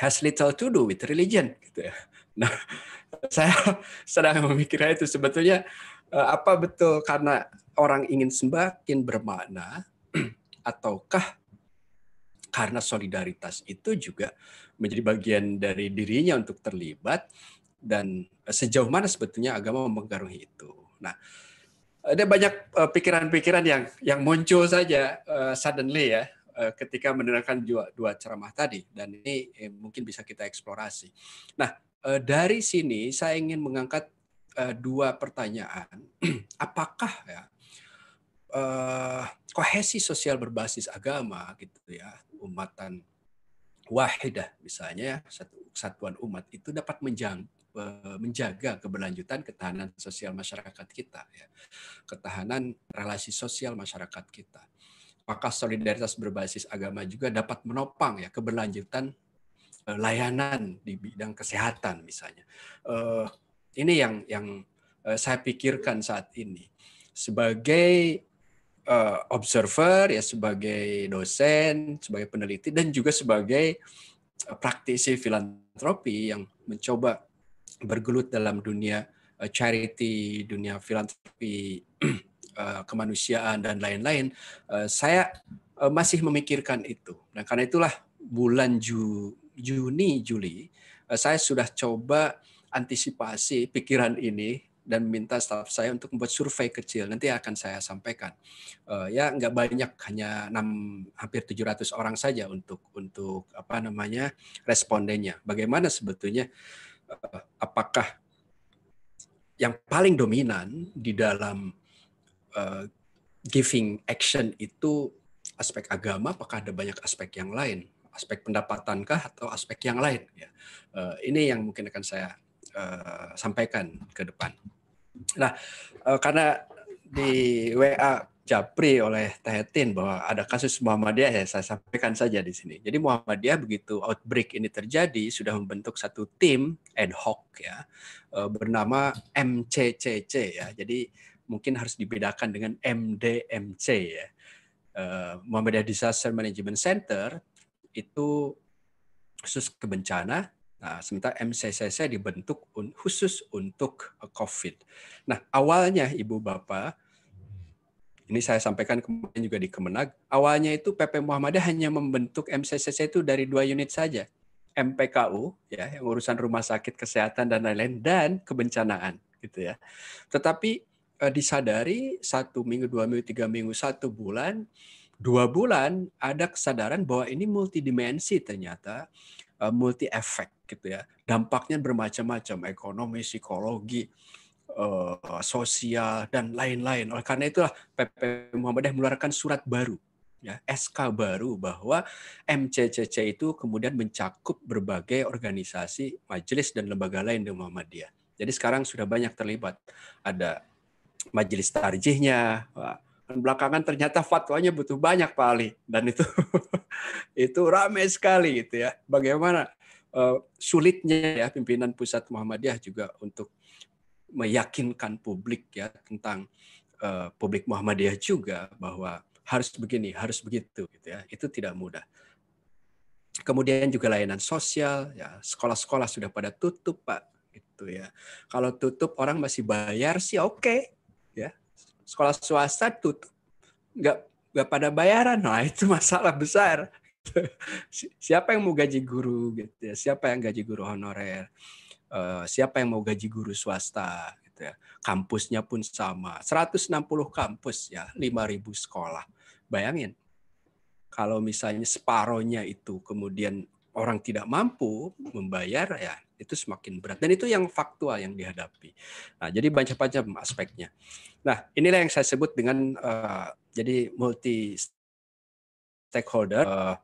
has little to do with religion gitu ya. Nah, [LAUGHS] saya sedang memikirkan itu sebetulnya eh, apa betul karena orang ingin semakin bermakna [CLEARS THROAT] ataukah karena solidaritas itu juga menjadi bagian dari dirinya untuk terlibat dan eh, sejauh mana sebetulnya agama mempengaruhi itu. Nah, ada banyak eh, pikiran-pikiran yang yang muncul saja uh, suddenly ya uh, ketika mendengarkan dua, dua ceramah tadi dan ini eh, mungkin bisa kita eksplorasi. Nah, uh, dari sini saya ingin mengangkat uh, dua pertanyaan. [CLEARS THROAT] Apakah ya uh, kohesi sosial berbasis agama gitu ya, umatan wahidah misalnya ya, satu satuan umat itu dapat menjang, menjaga keberlanjutan ketahanan sosial masyarakat kita ya. ketahanan relasi sosial masyarakat kita maka solidaritas berbasis agama juga dapat menopang ya keberlanjutan e, layanan di bidang kesehatan misalnya e, ini yang yang e, saya pikirkan saat ini sebagai Eh, observer ya sebagai dosen, sebagai peneliti dan juga sebagai eh, praktisi filantropi yang mencoba bergelut dalam dunia eh, charity, dunia filantropi [CLEARS THROAT] kemanusiaan dan lain-lain, saya masih memikirkan itu. dan nah, karena itulah bulan Ju, Juni Juli saya sudah coba antisipasi pikiran ini dan minta staff saya untuk membuat survei kecil. Nanti akan saya sampaikan. Uh, ya nggak banyak hanya 6 hampir 700 orang saja untuk untuk apa namanya respondennya. Bagaimana sebetulnya uh, apakah yang paling dominan di dalam uh, giving action itu aspek agama apakah ada banyak aspek yang lain? aspek pendapatankah atau aspek yang lain ya. Uh, ini yang mungkin akan saya uh, sampaikan ke depan. Nah, eh, karena di WA Japri oleh Tehetin bahwa ada kasus Muhammadiyah ya saya sampaikan saja di sini. Jadi Muhammadiyah begitu outbreak ini terjadi sudah membentuk satu tim ad hoc ya eh, bernama MCCC ya. Jadi mungkin harus dibedakan dengan MDMC ya. Eh, Muhammadiyah Disaster Management Center itu khusus kebencana, Nah, sementara MCCC dibentuk khusus untuk eh, COVID. Nah, awalnya Ibu Bapak, ini saya sampaikan kemarin juga di Kemenag, awalnya itu PP Muhammadiyah hanya membentuk MCCC itu dari dua unit saja. MPKU, ya, yang urusan rumah sakit kesehatan dan lain-lain, dan kebencanaan. gitu ya. Tetapi eh, disadari satu minggu, dua minggu, tiga minggu, satu bulan, dua bulan ada kesadaran bahwa ini multidimensi ternyata Eh, multi efek gitu ya. Dampaknya bermacam-macam, ekonomi, psikologi, eh, sosial dan lain-lain. Oleh karena itulah PP Muhammadiyah mengeluarkan surat baru ya, SK baru bahwa MCCC itu kemudian mencakup berbagai organisasi, majelis dan lembaga lain di Muhammadiyah. Jadi sekarang sudah banyak terlibat. Ada majelis tarjihnya, dan belakangan ternyata fatwanya butuh banyak Pak Ali dan itu [LAUGHS] itu ramai sekali gitu ya bagaimana uh, sulitnya ya pimpinan pusat Muhammadiyah juga untuk meyakinkan publik ya tentang uh, publik Muhammadiyah juga bahwa harus begini harus begitu gitu ya itu tidak mudah kemudian juga layanan sosial ya sekolah-sekolah sudah pada tutup Pak gitu ya kalau tutup orang masih bayar sih oke okay sekolah swasta tutup nggak nggak pada bayaran nah [LAUGHS] itu masalah besar siapa yang mau gaji guru gitu ya siapa yang gaji guru honorer eh, siapa yang mau gaji guru swasta gitu ya kampusnya pun sama 160 kampus ya 5000 sekolah bayangin kalau misalnya separohnya itu kemudian orang tidak mampu membayar ya itu semakin berat. Dan itu yang faktual yang dihadapi. Nah, jadi banyak macam aspeknya. Nah, inilah yang saya sebut dengan uh, jadi multi stakeholder uh,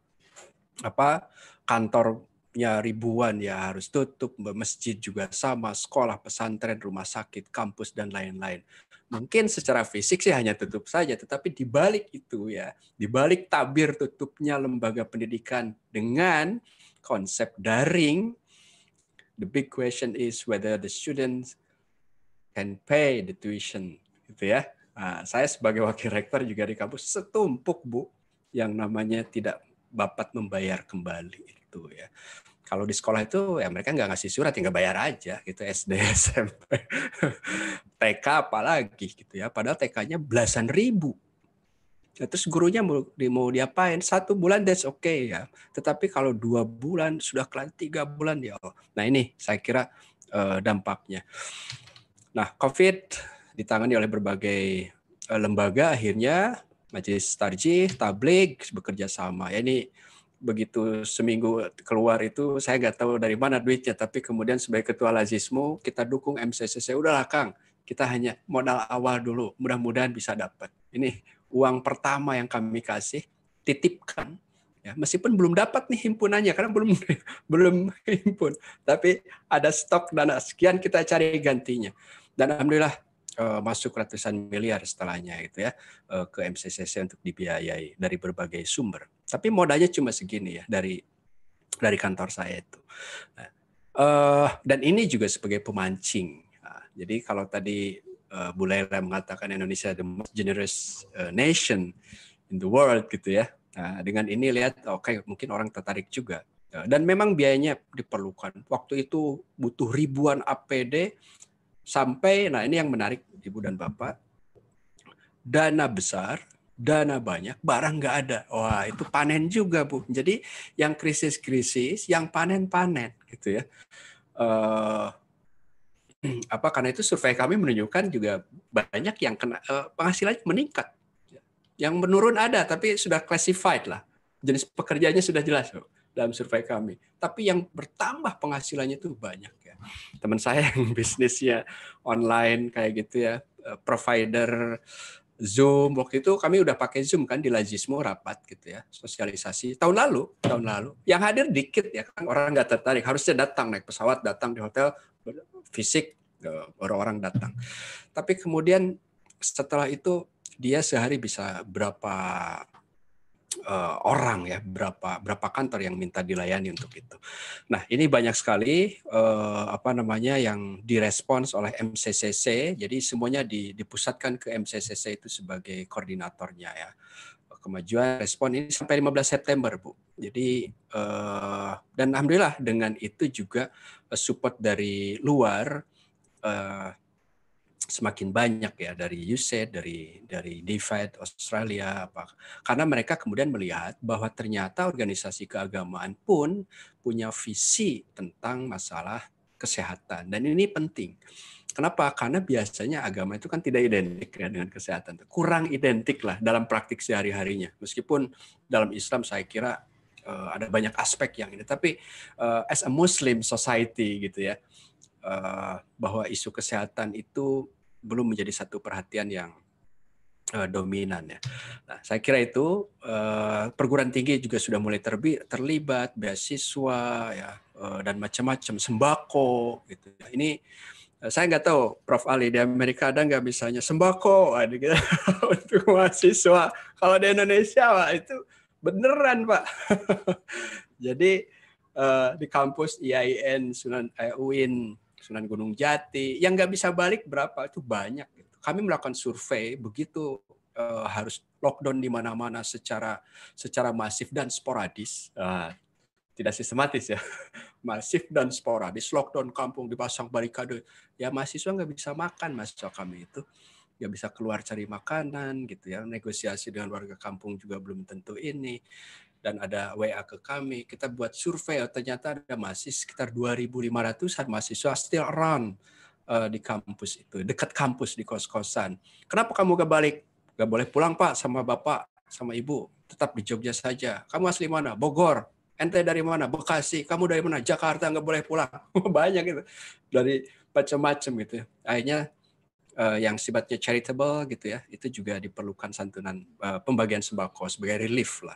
apa kantornya ribuan ya harus tutup, masjid juga sama, sekolah, pesantren, rumah sakit, kampus dan lain-lain. Mungkin secara fisik sih hanya tutup saja, tetapi di balik itu ya, di balik tabir tutupnya lembaga pendidikan dengan konsep daring The big question is whether the students can pay the tuition, gitu ya. Nah, saya sebagai wakil rektor juga di kampus setumpuk bu yang namanya tidak dapat membayar kembali itu ya. Kalau di sekolah itu ya mereka nggak ngasih surat, tinggal bayar aja gitu SD, SMP, [LAUGHS] TK apalagi gitu ya. Padahal TK-nya belasan ribu Ya, terus gurunya mau, mau diapain? Satu bulan that's okay ya. Tetapi kalau dua bulan sudah kelan tiga bulan ya. Nah ini saya kira uh, dampaknya. Nah COVID ditangani oleh berbagai uh, lembaga akhirnya Majelis Tarjih, Tablik bekerja sama. Ya, ini begitu seminggu keluar itu saya nggak tahu dari mana duitnya tapi kemudian sebagai ketua lazismu kita dukung MCCC udahlah Kang kita hanya modal awal dulu mudah-mudahan bisa dapat ini uang pertama yang kami kasih titipkan ya meskipun belum dapat nih himpunannya karena belum [LAUGHS] belum himpun tapi ada stok dana sekian kita cari gantinya dan alhamdulillah eh, masuk ratusan miliar setelahnya itu ya eh, ke MCCC untuk dibiayai dari berbagai sumber tapi modalnya cuma segini ya dari dari kantor saya itu nah, eh, dan ini juga sebagai pemancing nah, jadi kalau tadi uh, eh, Bu Laila mengatakan Indonesia the most generous uh, nation in the world gitu ya. Nah, dengan ini lihat oke okay, mungkin orang tertarik juga. Eh, dan memang biayanya diperlukan. Waktu itu butuh ribuan APD sampai nah ini yang menarik Ibu dan Bapak. Dana besar, dana banyak, barang nggak ada. Wah, itu panen juga, Bu. Jadi yang krisis-krisis, yang panen-panen gitu ya. Uh, [CLEARS THROAT] apa karena itu survei kami menunjukkan juga banyak yang kena eh, penghasilannya meningkat. Yang menurun ada tapi sudah classified lah. Jenis pekerjaannya sudah jelas loh dalam survei kami. Tapi yang bertambah penghasilannya itu banyak ya. Teman saya [LAUGHS] yang bisnisnya online kayak gitu ya, eh, provider Zoom waktu itu kami udah pakai Zoom kan di Lazismo rapat gitu ya sosialisasi tahun lalu tahun lalu yang hadir dikit ya kan orang nggak tertarik harusnya datang naik pesawat datang di hotel fisik eh, orang-orang datang tapi kemudian setelah itu dia sehari bisa berapa uh, orang ya berapa berapa kantor yang minta dilayani untuk itu. Nah ini banyak sekali uh, apa namanya yang direspons oleh MCCC. Jadi semuanya dipusatkan ke MCCC itu sebagai koordinatornya ya kemajuan respon ini sampai 15 September Bu. Jadi uh, dan alhamdulillah dengan itu juga support dari luar uh, semakin banyak ya dari USAID, dari dari DFID Australia apa karena mereka kemudian melihat bahwa ternyata organisasi keagamaan pun punya visi tentang masalah kesehatan dan ini penting. Kenapa? Karena biasanya agama itu kan tidak identik ya dengan kesehatan. Kurang identik lah dalam praktik sehari-harinya. Meskipun dalam Islam saya kira uh, ada banyak aspek yang ini. Tapi uh, as a Muslim society gitu ya, uh, bahwa isu kesehatan itu belum menjadi satu perhatian yang eh, dominan ya. Nah, saya kira itu eh, perguruan tinggi juga sudah mulai terbi terlibat beasiswa ya eh, dan macam-macam sembako gitu. Ini saya nggak tahu Prof Ali di Amerika ada nggak misalnya sembako gitu, [LAUGHS] untuk mahasiswa kalau di Indonesia Pak, itu beneran Pak [LAUGHS] jadi di kampus IAIN Sunan uh, UIN Sunan Gunung Jati. Yang nggak bisa balik berapa itu banyak. Gitu. Kami melakukan survei begitu uh, harus lockdown di mana-mana secara secara masif dan sporadis. Uh, tidak sistematis ya, [LAUGHS] masif dan sporadis. Lockdown kampung dipasang barikade. Ya mahasiswa nggak bisa makan mahasiswa kami itu nggak bisa keluar cari makanan gitu ya negosiasi dengan warga kampung juga belum tentu ini dan ada WA ke kami. Kita buat survei, Oh ternyata ada masih sekitar 2.500-an mahasiswa still around uh, di kampus itu, dekat kampus di kos-kosan. Kenapa kamu gak balik? Gak boleh pulang Pak sama Bapak, sama Ibu. Tetap di Jogja saja. Kamu asli mana? Bogor. Ente dari mana? Bekasi. Kamu dari mana? Jakarta. Gak boleh pulang. [LAUGHS] Banyak gitu. Dari macam-macam gitu. Akhirnya uh, yang sifatnya charitable gitu ya, itu juga diperlukan santunan uh, pembagian sembako sebagai relief lah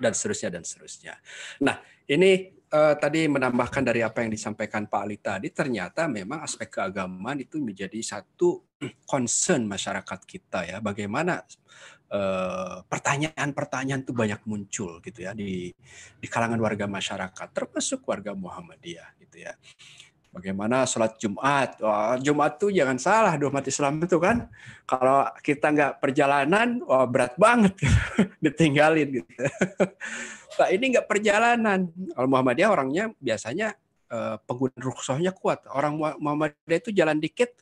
dan seterusnya dan seterusnya. Nah, ini uh, tadi menambahkan dari apa yang disampaikan Pak Ali tadi, ternyata memang aspek keagamaan itu menjadi satu [CLEARS THROAT] concern masyarakat kita ya. Bagaimana eh, pertanyaan-pertanyaan uh, itu banyak muncul gitu ya di di kalangan warga masyarakat, termasuk warga Muhammadiyah gitu ya. Bagaimana sholat Jumat? Wah, Jumat tuh jangan salah, mati Islam itu kan kalau kita nggak perjalanan, wah berat banget [LAUGHS] ditinggalin gitu. [LAUGHS] Nah, ini nggak perjalanan. al Muhammadiyah orangnya biasanya eh, pengguna rukshohnya kuat. Orang Muhammadiyah itu jalan dikit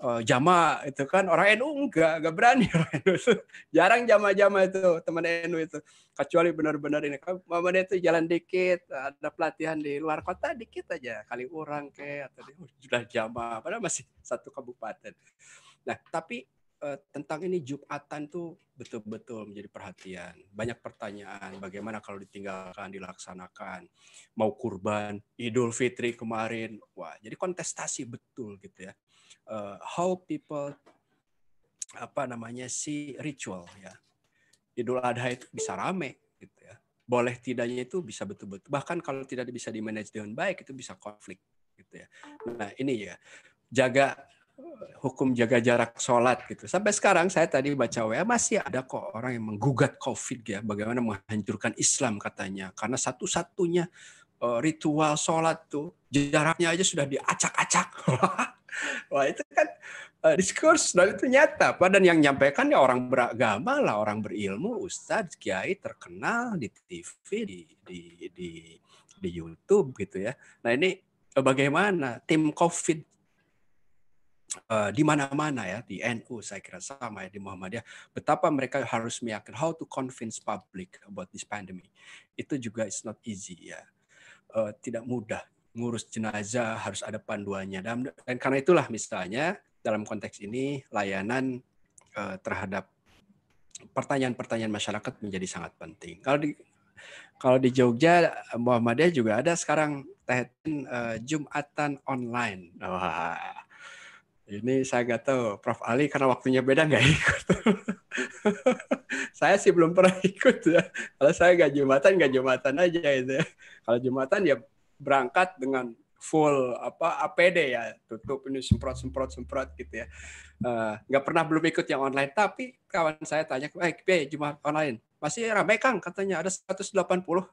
uh, jama itu kan orang NU enggak enggak berani [LAUGHS] orang NU itu jarang jama-jama itu teman NU itu kecuali benar-benar ini momennya itu jalan dikit ada pelatihan di luar kota dikit aja kali orang ke atau di [LAUGHS] sudah jama padahal masih satu kabupaten nah tapi Eh, tentang ini Jumatan tuh betul-betul menjadi perhatian. Banyak pertanyaan bagaimana kalau ditinggalkan, dilaksanakan. Mau kurban, Idul Fitri kemarin. Wah, jadi kontestasi betul gitu ya. Uh, how people apa namanya si ritual ya. Idul Adha itu bisa rame gitu ya. Boleh tidaknya itu bisa betul-betul. Bahkan kalau tidak bisa di manage dengan baik itu bisa konflik gitu ya. Nah, ini ya. Jaga hukum jaga jarak sholat gitu. Sampai sekarang saya tadi baca WA masih ada kok orang yang menggugat COVID ya, bagaimana menghancurkan Islam katanya. Karena satu-satunya eh, ritual sholat tuh jaraknya aja sudah diacak-acak. [LAUGHS] Wah itu kan eh, diskurs dan itu nyata. Padahal yang nyampaikan ya orang beragama lah, orang berilmu, ustadz, kiai terkenal di TV, di di di, di YouTube gitu ya. Nah ini eh, bagaimana tim COVID uh, di mana-mana ya di NU saya kira sama ya di Muhammadiyah betapa mereka harus meyakinkan how to convince public about this pandemic itu juga it's not easy ya uh, tidak mudah ngurus jenazah harus ada panduannya dan, dan karena itulah misalnya dalam konteks ini layanan uh, terhadap pertanyaan-pertanyaan masyarakat menjadi sangat penting kalau di kalau di Jogja Muhammadiyah juga ada sekarang Tehtin uh, Jumatan online. Wah, ini saya nggak tahu, Prof. Ali karena waktunya beda nggak ikut. [LAUGHS] saya sih belum pernah [LAUGHS] ikut ya. Kalau saya nggak jumatan, nggak jumatan aja itu. Ya. Kalau jumatan ya berangkat dengan full apa APD ya tutup ini semprot semprot semprot gitu ya eh, nggak uh, pernah belum ikut yang online tapi kawan saya tanya eh hey, cuma online masih ramai kang katanya ada 180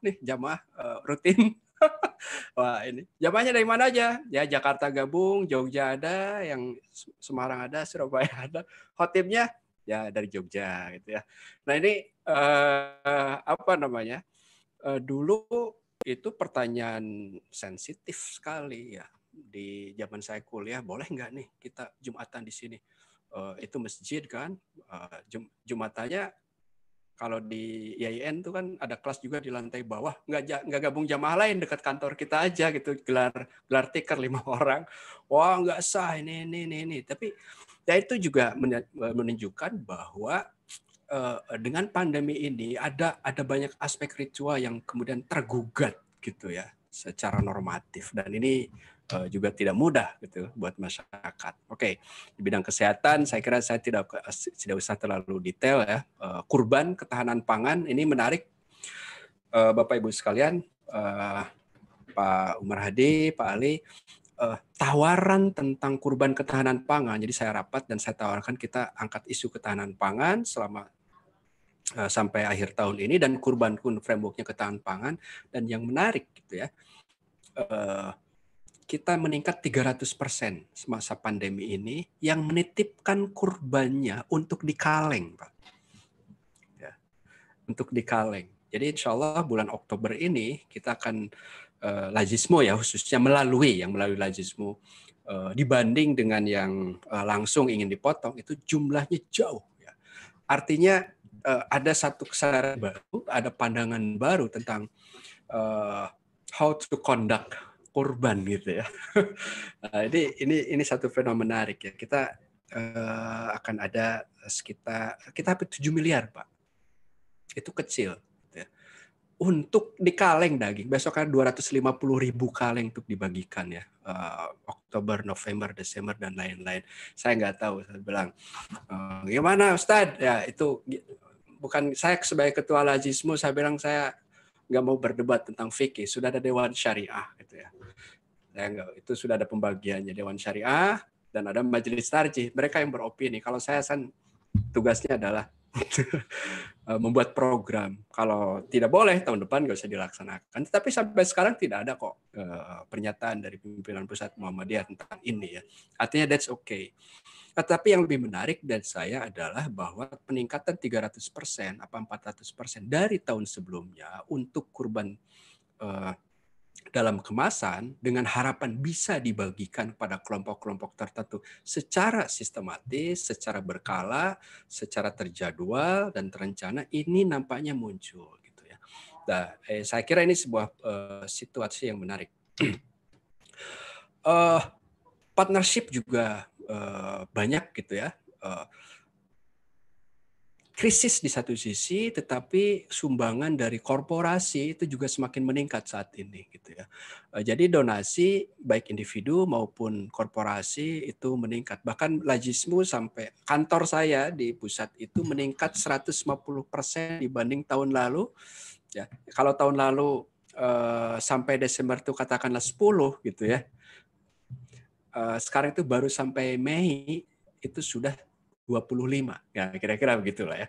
nih jamaah uh, rutin [LAUGHS] Wah ini jawabannya dari mana aja? Ya Jakarta gabung, Jogja ada, yang Semarang ada, Surabaya [LAUGHS] ada. Hotipnya ya dari Jogja gitu ya. Nah ini eh, apa namanya? Eh, dulu itu pertanyaan sensitif sekali ya di zaman saya kuliah. Boleh nggak nih kita jumatan di sini? Eh, itu masjid kan? Eh, Jum jumatannya kalau di IAIN tuh kan ada kelas juga di lantai bawah nggak nggak gabung jamaah lain dekat kantor kita aja gitu gelar gelar tikar lima [LAUGHS] orang wah nggak sah ini ini ini, ini. tapi ya itu juga menunjukkan bahwa uh, dengan pandemi ini ada ada banyak aspek ritual yang kemudian tergugat gitu ya secara normatif dan ini Eh, juga tidak mudah gitu buat masyarakat. Oke, okay. di bidang kesehatan saya kira saya tidak tidak usah terlalu detail ya. Eh, kurban ketahanan pangan ini menarik eh, Bapak Ibu sekalian, Pak Umar Hadi, Pak Ali tawaran tentang kurban ketahanan pangan. Jadi saya rapat dan saya tawarkan kita angkat isu ketahanan pangan selama sampai akhir tahun ini dan kurban pun frameworknya ketahanan pangan dan yang menarik gitu ya kita meningkat 300% semasa pandemi ini yang menitipkan kurbannya untuk dikaleng, Pak. Ya, untuk dikaleng. Jadi insya Allah bulan Oktober ini kita akan uh, eh, lajismo ya khususnya melalui yang melalui lajismo uh, eh, dibanding dengan yang uh, langsung ingin dipotong itu jumlahnya jauh. Ya. Artinya uh, ada satu kesadaran baru, ada pandangan baru tentang uh, how to conduct korban gitu ya. nah, [LAUGHS] ini ini ini satu fenomena menarik ya. Kita uh, akan ada sekitar kita hampir 7 miliar, Pak. Itu kecil gitu ya. Untuk di kaleng daging, besok kan 250 ribu kaleng untuk dibagikan ya. Uh, Oktober, November, Desember dan lain-lain. Saya nggak tahu, saya bilang, uh, gimana Ustadz? Ya itu bukan saya sebagai ketua lazismu saya bilang saya nggak mau berdebat tentang fikih sudah ada dewan syariah gitu ya. ya nggak itu sudah ada pembagiannya dewan syariah dan ada majelis tarji mereka yang beropini kalau saya san tugasnya adalah [LAUGHS] eh, membuat program kalau tidak boleh tahun depan nggak usah dilaksanakan tapi sampai sekarang tidak ada kok eh, pernyataan dari pimpinan pusat muhammadiyah tentang ini ya artinya that's okay tetapi yang lebih menarik dan saya adalah bahwa peningkatan 300% apa 400% dari tahun sebelumnya untuk kurban eh, dalam kemasan dengan harapan bisa dibagikan pada kelompok-kelompok tertentu secara sistematis, secara berkala, secara terjadwal dan terencana ini nampaknya muncul gitu ya. Nah, eh, saya kira ini sebuah eh, situasi yang menarik. uh, [CLEARS THROAT] partnership juga Eh, banyak gitu ya. Eh, krisis di satu sisi, tetapi sumbangan dari korporasi itu juga semakin meningkat saat ini, gitu ya. Eh, jadi donasi baik individu maupun korporasi itu meningkat. Bahkan Lajismu sampai kantor saya di pusat itu meningkat 150 persen dibanding tahun lalu. Ya, kalau tahun lalu sampai Desember itu katakanlah 10 gitu ya. Eh, sekarang itu baru sampai Mei itu sudah 25 ya kira-kira begitulah ya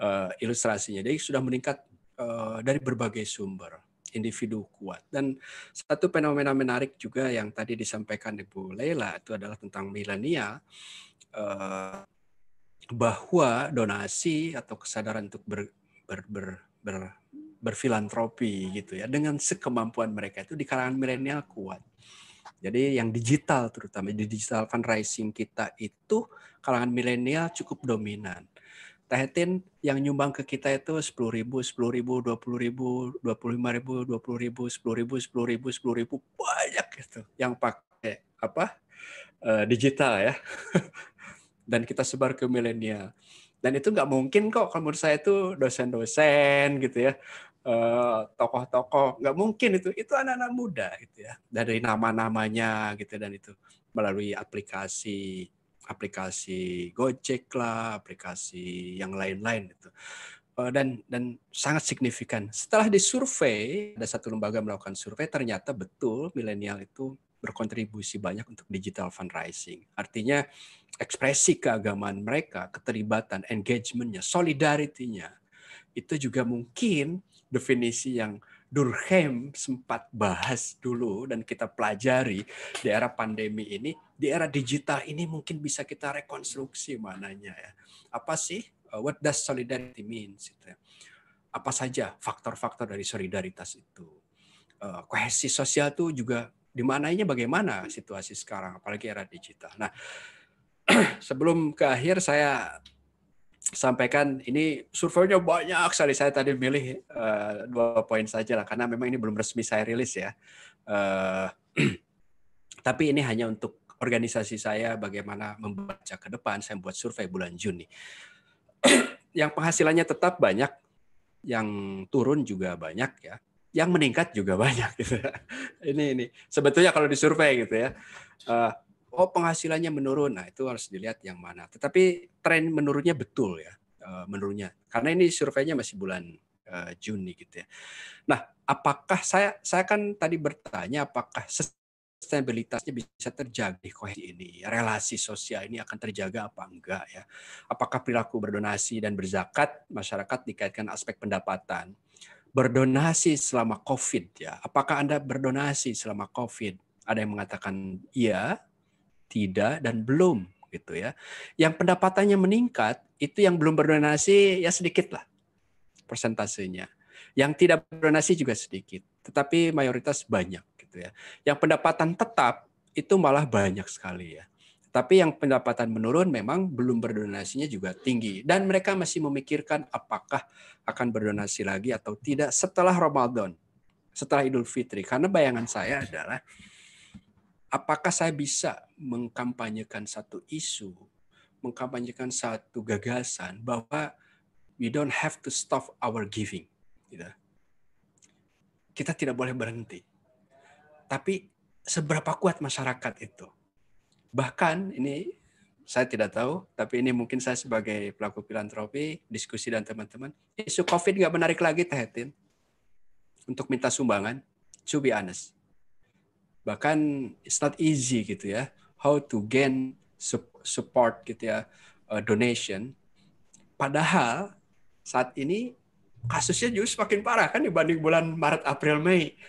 uh, ilustrasinya jadi sudah meningkat uh, dari berbagai sumber individu kuat dan satu fenomena menarik juga yang tadi disampaikan Bu Leila itu adalah tentang milenial uh, bahwa donasi atau kesadaran untuk ber, ber, ber, ber berfilantropi gitu ya dengan sekemampuan mereka itu di kalangan milenial kuat jadi yang digital terutama di digital fundraising kita itu kalangan milenial cukup dominan. Tehetin yang nyumbang ke kita itu 10 ribu, 10 ribu, 20 ribu, 25 ribu, 20 ribu, 10 ribu, 10 ribu, 10 ribu, banyak gitu yang pakai apa eh, digital ya. [LAUGHS] Dan kita sebar ke milenial. Dan itu nggak mungkin kok kalau menurut saya itu dosen-dosen gitu ya Eh, tokoh-tokoh nggak mungkin itu itu anak-anak muda gitu ya dari nama-namanya gitu dan itu melalui aplikasi aplikasi Gojek lah aplikasi yang lain-lain itu eh, dan dan sangat signifikan setelah disurvei ada satu lembaga melakukan survei ternyata betul milenial itu berkontribusi banyak untuk digital fundraising. Artinya ekspresi keagamaan mereka, keterlibatan, engagementnya, solidaritinya itu juga mungkin definisi yang Durkheim sempat bahas dulu dan kita pelajari di era pandemi ini, di era digital ini mungkin bisa kita rekonstruksi mananya ya. Apa sih uh, what does solidarity means gitu ya. Apa saja faktor-faktor dari solidaritas itu. Uh, kohesi sosial itu juga dimanainya bagaimana situasi sekarang apalagi era digital. Nah, [CLEARS THROAT] sebelum ke akhir saya sampaikan ini surveinya banyak sekali saya tadi milih uh, dua poin saja lah karena memang ini belum resmi saya rilis ya uh, [CLEARS THROAT] tapi ini hanya untuk organisasi saya bagaimana membaca ke depan saya buat survei bulan Juni [CLEARS THROAT] yang penghasilannya tetap banyak yang turun juga banyak ya yang meningkat juga [LAUGHS] banyak gitu ini ini sebetulnya kalau disurvei gitu ya uh, oh penghasilannya menurun. Nah, itu harus dilihat yang mana. Tetapi tren menurunnya betul ya, eh, menurunnya. Karena ini surveinya masih bulan eh, Juni gitu ya. Nah, apakah saya saya kan tadi bertanya apakah stabilitasnya bisa terjaga di kohesi ini, relasi sosial ini akan terjaga apa enggak ya? Apakah perilaku berdonasi dan berzakat masyarakat dikaitkan aspek pendapatan? Berdonasi selama COVID ya, apakah anda berdonasi selama COVID? Ada yang mengatakan iya, tidak, dan belum gitu ya. Yang pendapatannya meningkat itu yang belum berdonasi ya sedikit lah persentasenya. Yang tidak berdonasi juga sedikit, tetapi mayoritas banyak gitu ya. Yang pendapatan tetap itu malah banyak sekali ya. Tapi yang pendapatan menurun memang belum berdonasinya juga tinggi. Dan mereka masih memikirkan apakah akan berdonasi lagi atau tidak setelah Ramadan, setelah Idul Fitri. Karena bayangan saya adalah apakah saya bisa mengkampanyekan satu isu, mengkampanyekan satu gagasan bahwa we don't have to stop our giving. Gitu? Kita tidak boleh berhenti. Tapi seberapa kuat masyarakat itu? Bahkan ini saya tidak tahu, tapi ini mungkin saya sebagai pelaku filantropi, diskusi dan teman-teman, isu COVID nggak menarik lagi Tehetin untuk minta sumbangan, to be honest bahkan it's not easy gitu ya how to gain support gitu ya uh, donation padahal saat ini kasusnya justru semakin parah kan dibanding bulan Maret April Mei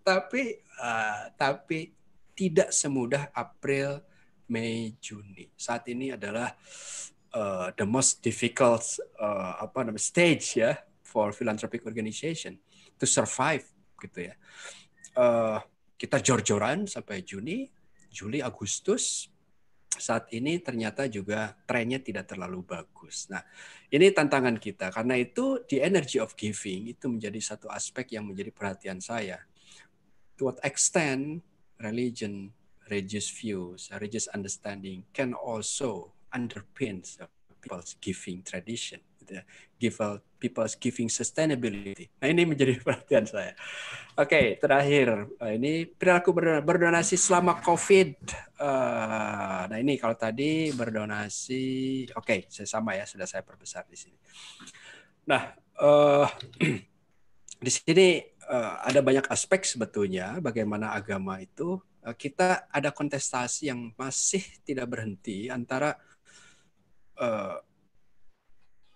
tapi uh, tapi tidak semudah April Mei Juni saat ini adalah uh, the most difficult uh, apa namanya stage ya for philanthropic organization to survive gitu ya uh, kita jor-joran sampai Juni, Juli, Agustus. Saat ini ternyata juga trennya tidak terlalu bagus. Nah, ini tantangan kita. Karena itu di energy of giving itu menjadi satu aspek yang menjadi perhatian saya. To what extent religion, religious views, religious understanding can also underpin people's giving tradition. Gitu ya. Give out people's giving sustainability. Nah ini menjadi [LAUGHS] perhatian saya. Oke okay, terakhir eh, ini perilaku berdonasi selama COVID. Uh, nah ini kalau tadi berdonasi, oke okay, saya sama ya sudah saya perbesar di sini. Nah uh, [CLEARS THROAT] di sini uh, ada banyak aspek sebetulnya bagaimana agama itu kita ada kontestasi yang masih tidak berhenti antara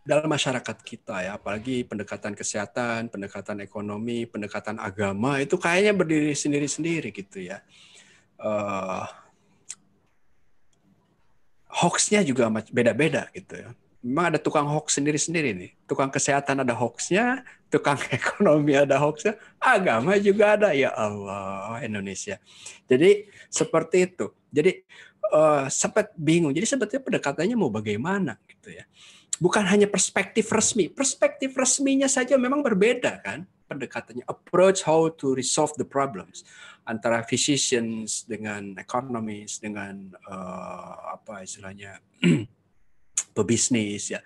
dalam masyarakat kita ya, apalagi pendekatan kesehatan, pendekatan ekonomi, pendekatan agama itu kayaknya berdiri sendiri-sendiri gitu ya. Uh, hoaxnya juga beda-beda gitu ya. Memang ada tukang hoax sendiri-sendiri nih. Tukang kesehatan ada hoaxnya, tukang [LAUGHS] ekonomi ada hoaxnya, agama juga ada. Ya Allah, Indonesia. Jadi seperti itu. Jadi uh, sempat bingung. Jadi sebetulnya pendekatannya mau bagaimana gitu ya bukan hanya perspektif resmi. Perspektif resminya saja memang berbeda kan pendekatannya. Approach how to resolve the problems antara physicians dengan economists dengan uh, apa istilahnya [CLEARS THROAT] pebisnis ya.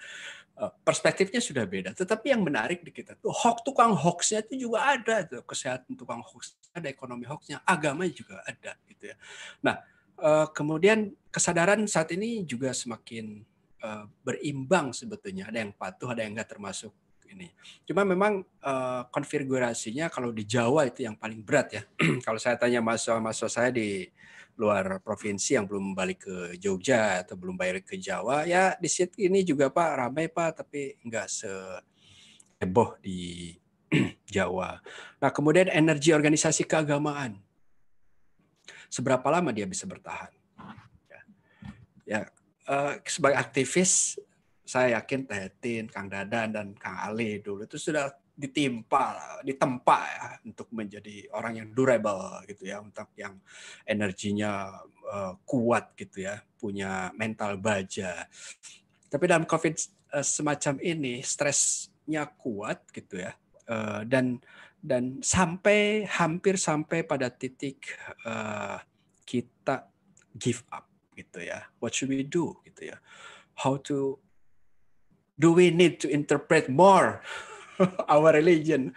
Eh, perspektifnya sudah beda, tetapi yang menarik di kita tuh hoax tukang hoaxnya itu juga ada tuh kesehatan tukang hoax ada ekonomi hoaxnya agama juga ada gitu ya. Nah eh, kemudian kesadaran saat ini juga semakin Eh, berimbang sebetulnya. Ada yang patuh, ada yang enggak termasuk ini. Cuma memang eh, konfigurasinya kalau di Jawa itu yang paling berat ya. [CLEARS THROAT] kalau saya tanya mahasiswa-mahasiswa saya di luar provinsi yang belum balik ke Jogja atau belum balik ke Jawa, ya di situ ini juga Pak ramai Pak, tapi nggak se heboh di [CLEARS THROAT] Jawa. Nah kemudian energi organisasi keagamaan, seberapa lama dia bisa bertahan? Ya, ya uh, sebagai aktivis saya yakin Teh Tin, Kang Dadan dan Kang Ali dulu itu sudah ditimpa, ditempa ya untuk menjadi orang yang durable gitu ya, untuk yang energinya uh, kuat gitu ya, punya mental baja. Tapi dalam COVID eh, semacam ini stresnya kuat gitu ya, uh, dan dan sampai hampir sampai pada titik uh, kita give up gitu ya what should we do gitu ya how to do we need to interpret more [LAUGHS] our religion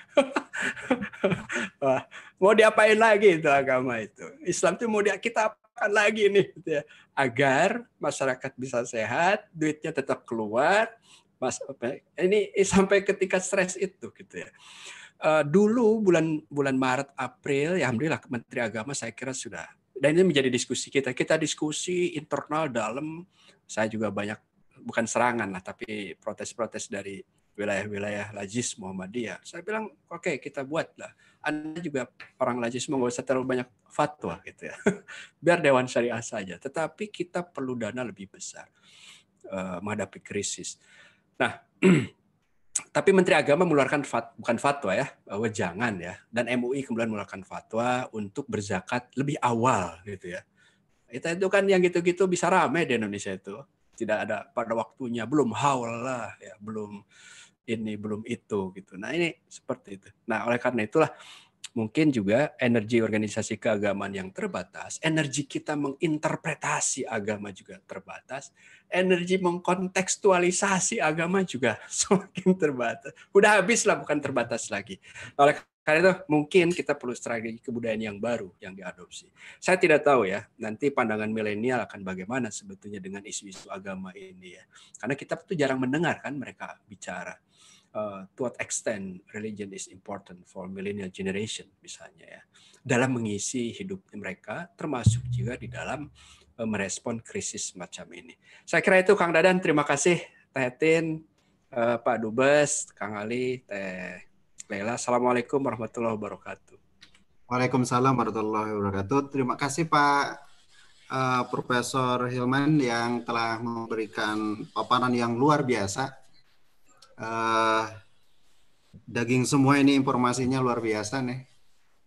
[LAUGHS] Wah, mau diapain lagi itu agama itu Islam itu mau dia kita apakan lagi nih gitu ya agar masyarakat bisa sehat duitnya tetap keluar mas ya, ini sampai ketika stres itu gitu ya uh, dulu bulan bulan Maret April ya alhamdulillah Menteri Agama saya kira sudah dan ini menjadi diskusi kita. Kita diskusi internal dalam saya juga banyak bukan serangan lah tapi protes-protes dari wilayah-wilayah Lajis Muhammadiyah. Saya bilang, oke okay, kita buat lah. Anda juga orang Lajis nggak usah terlalu banyak fatwa gitu ya. [LAUGHS] Biar Dewan Syariah saja. Tetapi kita perlu dana lebih besar uh, menghadapi krisis. Nah, [CLEARS THROAT] tapi Menteri Agama mengeluarkan fat, bukan fatwa ya bahwa jangan ya dan MUI kemudian mengeluarkan fatwa untuk berzakat lebih awal gitu ya itu itu kan yang gitu-gitu bisa ramai di Indonesia itu tidak ada pada waktunya belum haul lah ya belum ini belum itu gitu nah ini seperti itu nah oleh karena itulah mungkin juga energi organisasi keagamaan yang terbatas, energi kita menginterpretasi agama juga terbatas, energi mengkontekstualisasi agama juga [LAUGHS] semakin terbatas. Udah habis lah, bukan terbatas lagi. Oleh karena itu mungkin kita perlu strategi kebudayaan yang baru yang diadopsi. Saya tidak tahu ya, nanti pandangan milenial akan bagaimana sebetulnya dengan isu-isu agama ini ya. Karena kita tuh jarang mendengar kan mereka bicara Uh, to what extent religion is important for millennial generation misalnya ya dalam mengisi hidup mereka termasuk juga di dalam uh, merespon krisis macam ini. Saya kira itu Kang Dadan terima kasih Tehatin, uh, Pak Dubes, Kang Ali, Teh Lela. Assalamualaikum warahmatullahi wabarakatuh. Waalaikumsalam warahmatullahi wabarakatuh. Terima kasih Pak uh, Profesor Hilman yang telah memberikan paparan yang luar biasa Uh, daging semua ini informasinya luar biasa nih.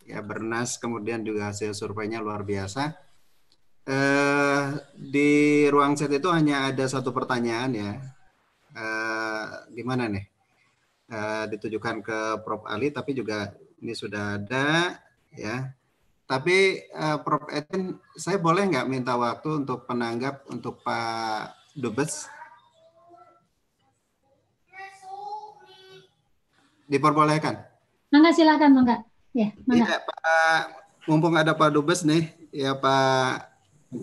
Ya Bernas kemudian juga hasil surveinya luar biasa. Uh, di ruang set itu hanya ada satu pertanyaan ya. Uh, gimana nih? Uh, ditujukan ke Prof Ali tapi juga ini sudah ada ya. Tapi uh, Prof Etin saya boleh nggak minta waktu untuk penanggap untuk Pak Dubes? diperbolehkan. Mangga silakan Mangga. Ya, mangga. Ya, Pak, mumpung ada Pak Dubes nih, ya Pak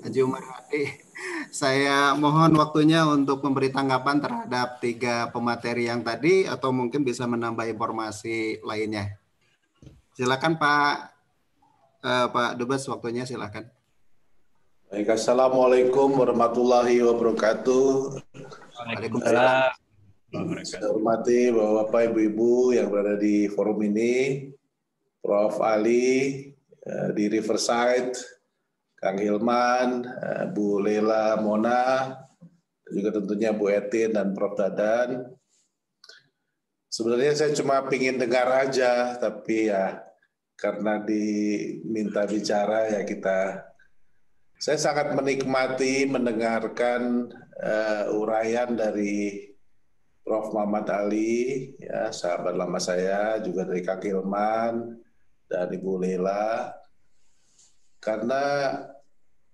Haji Umar Hadi. Saya mohon waktunya untuk memberi tanggapan terhadap tiga pemateri yang tadi atau mungkin bisa menambah informasi lainnya. Silakan Pak eh, Pak Dubes waktunya silakan. Baik, Assalamualaikum warahmatullahi wabarakatuh. Waalaikumsalam. Saya hormati bapak Bapak Ibu-Ibu yang berada di forum ini, Prof. Ali eh, di Riverside, Kang Hilman, eh, Bu Lela Mona, juga tentunya Bu Etin dan Prof. Dadan. Sebenarnya saya cuma pingin dengar aja, tapi ya karena diminta bicara ya kita. Saya sangat menikmati mendengarkan uh, uraian dari Prof. Muhammad Ali, ya, sahabat lama saya, juga dari Kak Hilman dan Ibu Lela. Karena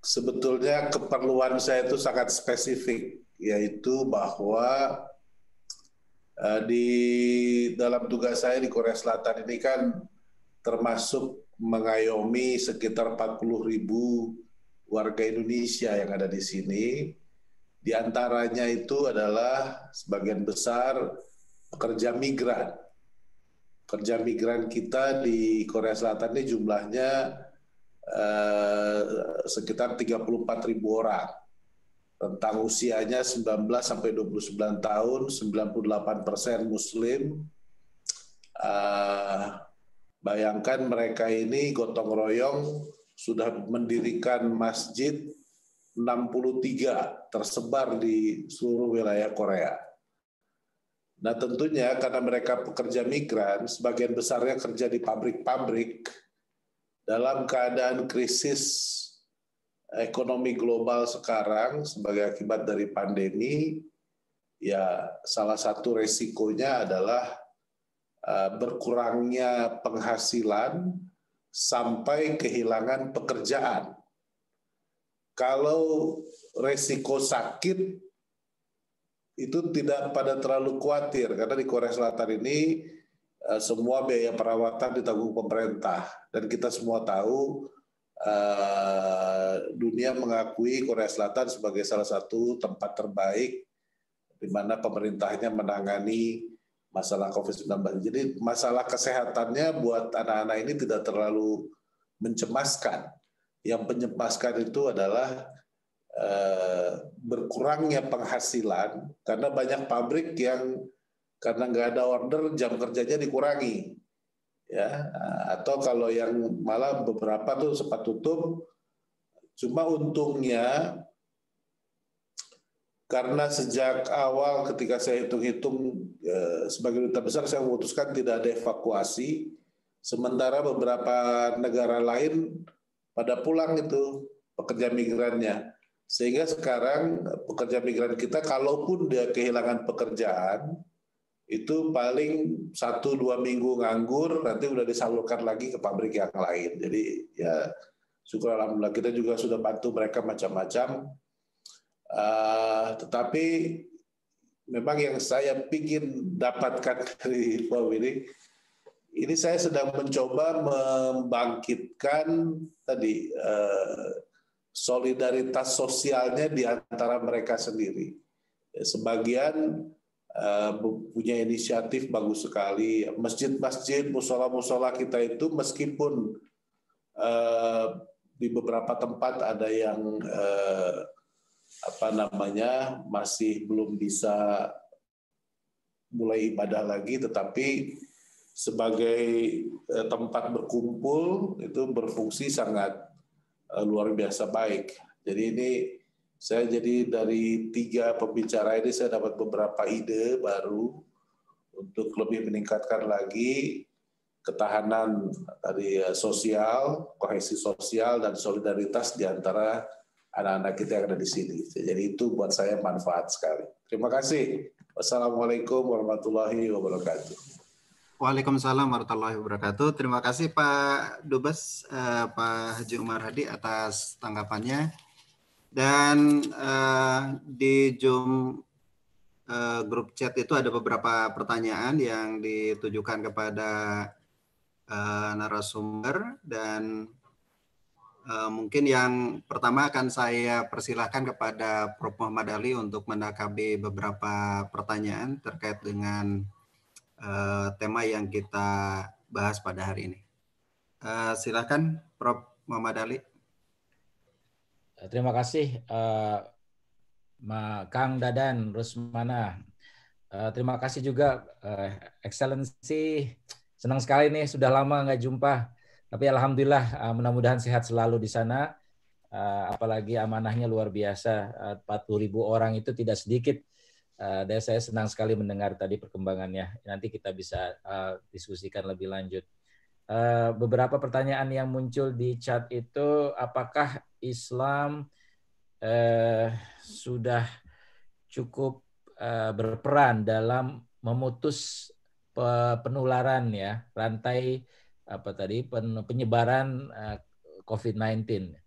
sebetulnya keperluan saya itu sangat spesifik, yaitu bahwa eh, di dalam tugas saya di Korea Selatan ini kan termasuk mengayomi sekitar 40 ribu warga Indonesia yang ada di sini di antaranya itu adalah sebagian besar pekerja migran. Pekerja migran kita di Korea Selatan ini jumlahnya eh, sekitar 34 ribu orang. Tentang usianya 19 sampai 29 tahun, 98 persen Muslim. Eh, bayangkan mereka ini gotong royong sudah mendirikan masjid 63 tersebar di seluruh wilayah Korea. Nah tentunya karena mereka pekerja migran, sebagian besarnya kerja di pabrik-pabrik dalam keadaan krisis ekonomi global sekarang sebagai akibat dari pandemi, ya salah satu resikonya adalah eh, berkurangnya penghasilan sampai kehilangan pekerjaan kalau resiko sakit itu tidak pada terlalu khawatir karena di Korea Selatan ini eh, semua biaya perawatan ditanggung pemerintah dan kita semua tahu eh, dunia mengakui Korea Selatan sebagai salah satu tempat terbaik di mana pemerintahnya menangani masalah COVID-19. Jadi masalah kesehatannya buat anak-anak ini tidak terlalu mencemaskan yang menyempaskan itu adalah eh, berkurangnya penghasilan karena banyak pabrik yang karena nggak ada order jam kerjanya dikurangi ya atau kalau yang malah beberapa tuh sempat tutup cuma untungnya karena sejak awal ketika saya hitung-hitung eh, sebagai duta besar saya memutuskan tidak ada evakuasi sementara beberapa negara lain pada pulang itu pekerja migrannya. Sehingga sekarang eh, pekerja migran kita kalaupun dia kehilangan pekerjaan, itu paling satu dua minggu nganggur, nanti udah disalurkan lagi ke pabrik yang lain. Jadi ya syukur alhamdulillah kita juga sudah bantu mereka macam-macam. Uh, tetapi memang yang saya pikir dapatkan [LAUGHS] dari Pak ini, ini saya sedang mencoba membangkitkan tadi eh, solidaritas sosialnya di antara mereka sendiri. Sebagian eh, punya inisiatif bagus sekali. Masjid-masjid, musola-musola kita itu meskipun eh, di beberapa tempat ada yang eh, apa namanya masih belum bisa mulai ibadah lagi, tetapi sebagai eh, tempat berkumpul itu berfungsi sangat eh, luar biasa baik. Jadi ini saya jadi dari tiga pembicara ini saya dapat beberapa ide baru untuk lebih meningkatkan lagi ketahanan dari eh, sosial, kohesi sosial dan solidaritas di antara anak-anak kita yang ada di sini. Jadi itu buat saya manfaat sekali. Terima kasih. Wassalamualaikum warahmatullahi wabarakatuh. Waalaikumsalam warahmatullahi wabarakatuh. Terima kasih Pak Dubes, eh, Pak Haji Umar Hadi atas tanggapannya. Dan eh, di Zoom eh, grup chat itu ada beberapa pertanyaan yang ditujukan kepada eh, narasumber dan eh, mungkin yang pertama akan saya persilahkan kepada Prof. Muhammad Ali untuk menakabi beberapa pertanyaan terkait dengan uh, tema yang kita bahas pada hari ini. Uh, silakan Prof. Muhammad Ali. Eh, terima kasih uh, Kang Dadan Rusmana. Uh, terima kasih juga uh, Excellency. Senang sekali nih sudah lama nggak jumpa. Tapi alhamdulillah uh, mudah-mudahan sehat selalu di sana. Uh, apalagi amanahnya luar biasa. Uh, 40 ribu orang itu tidak sedikit Eh, dan saya senang sekali mendengar tadi perkembangannya. Nanti kita bisa eh, diskusikan lebih lanjut. Eh, beberapa pertanyaan yang muncul di chat itu, apakah Islam sudah cukup berperan dalam memutus penularan ya rantai apa tadi penyebaran COVID-19?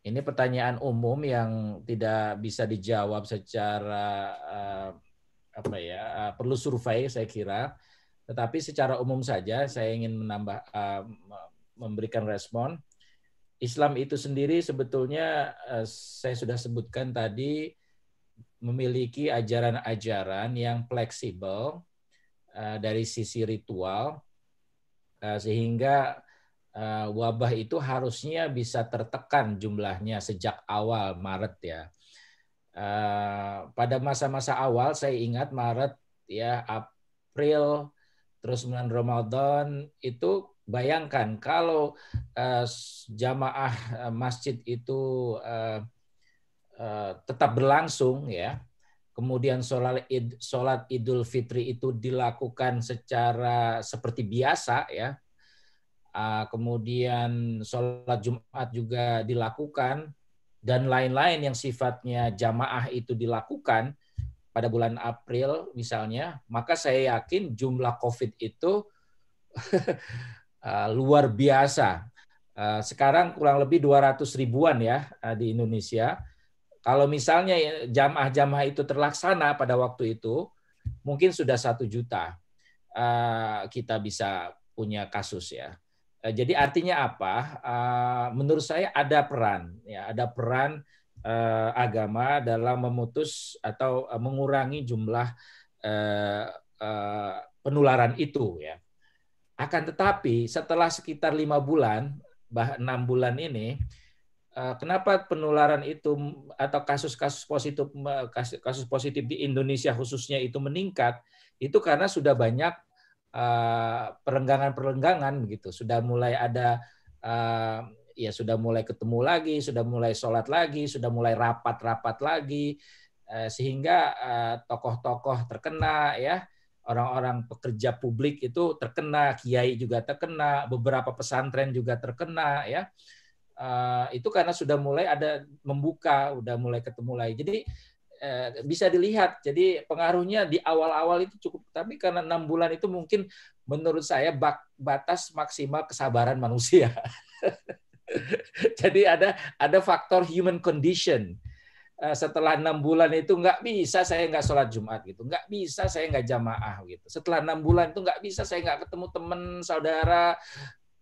Ini pertanyaan umum yang tidak bisa dijawab secara uh, apa ya uh, perlu survei saya kira. Tetapi secara umum saja saya ingin menambah uh, memberikan respon. Islam itu sendiri sebetulnya uh, saya sudah sebutkan tadi memiliki ajaran-ajaran yang fleksibel uh, dari sisi ritual uh, sehingga Eh, wabah itu harusnya bisa tertekan jumlahnya sejak awal Maret ya. Eh, pada masa-masa awal saya ingat Maret ya April terus bulan Ramadan itu bayangkan kalau eh, jamaah masjid itu tetap berlangsung ya kemudian sholat id, sholat idul fitri itu dilakukan secara seperti biasa ya Ah, kemudian sholat Jumat juga dilakukan, dan lain-lain yang sifatnya jamaah itu dilakukan pada bulan April misalnya, maka saya yakin jumlah COVID itu [LAUGHS] ah, luar biasa. Ah, sekarang kurang lebih 200 ribuan ya di Indonesia. Kalau misalnya jamaah-jamaah itu terlaksana pada waktu itu, mungkin sudah satu juta kita bisa punya kasus ya. Eh, jadi artinya apa? Eh, menurut saya ada peran, ya ada peran eh, agama dalam memutus atau mengurangi jumlah penularan itu ya. Akan tetapi setelah sekitar lima bulan, bah enam bulan ini, kenapa penularan itu atau kasus-kasus positif kasus positif di Indonesia khususnya itu meningkat? Itu karena sudah banyak Eh, perenggangan-perenggangan uh, begitu. Sudah mulai ada uh, ya sudah mulai ketemu lagi, sudah mulai sholat lagi, sudah mulai rapat-rapat lagi, eh, sehingga tokoh-tokoh terkena ya orang-orang pekerja publik itu terkena, kiai juga terkena, beberapa pesantren juga terkena ya. itu karena sudah mulai ada membuka, sudah mulai ketemu lagi. Jadi Eh, bisa dilihat. Jadi pengaruhnya di awal-awal itu cukup, tapi karena enam bulan itu mungkin menurut saya bak, batas maksimal kesabaran manusia. [LAUGHS] Jadi ada ada faktor human condition. Eh, setelah enam bulan itu nggak bisa saya nggak sholat Jumat gitu, nggak bisa saya nggak jamaah gitu. Setelah enam bulan itu nggak bisa saya nggak ketemu teman saudara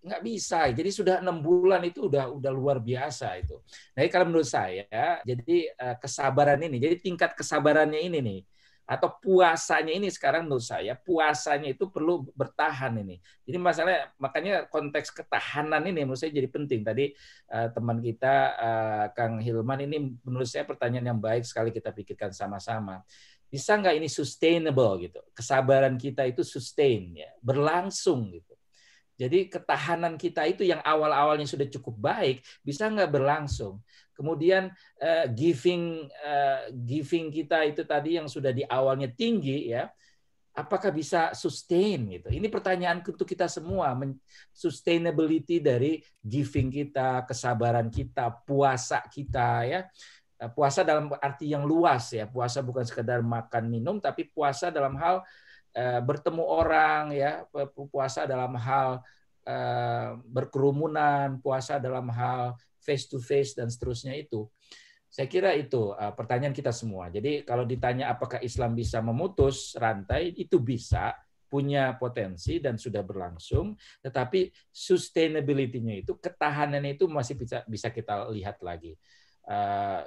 nggak bisa. Jadi sudah enam bulan itu udah udah luar biasa itu. Nah, kalau menurut saya, jadi eh, kesabaran ini, jadi tingkat kesabarannya ini nih, atau puasanya ini sekarang menurut saya puasanya itu perlu bertahan ini. Jadi masalah makanya konteks ketahanan ini menurut saya jadi penting. Tadi eh, teman kita eh, Kang Hilman ini menurut saya pertanyaan yang baik sekali kita pikirkan sama-sama. Bisa nggak ini sustainable gitu? Kesabaran kita itu sustain ya, berlangsung gitu. Jadi ketahanan kita itu yang awal-awalnya sudah cukup baik bisa nggak berlangsung. Kemudian uh, giving uh, giving kita itu tadi yang sudah di awalnya tinggi ya, apakah bisa sustain gitu. Ini pertanyaan untuk kita semua sustainability dari giving kita, kesabaran kita, puasa kita ya. Eh, puasa dalam arti yang luas ya. Puasa bukan sekedar makan minum tapi puasa dalam hal Eh, bertemu orang ya puasa dalam hal eh, berkerumunan puasa dalam hal face to face dan seterusnya itu saya kira itu eh, pertanyaan kita semua jadi kalau ditanya apakah Islam bisa memutus rantai itu bisa punya potensi dan sudah berlangsung, tetapi sustainability-nya itu ketahanannya itu masih bisa bisa kita lihat lagi.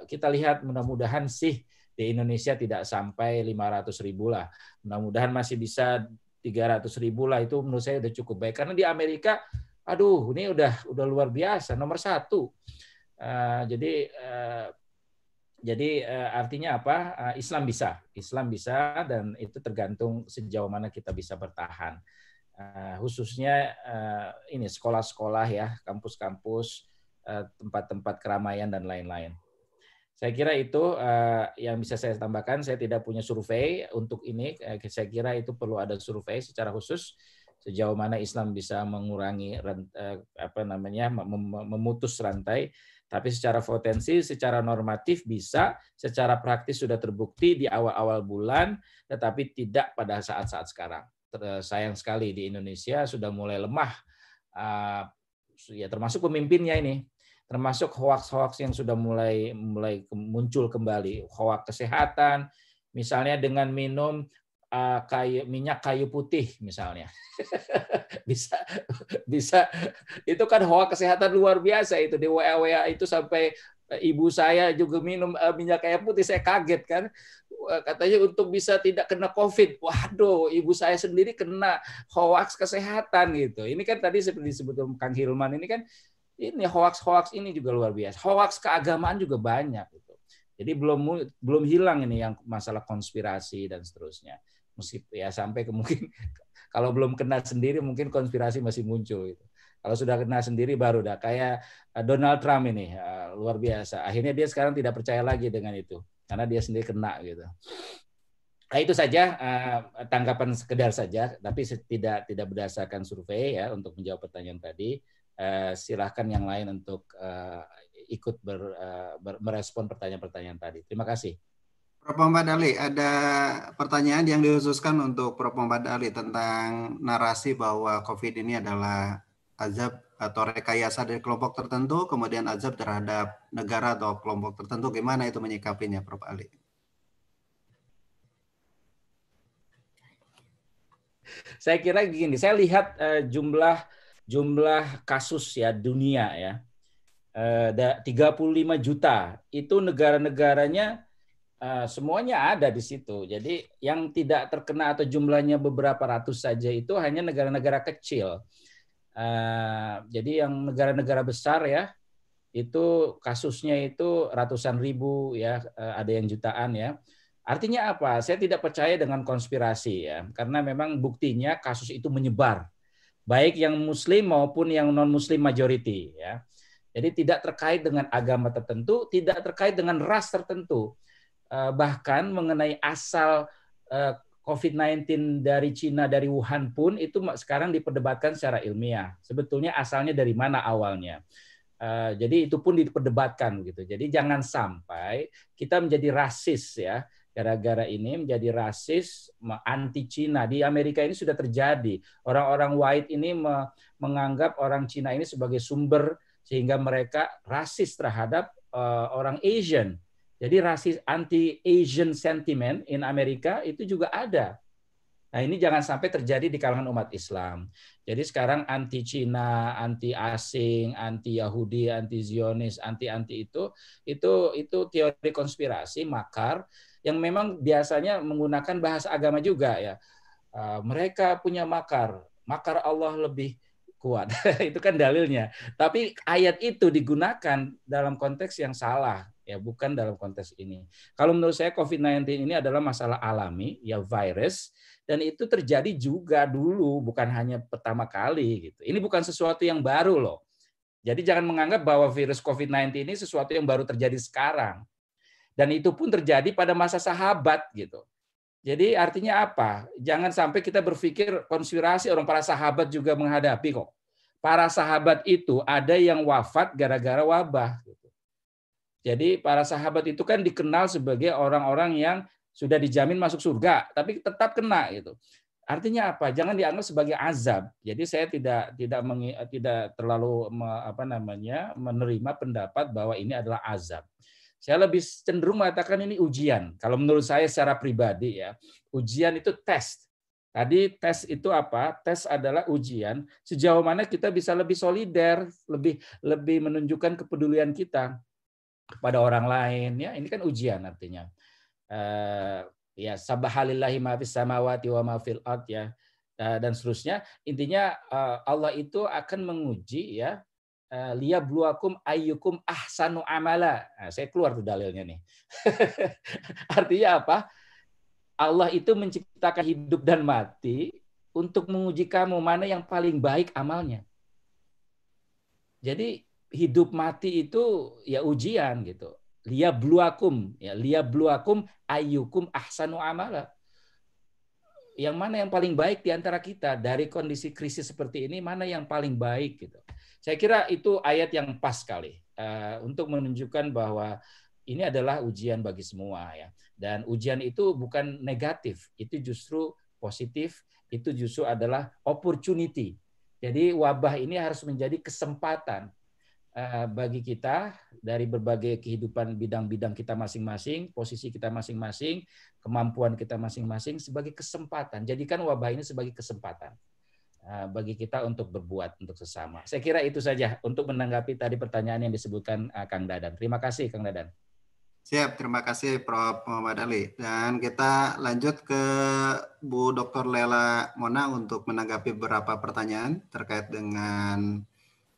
kita lihat mudah-mudahan sih di Indonesia tidak sampai 500 ribu lah. Mudah-mudahan masih bisa 300 ribu lah itu menurut saya udah cukup baik. Karena di Amerika, aduh ini udah udah luar biasa nomor satu. Uh, jadi uh, jadi uh, artinya apa? Uh, Islam bisa, Islam bisa dan itu tergantung sejauh mana kita bisa bertahan. Uh, khususnya uh, ini sekolah-sekolah ya, kampus-kampus, tempat-tempat keramaian dan lain-lain. Saya kira itu eh, yang bisa saya tambahkan. Saya tidak punya survei untuk ini. Eh, saya kira itu perlu ada survei secara khusus sejauh mana Islam bisa mengurangi eh, apa namanya memutus rantai tapi secara potensi, secara normatif bisa, secara praktis sudah terbukti di awal-awal bulan, tetapi tidak pada saat-saat sekarang. sayang sekali di Indonesia sudah mulai lemah, ya termasuk pemimpinnya ini termasuk hoax-hoax yang sudah mulai mulai muncul kembali hoax kesehatan misalnya dengan minum uh, kayu minyak kayu putih misalnya [LAUGHS] bisa bisa itu kan hoax kesehatan luar biasa itu di WA itu sampai eh, ibu saya juga minum uh, minyak kayu putih saya kaget kan katanya untuk bisa tidak kena COVID. Waduh, ibu saya sendiri kena hoax kesehatan gitu. Ini kan tadi seperti disebut Kang Hilman ini kan ini hoax-hoax ini juga luar biasa. Hoax keagamaan juga banyak gitu. Jadi belum belum hilang ini yang masalah konspirasi dan seterusnya. musik ya sampai ke mungkin [LAUGHS] kalau belum kena sendiri mungkin konspirasi masih muncul gitu. Kalau sudah kena sendiri baru dah kayak eh, Donald Trump ini eh, luar biasa. Akhirnya dia sekarang tidak percaya lagi dengan itu karena dia sendiri kena gitu. Nah, itu saja eh, tanggapan sekedar saja, tapi tidak tidak berdasarkan survei ya untuk menjawab pertanyaan tadi. Eh, silahkan yang lain untuk uh, ikut ber, uh, ber, merespon pertanyaan-pertanyaan tadi. Terima kasih. Prof. Muhammad Ali, ada pertanyaan yang dikhususkan untuk Prof. Muhammad Ali tentang narasi bahwa COVID ini adalah azab atau rekayasa dari kelompok tertentu, kemudian azab terhadap negara atau kelompok tertentu. Gimana itu menyikapinya, Prof. Ali? Saya kira gini, saya lihat jumlah jumlah kasus ya dunia ya. 35 eh, juta itu negara-negaranya eh, semuanya ada di situ. Jadi yang tidak terkena atau jumlahnya beberapa ratus saja itu hanya negara-negara kecil. Eh, jadi yang negara-negara besar ya itu kasusnya itu ratusan ribu ya ada yang jutaan ya. Artinya apa? Saya tidak percaya dengan konspirasi ya karena memang buktinya kasus itu menyebar baik yang muslim maupun yang non muslim majority ya. Jadi tidak terkait dengan agama tertentu, tidak terkait dengan ras tertentu. Eh, bahkan mengenai asal eh, COVID-19 dari Cina dari Wuhan pun itu sekarang diperdebatkan secara ilmiah. Sebetulnya asalnya dari mana awalnya. Eh, jadi itu pun diperdebatkan gitu. Jadi jangan sampai kita menjadi rasis ya gara-gara ini menjadi rasis anti Cina di Amerika ini sudah terjadi orang-orang white ini menganggap orang Cina ini sebagai sumber sehingga mereka rasis terhadap uh, orang Asian jadi rasis anti Asian sentiment in Amerika itu juga ada nah ini jangan sampai terjadi di kalangan umat Islam jadi sekarang anti Cina anti asing anti Yahudi anti Zionis anti anti itu itu itu teori konspirasi makar yang memang biasanya menggunakan bahasa agama juga ya. Uh, mereka punya makar, makar Allah lebih kuat. [LAUGHS] itu kan dalilnya. Tapi ayat itu digunakan dalam konteks yang salah ya bukan dalam konteks ini. Kalau menurut saya COVID-19 ini adalah masalah alami ya virus dan itu terjadi juga dulu bukan hanya pertama kali gitu. Ini bukan sesuatu yang baru loh. Jadi jangan menganggap bahwa virus COVID-19 ini sesuatu yang baru terjadi sekarang. Dan itu pun terjadi pada masa sahabat gitu. Jadi artinya apa? Jangan sampai kita berpikir konspirasi orang para sahabat juga menghadapi kok. Para sahabat itu ada yang wafat gara-gara wabah. Gitu. Jadi para sahabat itu kan dikenal sebagai orang-orang yang sudah dijamin masuk surga, tapi tetap kena gitu. Artinya apa? Jangan dianggap sebagai azab. Jadi saya tidak tidak meng, tidak terlalu apa namanya menerima pendapat bahwa ini adalah azab. Saya lebih cenderung mengatakan ini ujian. Kalau menurut saya secara pribadi ya, ujian itu tes. Tadi tes itu apa? Tes adalah ujian sejauh mana kita bisa lebih solider, lebih lebih menunjukkan kepedulian kita kepada orang lain ya. Ini kan ujian artinya. Uh, ya sabahalillahi ma fis samawati wa ma fil ya eh, dan seterusnya. Intinya eh, Allah itu akan menguji ya Eh, Lia bluakum ayyukum ahsanu amala. Nah, saya keluar tuh dalilnya nih. [LAUGHS] Artinya apa? Allah itu menciptakan hidup dan mati untuk menguji kamu mana yang paling baik amalnya. Jadi hidup mati itu ya ujian gitu. Lia bluakum, ya bluakum ayyukum ahsanu amala. Yang mana yang paling baik di antara kita dari kondisi krisis seperti ini mana yang paling baik gitu. Saya kira itu ayat yang pas sekali uh, untuk menunjukkan bahwa ini adalah ujian bagi semua ya. Dan ujian itu bukan negatif, itu justru positif, itu justru adalah opportunity. Jadi wabah ini harus menjadi kesempatan eh, bagi kita dari berbagai kehidupan bidang-bidang kita masing-masing, posisi kita masing-masing, kemampuan kita masing-masing sebagai kesempatan. Jadikan wabah ini sebagai kesempatan. Eh, bagi kita untuk berbuat untuk sesama. Saya kira itu saja untuk menanggapi tadi pertanyaan yang disebutkan eh, Kang Dadan. Terima kasih Kang Dadan. Siap, terima kasih Prof. Muhammad Ali. Dan kita lanjut ke Bu Dr. Lela Mona untuk menanggapi beberapa pertanyaan terkait dengan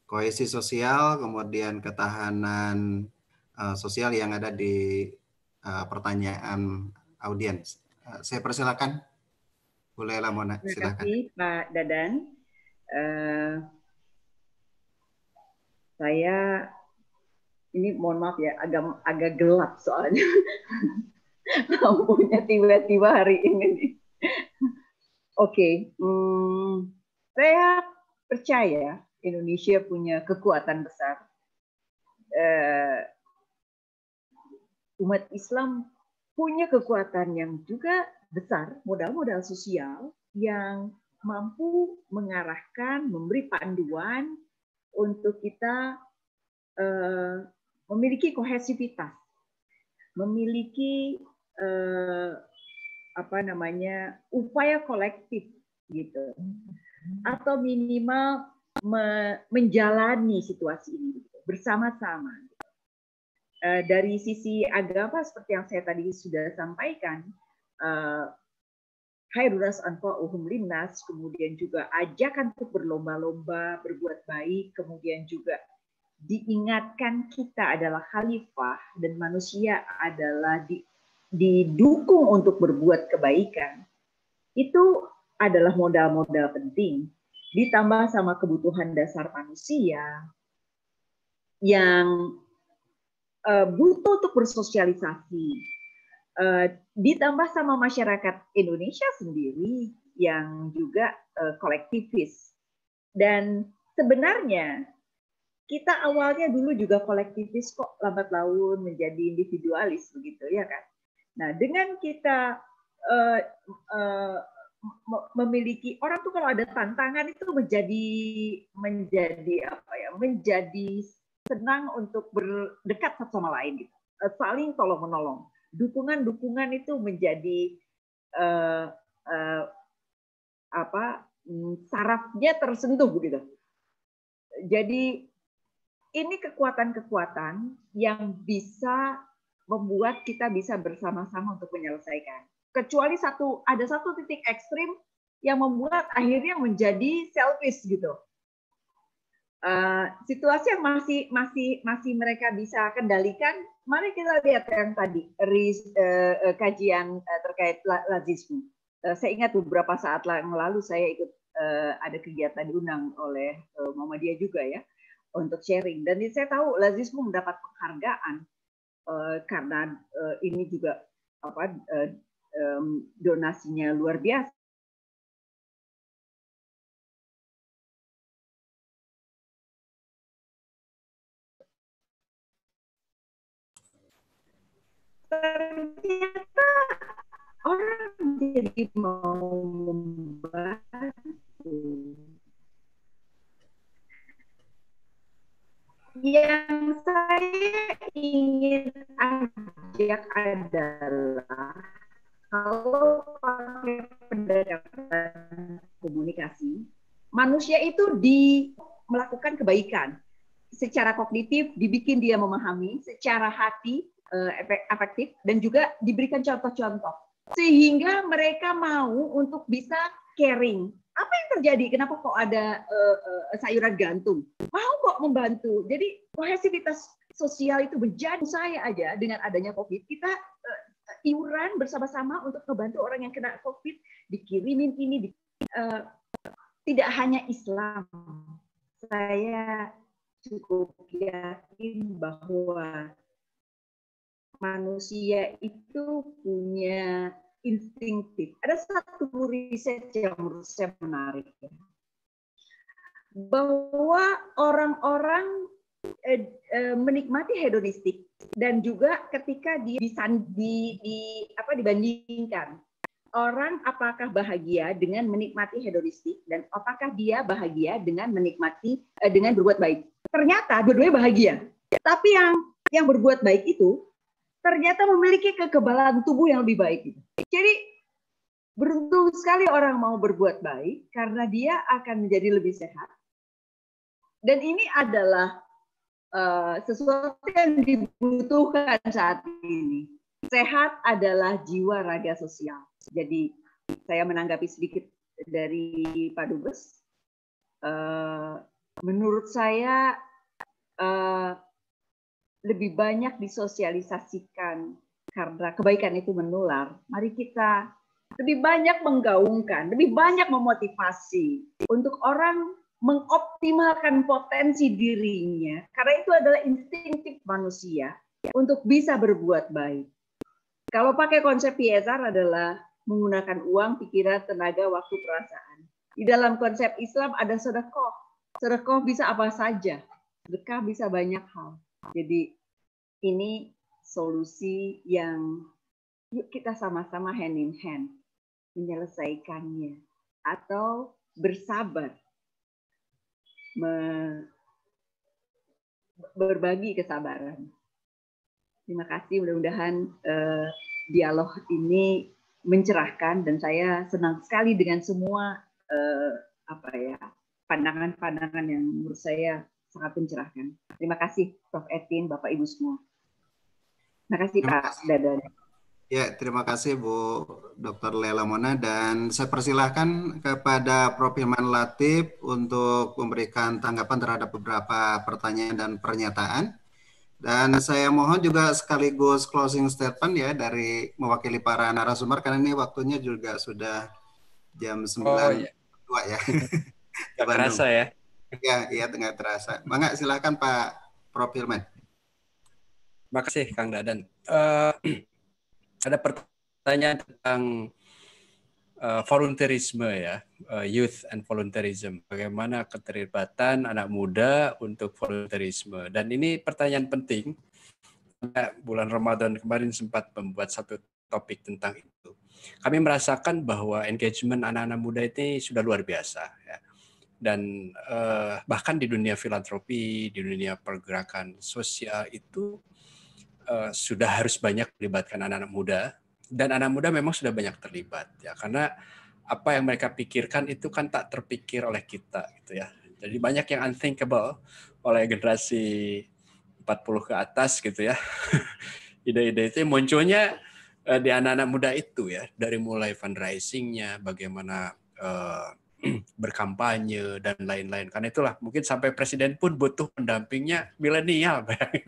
kohesi sosial, kemudian ketahanan eh, sosial yang ada di pertanyaan audiens. saya persilakan boleh lah Mona, silakan. Terima kasih Pak Dadan. Uh, saya ini mohon maaf ya agak agak gelap soalnya [LAUGHS] lampunya tiba-tiba hari ini. Oke, okay. hmm, saya percaya Indonesia punya kekuatan besar. Uh, umat Islam punya kekuatan yang juga besar modal-modal sosial yang mampu mengarahkan, memberi panduan untuk kita uh, memiliki kohesivitas, memiliki uh, apa namanya upaya kolektif gitu, atau minimal me menjalani situasi ini gitu, bersama-sama. Uh, dari sisi agama seperti yang saya tadi sudah sampaikan, Eh, anfa uhum linnas, kemudian juga ajakan untuk berlomba-lomba, berbuat baik, kemudian juga diingatkan kita adalah khalifah dan manusia adalah didukung untuk berbuat kebaikan. Itu adalah modal-modal penting ditambah sama kebutuhan dasar manusia yang eh, butuh untuk bersosialisasi Eh, ditambah sama masyarakat Indonesia sendiri yang juga uh, kolektivis. Dan sebenarnya kita awalnya dulu juga kolektivis kok lambat laun menjadi individualis begitu ya kan. Nah dengan kita uh, uh, memiliki orang tuh kalau ada tantangan itu menjadi menjadi apa ya menjadi senang untuk berdekat satu sama lain gitu saling tolong menolong dukungan-dukungan itu menjadi uh, uh, apa mm, sarafnya tersentuh begitu. Jadi ini kekuatan-kekuatan yang bisa membuat kita bisa bersama-sama untuk menyelesaikan. Kecuali satu ada satu titik ekstrim yang membuat akhirnya menjadi selfish gitu. Eh, situasi yang masih masih masih mereka bisa kendalikan, mari kita lihat yang tadi ris, uh, eh, eh, kajian uh, terkait lazisme. Uh, saya ingat beberapa saat yang lalu saya ikut uh, ada kegiatan diundang oleh uh, Dia juga ya untuk sharing dan saya tahu lazisme mendapat penghargaan uh, karena uh, ini juga apa uh, um, donasinya luar biasa ternyata orang jadi mau membantu yang saya ingin ajak adalah kalau pakai pendekatan komunikasi, manusia itu di melakukan kebaikan secara kognitif dibikin dia memahami, secara hati Eh, efektif dan juga diberikan contoh-contoh sehingga mereka mau untuk bisa caring. Apa yang terjadi? Kenapa kok ada eh, eh, sayuran gantung? Mau kok membantu. Jadi kohesivitas sosial itu menjadi saya aja dengan adanya COVID kita iuran bersama-sama untuk membantu orang yang kena COVID dikirimin ini tidak hanya Islam. Saya cukup yakin bahwa manusia itu punya instingtif. Ada satu riset yang menurut saya menarik ya. Bahwa orang-orang eh, eh, menikmati hedonistik dan juga ketika dia bisa di, di apa dibandingkan orang apakah bahagia dengan menikmati hedonistik dan apakah dia bahagia dengan menikmati eh, dengan berbuat baik. Ternyata dua bahagia. Tapi yang yang berbuat baik itu ternyata memiliki kekebalan tubuh yang lebih baik. Gitu. Jadi beruntung sekali orang mau berbuat baik karena dia akan menjadi lebih sehat. Dan ini adalah uh, sesuatu yang dibutuhkan saat ini. Sehat adalah jiwa raga sosial. Jadi saya menanggapi sedikit dari Pak Dubes. Uh, menurut saya uh, lebih banyak disosialisasikan karena kebaikan itu menular. Mari kita lebih banyak menggaungkan, lebih banyak memotivasi untuk orang mengoptimalkan potensi dirinya karena itu adalah instinktif manusia untuk bisa berbuat baik. Kalau pakai konsep PSR adalah menggunakan uang, pikiran, tenaga, waktu, perasaan. Di dalam konsep Islam ada sedekah. Sedekah bisa apa saja. Sedekah bisa banyak hal. Jadi ini solusi yang yuk kita sama-sama hand in hand menyelesaikannya atau bersabar me berbagi kesabaran. Terima kasih mudah-mudahan eh, dialog ini mencerahkan dan saya senang sekali dengan semua eh, apa ya pandangan-pandangan yang menurut saya sangat pencerahkan. Terima kasih Prof. Etin, Bapak Ibu semua. Terima kasih terima Pak Dadan. Ya, terima kasih Bu Dr. Lela Mona dan saya persilahkan kepada Prof. Hilman Latif untuk memberikan tanggapan terhadap beberapa pertanyaan dan pernyataan. Dan saya mohon juga sekaligus closing statement ya dari mewakili para narasumber karena ini waktunya juga sudah jam 9.02 oh, iya. ya. Tidak terasa ya. Iya, iya tengah terasa. Mangga silahkan Pak Prof. Hilman. Terima kasih Kang Dadan. Uh, [CLEARS THROAT] ada pertanyaan tentang uh, volunteerisme ya, uh, youth and volunteerism. Bagaimana keterlibatan anak muda untuk volunteerisme? Dan ini pertanyaan penting. Bulan Ramadan kemarin sempat membuat satu topik tentang itu. Kami merasakan bahwa engagement anak-anak muda ini sudah luar biasa. Ya dan uh, bahkan di dunia filantropi, di dunia pergerakan sosial itu uh, sudah harus banyak melibatkan anak-anak muda dan anak muda memang sudah banyak terlibat ya karena apa yang mereka pikirkan itu kan tak terpikir oleh kita gitu ya. Jadi banyak yang unthinkable oleh generasi 40 ke atas gitu ya. [LAUGHS] Ide-ide itu munculnya eh, di anak-anak muda itu ya dari mulai fundraisingnya, bagaimana uh, [CLEARS THROAT] berkampanye dan lain-lain. Karena itulah mungkin sampai presiden pun butuh pendampingnya milenial, [LAUGHS]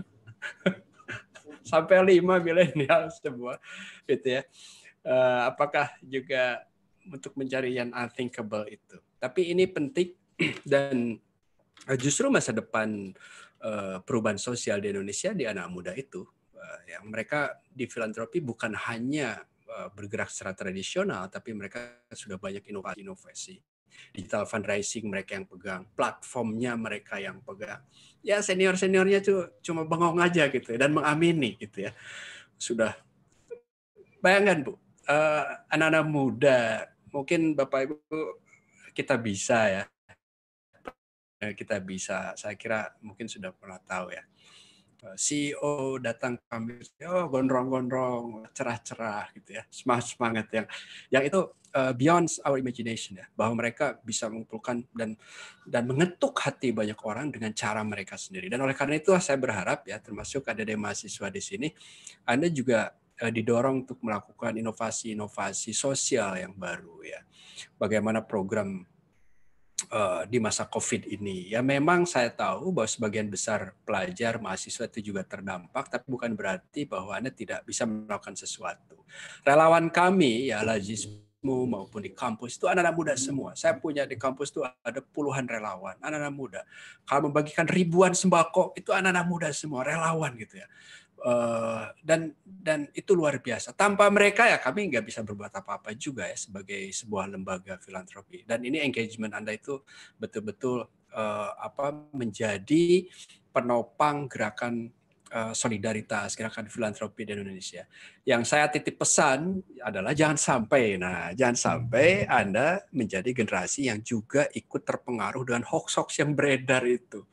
sampai lima milenial semua, gitu ya. Eh, apakah juga untuk mencari yang unthinkable itu? Tapi ini penting [CLEARS THROAT] dan eh, justru masa depan eh, perubahan sosial di Indonesia di anak muda itu, yang mereka di filantropi bukan hanya bergerak secara tradisional, tapi mereka sudah banyak inovasi-inovasi digital fundraising mereka yang pegang, platformnya mereka yang pegang. Ya senior-seniornya tuh cuma bengong aja gitu ya, dan mengamini gitu ya. Sudah bayangkan Bu, eh, anak-anak uh, muda, mungkin Bapak Ibu kita bisa ya. Kita bisa, saya kira mungkin sudah pernah tahu ya. Eh, CEO datang ke kami, oh gondrong-gondrong, cerah-cerah gitu ya, semangat-semangat yang yang itu uh, beyond our imagination ya, bahwa mereka bisa mengumpulkan dan dan mengetuk hati banyak orang dengan cara mereka sendiri. Dan oleh karena itu saya berharap ya, termasuk ada dari mahasiswa di sini, Anda juga uh, didorong untuk melakukan inovasi-inovasi sosial yang baru ya, bagaimana program Eh, di masa COVID ini. Ya memang saya tahu bahwa sebagian besar pelajar, mahasiswa itu juga terdampak, tapi bukan berarti bahwa Anda tidak bisa melakukan sesuatu. Relawan kami, ya Lazismu maupun di kampus, itu anak-anak muda semua. Saya punya di kampus itu ada puluhan relawan, anak-anak muda. Kalau membagikan ribuan sembako, itu anak-anak muda semua, relawan gitu ya. Eh, dan dan itu luar biasa. Tanpa mereka ya kami nggak bisa berbuat apa-apa juga ya sebagai sebuah lembaga filantropi. Dan ini engagement anda itu betul-betul eh, apa menjadi penopang gerakan eh, solidaritas, gerakan filantropi di Indonesia. Yang saya titip pesan adalah jangan sampai, nah jangan sampai anda menjadi generasi yang juga ikut terpengaruh dengan hoax-hoax yang beredar itu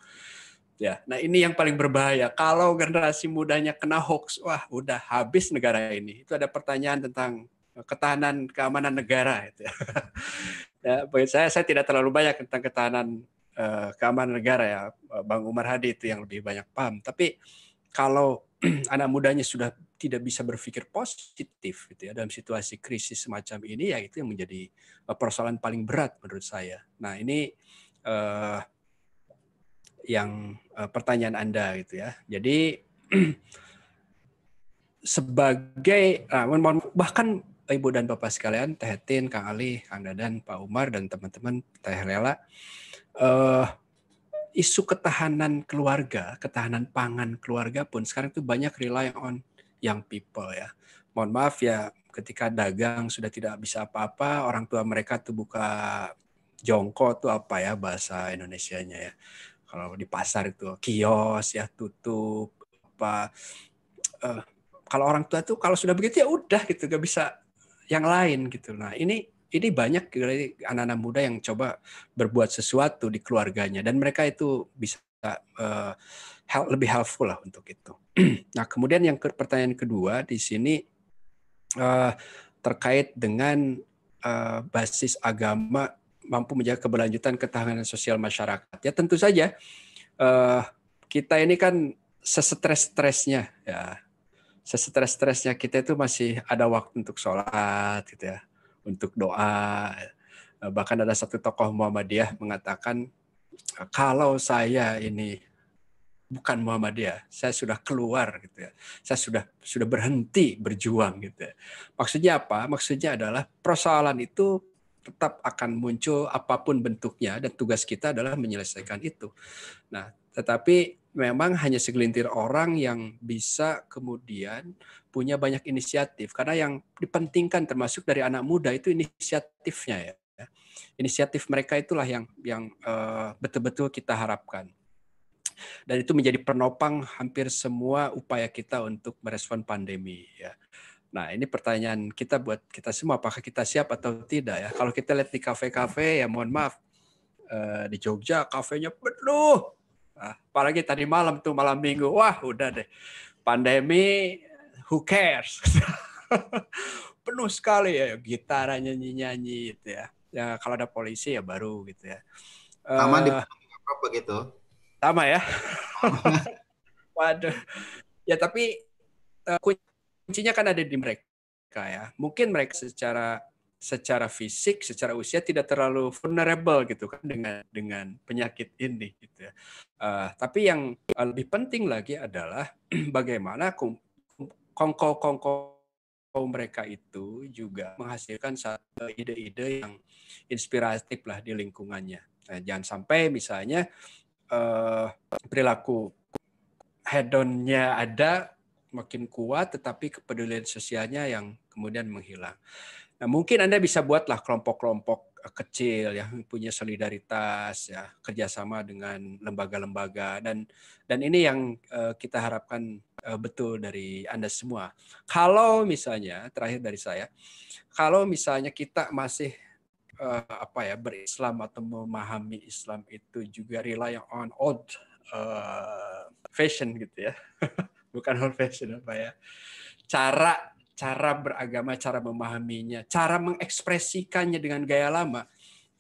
ya. Nah ini yang paling berbahaya. Kalau generasi mudanya kena hoax, wah udah habis negara ini. Itu ada pertanyaan tentang eh, ketahanan keamanan negara. [LAUGHS] ya, bagi saya saya tidak terlalu banyak tentang ketahanan eh, keamanan negara ya. Eh, Bang Umar Hadi itu yang lebih banyak paham. Tapi kalau [CLEARS THROAT] anak mudanya sudah tidak bisa berpikir positif gitu ya dalam situasi krisis semacam ini ya itu yang menjadi persoalan paling berat menurut saya. Nah ini uh, yang uh, pertanyaan Anda gitu ya. Jadi [CLEARS THROAT] sebagai uh, bahkan Ibu dan Bapak sekalian, Tehetin, Kang Ali, Kang Dadan, Pak Umar dan teman-teman Teh Lela uh, isu ketahanan keluarga, ketahanan pangan keluarga pun sekarang itu banyak rely on young people ya. Mohon maaf ya, ketika dagang sudah tidak bisa apa-apa, orang tua mereka tuh buka jongkok tuh apa ya bahasa Indonesianya ya kalau di pasar itu kios ya tutup apa uh, kalau orang tua tuh kalau sudah begitu ya udah gitu gak bisa yang lain gitu nah ini ini banyak dari anak-anak muda yang coba berbuat sesuatu di keluarganya dan mereka itu bisa uh, eh, help, lebih helpful lah untuk itu. [CLEARS THROAT] nah kemudian yang ke, pertanyaan kedua di sini uh, terkait dengan uh, basis agama mampu menjaga keberlanjutan ketahanan sosial masyarakat. Ya tentu saja uh, kita ini kan sesetres-stresnya ya. Sesetres-stresnya kita itu masih ada waktu untuk sholat gitu ya, untuk doa. Eh, bahkan ada satu tokoh Muhammadiyah mengatakan kalau saya ini bukan Muhammadiyah. Saya sudah keluar gitu ya. Saya sudah sudah berhenti berjuang gitu. Ya. Maksudnya apa? Maksudnya adalah persoalan itu tetap akan muncul apapun bentuknya dan tugas kita adalah menyelesaikan itu. Nah, tetapi memang hanya segelintir orang yang bisa kemudian punya banyak inisiatif karena yang dipentingkan termasuk dari anak muda itu inisiatifnya ya. Inisiatif mereka itulah yang yang eh, betul-betul uh, kita harapkan dan itu menjadi penopang hampir semua upaya kita untuk merespon pandemi ya Nah, ini pertanyaan kita buat kita semua, apakah kita siap atau tidak ya? Kalau kita lihat di kafe-kafe, ya mohon maaf, eh, di Jogja kafenya penuh. Ah, apalagi tadi malam tuh malam minggu, wah udah deh, pandemi, who cares? [LAUGHS] penuh sekali ya, gitar nyanyi-nyanyi gitu ya. Ya kalau ada polisi ya baru gitu ya. sama di eh, apa gitu? Sama ya. [LAUGHS] Waduh. Ya tapi uh, kuncinya kan ada di mereka ya. Mungkin mereka secara secara fisik, secara usia tidak terlalu vulnerable gitu kan dengan dengan penyakit ini gitu ya. Uh, tapi yang eh, lebih penting lagi adalah [CLEARS THROAT] bagaimana kongko-kongko mereka itu juga menghasilkan satu ide-ide yang inspiratif lah di lingkungannya. Nah, jangan sampai misalnya uh, perilaku hedonnya ada makin kuat, tetapi kepedulian sosialnya yang kemudian menghilang. Nah, mungkin Anda bisa buatlah kelompok-kelompok eh, kecil yang punya solidaritas ya kerjasama dengan lembaga-lembaga dan dan ini yang eh, kita harapkan eh, betul dari anda semua kalau misalnya terakhir dari saya kalau misalnya kita masih apa ya berislam atau memahami Islam itu juga rely on old uh, fashion gitu ya [LAUGHS] bukan fashion apa ya. Cara cara beragama, cara memahaminya, cara mengekspresikannya dengan gaya lama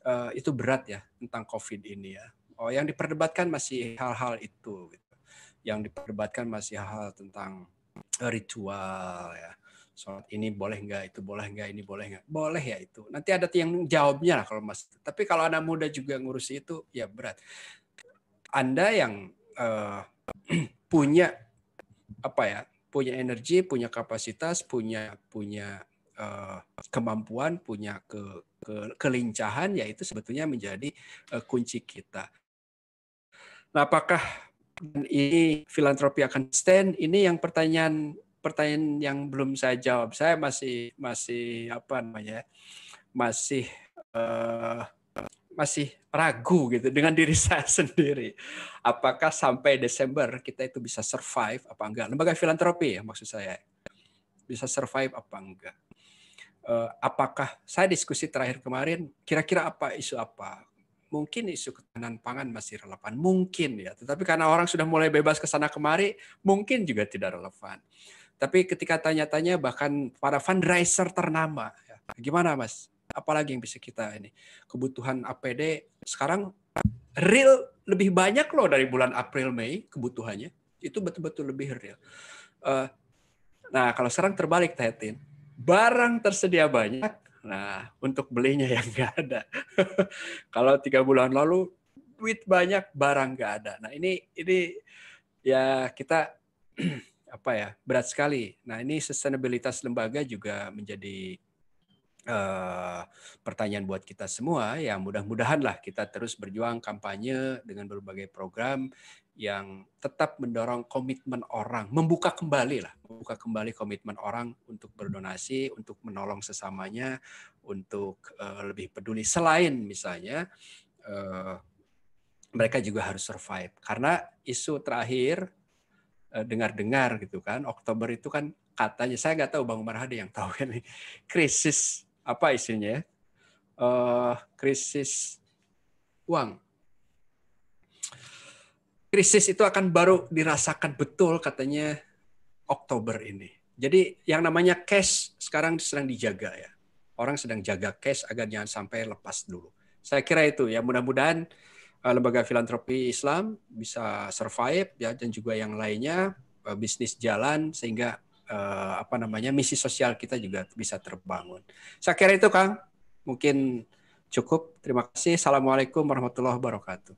eh, itu berat ya tentang COVID ini ya. Oh, yang diperdebatkan masih hal-hal itu. Gitu. Yang diperdebatkan masih hal-hal tentang eh, ritual ya. Sholat ini boleh nggak, itu boleh nggak, ini boleh nggak. Boleh ya itu. Nanti ada yang jawabnya lah kalau mas. Tapi kalau anak muda juga ngurusi itu, ya berat. Anda yang uh, [CLEARS THROAT] punya apa ya punya energi punya kapasitas punya punya eh, kemampuan punya ke, ke kelincahan yaitu sebetulnya menjadi eh, kunci kita nah apakah ini filantropi akan stand ini yang pertanyaan pertanyaan yang belum saya jawab saya masih masih apa namanya masih uh, masih ragu gitu dengan diri [LAUGHS] saya sendiri. Apakah sampai Desember kita itu bisa survive apa enggak? Lembaga filantropi ya maksud saya. Bisa survive apa enggak? Eh, apakah saya diskusi terakhir kemarin kira-kira apa isu apa? Mungkin isu ketahanan pangan masih relevan, mungkin ya. Tetapi karena orang sudah mulai bebas ke sana kemari, mungkin juga tidak relevan. Tapi ketika tanya-tanya bahkan para fundraiser ternama, ya. gimana Mas? apalagi yang bisa kita ini kebutuhan APD sekarang real lebih banyak loh dari bulan April Mei kebutuhannya itu betul-betul lebih real. Uh, nah kalau sekarang terbalik Tetin, barang tersedia banyak, nah untuk belinya yang nggak ada. [LAUGHS] kalau tiga bulan lalu duit banyak barang nggak ada. Nah ini ini ya kita [CLEARS THROAT] apa ya berat sekali. Nah ini sustainability lembaga juga menjadi Uh, pertanyaan buat kita semua yang mudah-mudahan lah kita terus berjuang kampanye dengan berbagai program yang tetap mendorong komitmen orang membuka kembali lah membuka kembali komitmen orang untuk berdonasi untuk menolong sesamanya untuk uh, lebih peduli selain misalnya uh, mereka juga harus survive karena isu terakhir dengar-dengar gitu kan Oktober itu kan katanya saya nggak tahu Bang Umar ada yang tahu kan [LAUGHS] krisis apa isinya ya? Uh, krisis uang. Krisis itu akan baru dirasakan betul katanya Oktober ini. Jadi yang namanya cash sekarang sedang dijaga ya. Orang sedang jaga cash agar jangan sampai lepas dulu. Saya kira itu ya mudah-mudahan eh, lembaga filantropi Islam bisa survive ya dan juga yang lainnya eh, bisnis jalan sehingga uh, apa namanya misi sosial kita juga bisa terbangun. Saya kira itu Kang, mungkin cukup. Terima kasih. Assalamualaikum warahmatullahi wabarakatuh.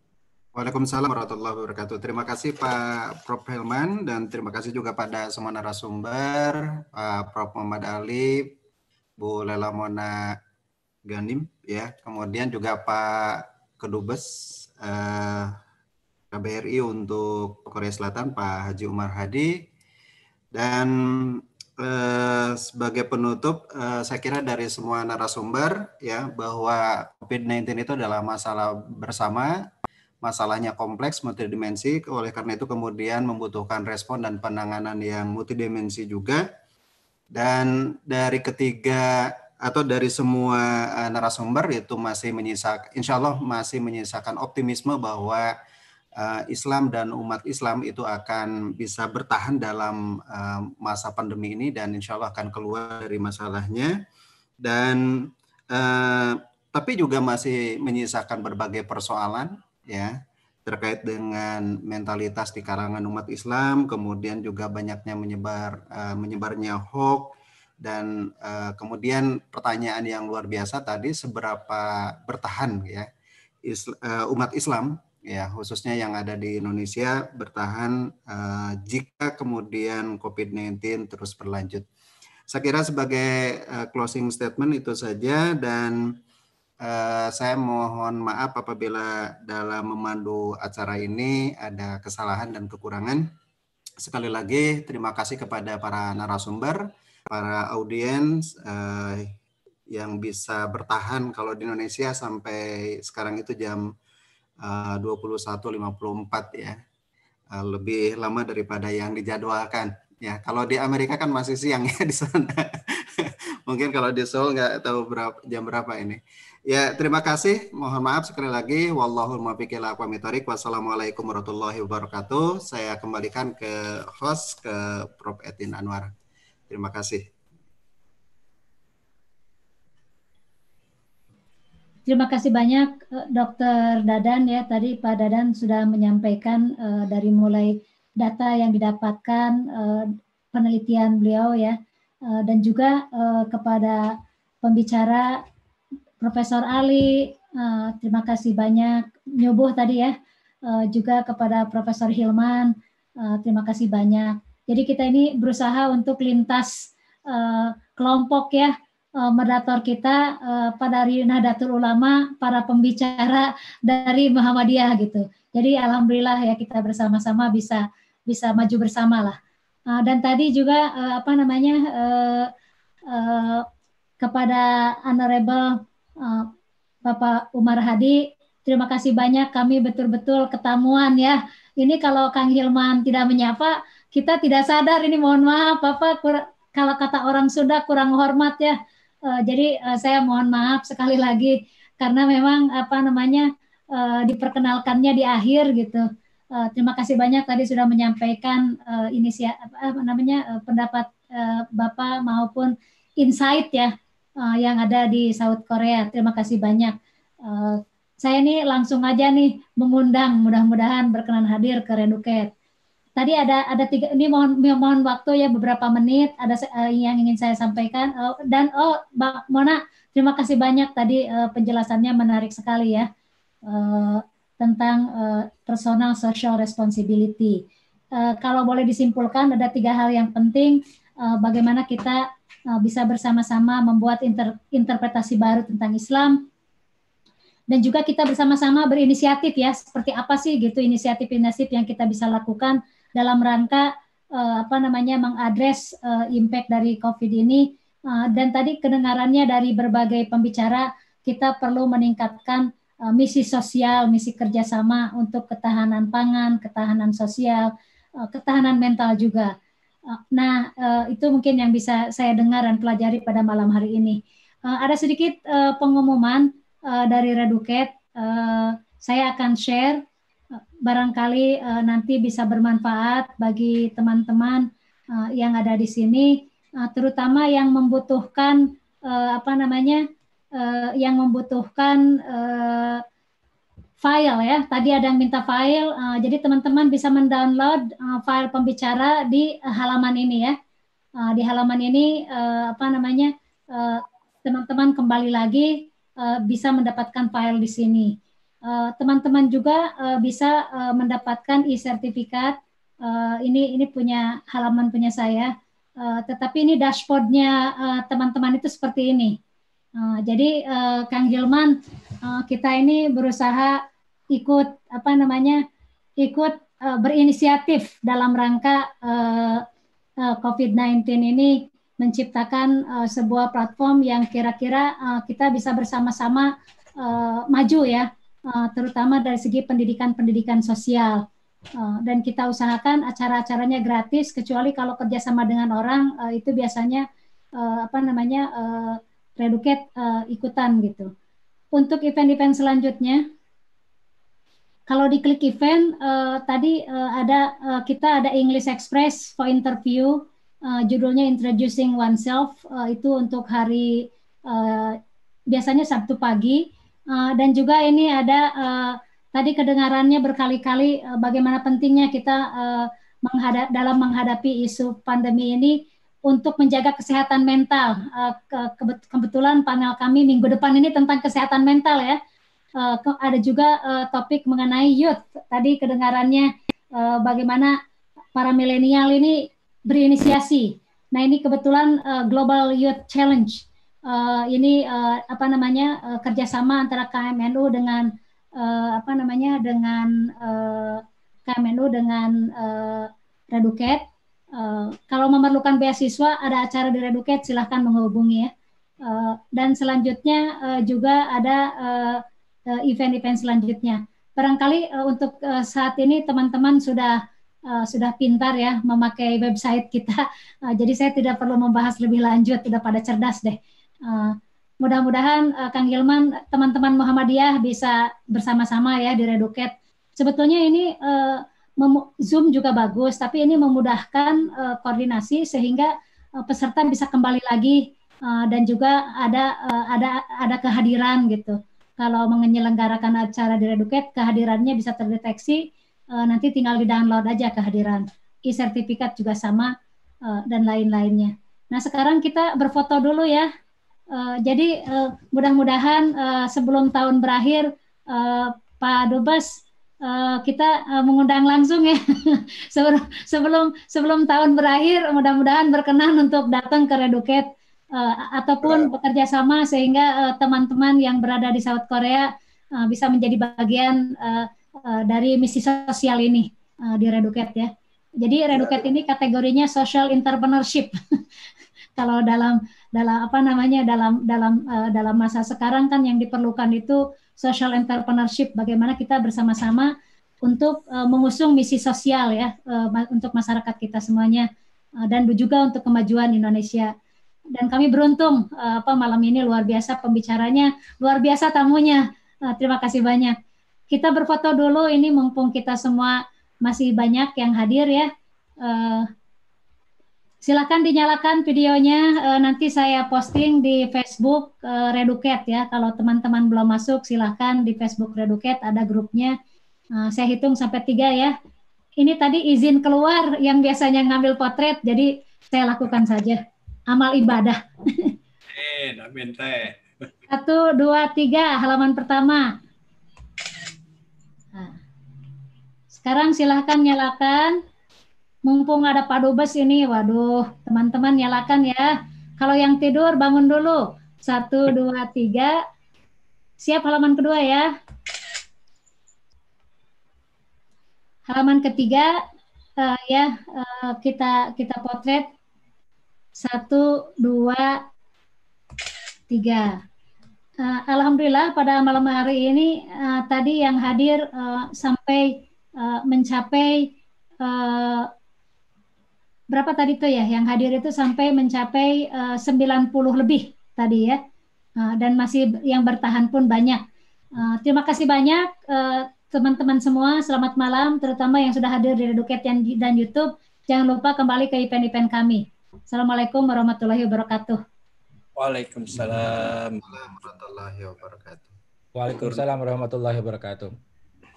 Waalaikumsalam warahmatullahi wabarakatuh. Terima kasih Pak Prof. Helman dan terima kasih juga pada semua narasumber, Pak Prof. Muhammad Ali, Bu Lela Mona Ganim, ya, kemudian juga Pak Kedubes eh, KBRI untuk Korea Selatan, Pak Haji Umar Hadi, dan eh, sebagai penutup, eh, saya kira dari semua narasumber ya bahwa COVID-19 itu adalah masalah bersama, masalahnya kompleks, multidimensi. Oleh karena itu kemudian membutuhkan respon dan penanganan yang multidimensi juga. Dan dari ketiga atau dari semua eh, narasumber itu masih menyisakan, insya Allah masih menyisakan optimisme bahwa Eh, Islam dan umat Islam itu akan bisa bertahan dalam eh, masa pandemi ini dan insya Allah akan keluar dari masalahnya dan eh, tapi juga masih menyisakan berbagai persoalan ya terkait dengan mentalitas di kalangan umat Islam kemudian juga banyaknya menyebar eh, menyebarnya hoax dan eh, kemudian pertanyaan yang luar biasa tadi seberapa bertahan ya eh, umat Islam ya khususnya yang ada di Indonesia bertahan uh, jika kemudian COVID-19 terus berlanjut. Saya kira sebagai uh, closing statement itu saja dan uh, saya mohon maaf apabila dalam memandu acara ini ada kesalahan dan kekurangan. Sekali lagi terima kasih kepada para narasumber, para audiens uh, yang bisa bertahan kalau di Indonesia sampai sekarang itu jam Eh, uh, 21.54 ya. Eh, lebih lama daripada yang dijadwalkan. Ya, kalau di Amerika kan masih siang ya [LAUGHS] di sana. Mungkin kalau di Seoul nggak tahu berapa jam berapa ini. Ya, terima kasih. Mohon maaf sekali lagi. Wallahul muwaffiq ila Wassalamualaikum warahmatullahi wabarakatuh. Saya kembalikan ke host ke Prof Etin Anwar. Terima kasih. Terima kasih banyak eh, Dokter Dadan ya tadi Pak Dadan sudah menyampaikan uh, dari mulai data yang didapatkan uh, penelitian beliau ya uh, dan juga uh, kepada pembicara Profesor Ali uh, terima kasih banyak Nyoboh tadi ya uh, juga kepada Profesor Hilman uh, terima kasih banyak. Jadi kita ini berusaha untuk lintas uh, kelompok ya uh, moderator kita uh, eh, Pak dari Nahdlatul Ulama, para pembicara dari Muhammadiyah gitu. Jadi alhamdulillah ya kita bersama-sama bisa bisa maju bersama lah. Uh, dan tadi juga uh, apa namanya uh, uh, kepada Honorable uh, Bapak Umar Hadi, terima kasih banyak kami betul-betul ketamuan ya. Ini kalau Kang Hilman tidak menyapa, kita tidak sadar ini mohon maaf Bapak kur- kalau kata orang Sunda kurang hormat ya Uh, jadi uh, saya mohon maaf sekali lagi karena memang apa namanya uh, diperkenalkannya di akhir gitu. Uh, terima kasih banyak tadi sudah menyampaikan uh, inisiatif apa namanya uh, pendapat uh, Bapak maupun insight ya uh, yang ada di South Korea. Terima kasih banyak. Uh, saya ini langsung aja nih mengundang mudah-mudahan berkenan hadir ke Renuket tadi ada ada tiga ini mohon mohon waktu ya beberapa menit ada eh, yang ingin saya sampaikan oh, dan oh Mbak Mona terima kasih banyak tadi eh, penjelasannya menarik sekali ya eh, tentang personal social responsibility. kalau boleh disimpulkan ada tiga hal yang penting bagaimana kita bisa bersama-sama membuat inter interpretasi baru tentang Islam dan juga kita bersama-sama berinisiatif ya seperti apa sih gitu inisiatif-inisiatif yang kita bisa lakukan dalam rangka uh, apa namanya mengadres uh, impact dari COVID ini uh, dan tadi kedengarannya dari berbagai pembicara kita perlu meningkatkan uh, misi sosial, misi kerjasama untuk ketahanan pangan, ketahanan sosial, uh, ketahanan mental juga. Uh, nah uh, itu mungkin yang bisa saya dengar dan pelajari pada malam hari ini. Uh, ada sedikit uh, pengumuman uh, dari Reduket. Uh, saya akan share barangkali uh, nanti bisa bermanfaat bagi teman-teman uh, yang ada di sini, uh, terutama yang membutuhkan uh, apa namanya, uh, yang membutuhkan uh, file ya. Tadi ada yang minta file, uh, jadi teman-teman bisa mendownload uh, file pembicara di uh, halaman ini ya. Uh, di halaman ini uh, apa namanya teman-teman uh, kembali lagi uh, bisa mendapatkan file di sini. Eh, teman-teman juga uh, bisa uh, mendapatkan e-sertifikat. Uh, ini ini punya halaman punya saya. Uh, tetapi ini dashboardnya teman teman-teman itu seperti ini. Uh, jadi uh, Kang Gilman, uh, kita ini berusaha ikut apa namanya ikut uh, berinisiatif dalam rangka uh, uh, COVID-19 ini menciptakan uh, sebuah platform yang kira-kira uh, kita bisa bersama-sama uh, maju ya Eh, terutama dari segi pendidikan-pendidikan sosial. Eh, dan kita usahakan acara-acaranya gratis, kecuali kalau kerjasama dengan orang eh, itu biasanya apa namanya uh, reduket ikutan gitu. Untuk event-event selanjutnya, kalau di klik event tadi ada kita ada English Express for interview judulnya Introducing Oneself itu untuk hari biasanya Sabtu pagi Eh, dan juga ini ada uh, tadi kedengarannya berkali-kali uh, bagaimana pentingnya kita uh, menghadap dalam menghadapi isu pandemi ini untuk menjaga kesehatan mental. Uh, ke kebetulan panel kami minggu depan ini tentang kesehatan mental ya. Uh, ada juga uh, topik mengenai youth. Tadi kedengarannya uh, bagaimana para milenial ini berinisiasi. Nah ini kebetulan uh, Global Youth Challenge uh, ini uh, apa namanya uh, kerjasama antara KMNU dengan uh, apa namanya dengan uh, KMNU dengan uh, Reduket. Uh, kalau memerlukan beasiswa ada acara di Reduket silahkan menghubungi ya. Uh, dan selanjutnya uh, juga ada event-event uh, selanjutnya. Barangkali uh, untuk uh, saat ini teman-teman sudah uh, sudah pintar ya memakai website kita. Uh, [LAUGHS] jadi saya tidak perlu membahas lebih lanjut, sudah pada cerdas deh. Eh, mudah-mudahan uh, Kang Gilman, teman-teman Muhammadiyah bisa bersama-sama ya di Reduket. Sebetulnya ini uh, Zoom juga bagus, tapi ini memudahkan uh, koordinasi sehingga uh, peserta bisa kembali lagi uh, dan juga ada uh, ada ada kehadiran gitu. Kalau menyelenggarakan acara di Reduket, kehadirannya bisa terdeteksi. Uh, nanti tinggal di download aja kehadiran. E-sertifikat juga sama uh, dan lain-lainnya. Nah sekarang kita berfoto dulu ya. Uh, jadi uh, mudah-mudahan uh, sebelum tahun berakhir uh, Pak Dubes uh, kita uh, mengundang langsung ya [LAUGHS] sebelum sebelum tahun berakhir mudah-mudahan berkenan untuk datang ke Reduket uh, ataupun bekerja sama sehingga teman-teman uh, yang berada di South Korea uh, bisa menjadi bagian uh, uh, dari misi sosial ini uh, di Reduket ya. Jadi Reduket ini kategorinya social entrepreneurship [LAUGHS] kalau dalam dalam apa namanya dalam dalam uh, dalam masa sekarang kan yang diperlukan itu social entrepreneurship bagaimana kita bersama-sama untuk uh, mengusung misi sosial ya uh, untuk masyarakat kita semuanya uh, dan juga untuk kemajuan Indonesia dan kami beruntung uh, apa malam ini luar biasa pembicaranya luar biasa tamunya uh, terima kasih banyak kita berfoto dulu ini mumpung kita semua masih banyak yang hadir ya uh, Silahkan dinyalakan videonya, eh, nanti saya posting di Facebook e, Reduket ya. Kalau teman-teman belum masuk, silahkan di Facebook Reduket, ada grupnya. Eh, saya hitung sampai tiga ya. Ini tadi izin keluar yang biasanya ngambil potret, jadi saya lakukan saja. Amal ibadah. Amin, amin teh. Satu, dua, tiga, halaman pertama. Nah. Sekarang silahkan nyalakan mumpung ada Pak Dubes ini, waduh, teman-teman nyalakan ya. Kalau yang tidur bangun dulu. Satu, dua, tiga. Siap halaman kedua ya. Halaman ketiga uh, ya uh, kita kita potret. Satu, dua, tiga. Uh, Alhamdulillah pada malam hari ini uh, tadi yang hadir uh, sampai uh, mencapai uh, berapa tadi tuh ya yang hadir itu sampai mencapai eh, uh, 90 lebih tadi ya. Uh, dan masih yang bertahan pun banyak. Uh, terima kasih banyak teman-teman uh, semua. Selamat malam, terutama yang sudah hadir di Reduket dan YouTube. Jangan lupa kembali ke event-event kami. Assalamualaikum warahmatullahi wabarakatuh. Waalaikumsalam warahmatullahi wabarakatuh. Waalaikumsalam warahmatullahi wabarakatuh.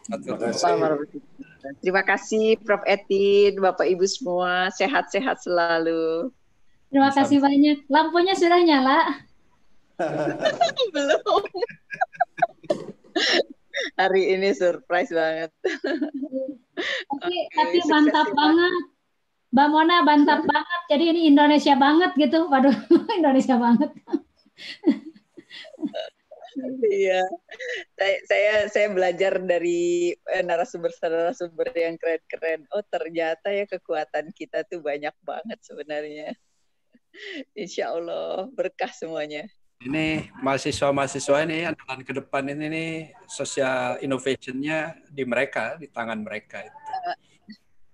Waalaikumsalam warahmatullahi wabarakatuh. Terima kasih Prof. Etin, Bapak Ibu semua, sehat-sehat selalu. Terima kasih banyak. Lampunya sudah nyala? [LAUGHS] Belum. [LAUGHS] Hari ini surprise banget. tapi, okay, tapi mantap banget. Mbak Mona mantap banget. Jadi ini Indonesia banget gitu. Waduh, [LAUGHS] Indonesia banget. Iya, saya saya belajar dari eh, narasumber-narasumber yang keren-keren. Oh ternyata ya kekuatan kita tuh banyak banget sebenarnya. Insya Allah berkah semuanya. Ini mahasiswa-mahasiswa ini andalan ke depan ini nih sosial innovationnya di mereka, di tangan mereka itu.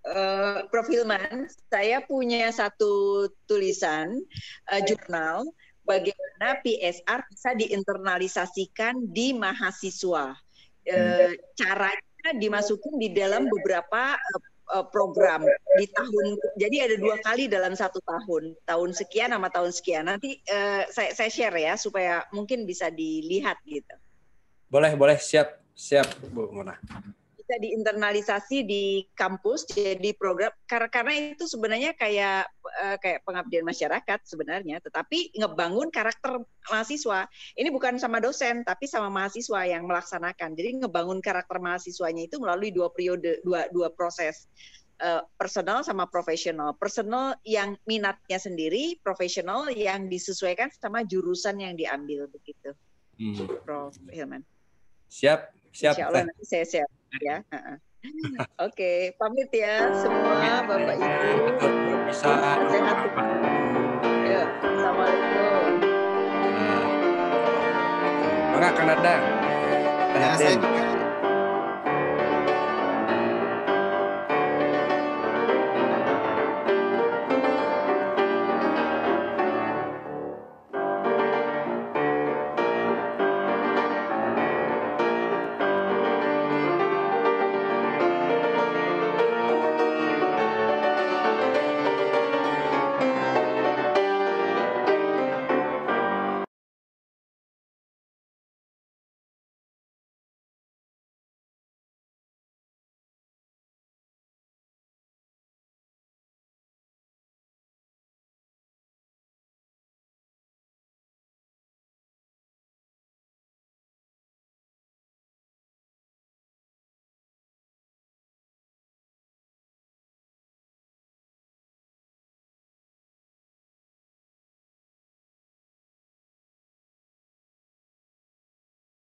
Uh, Prof Hilman, saya punya satu tulisan uh, jurnal bagaimana PSR bisa diinternalisasikan di mahasiswa. E, caranya dimasukin di dalam beberapa eh, eh, program di tahun jadi ada dua kali dalam satu tahun tahun sekian sama tahun sekian nanti e, saya, saya share ya supaya mungkin bisa dilihat gitu boleh boleh siap siap bu Mona bisa diinternalisasi di kampus jadi program karena karena itu sebenarnya kayak eh, kayak pengabdian masyarakat sebenarnya tetapi ngebangun karakter mahasiswa ini bukan sama dosen tapi sama mahasiswa yang melaksanakan jadi ngebangun karakter mahasiswanya itu melalui dua periode dua dua proses eh, personal sama profesional. Personal yang minatnya sendiri, profesional yang disesuaikan sama jurusan yang diambil begitu. Hmm. Prof Hilman. Siap, siap. Insya Allah nanti saya siap ya. [LAUGHS] Oke, okay. pamit ya semua iya. Bapak Ibu. Bisa sehat. Ya, Assalamualaikum. Enggak iya. Kanada. Ya, saya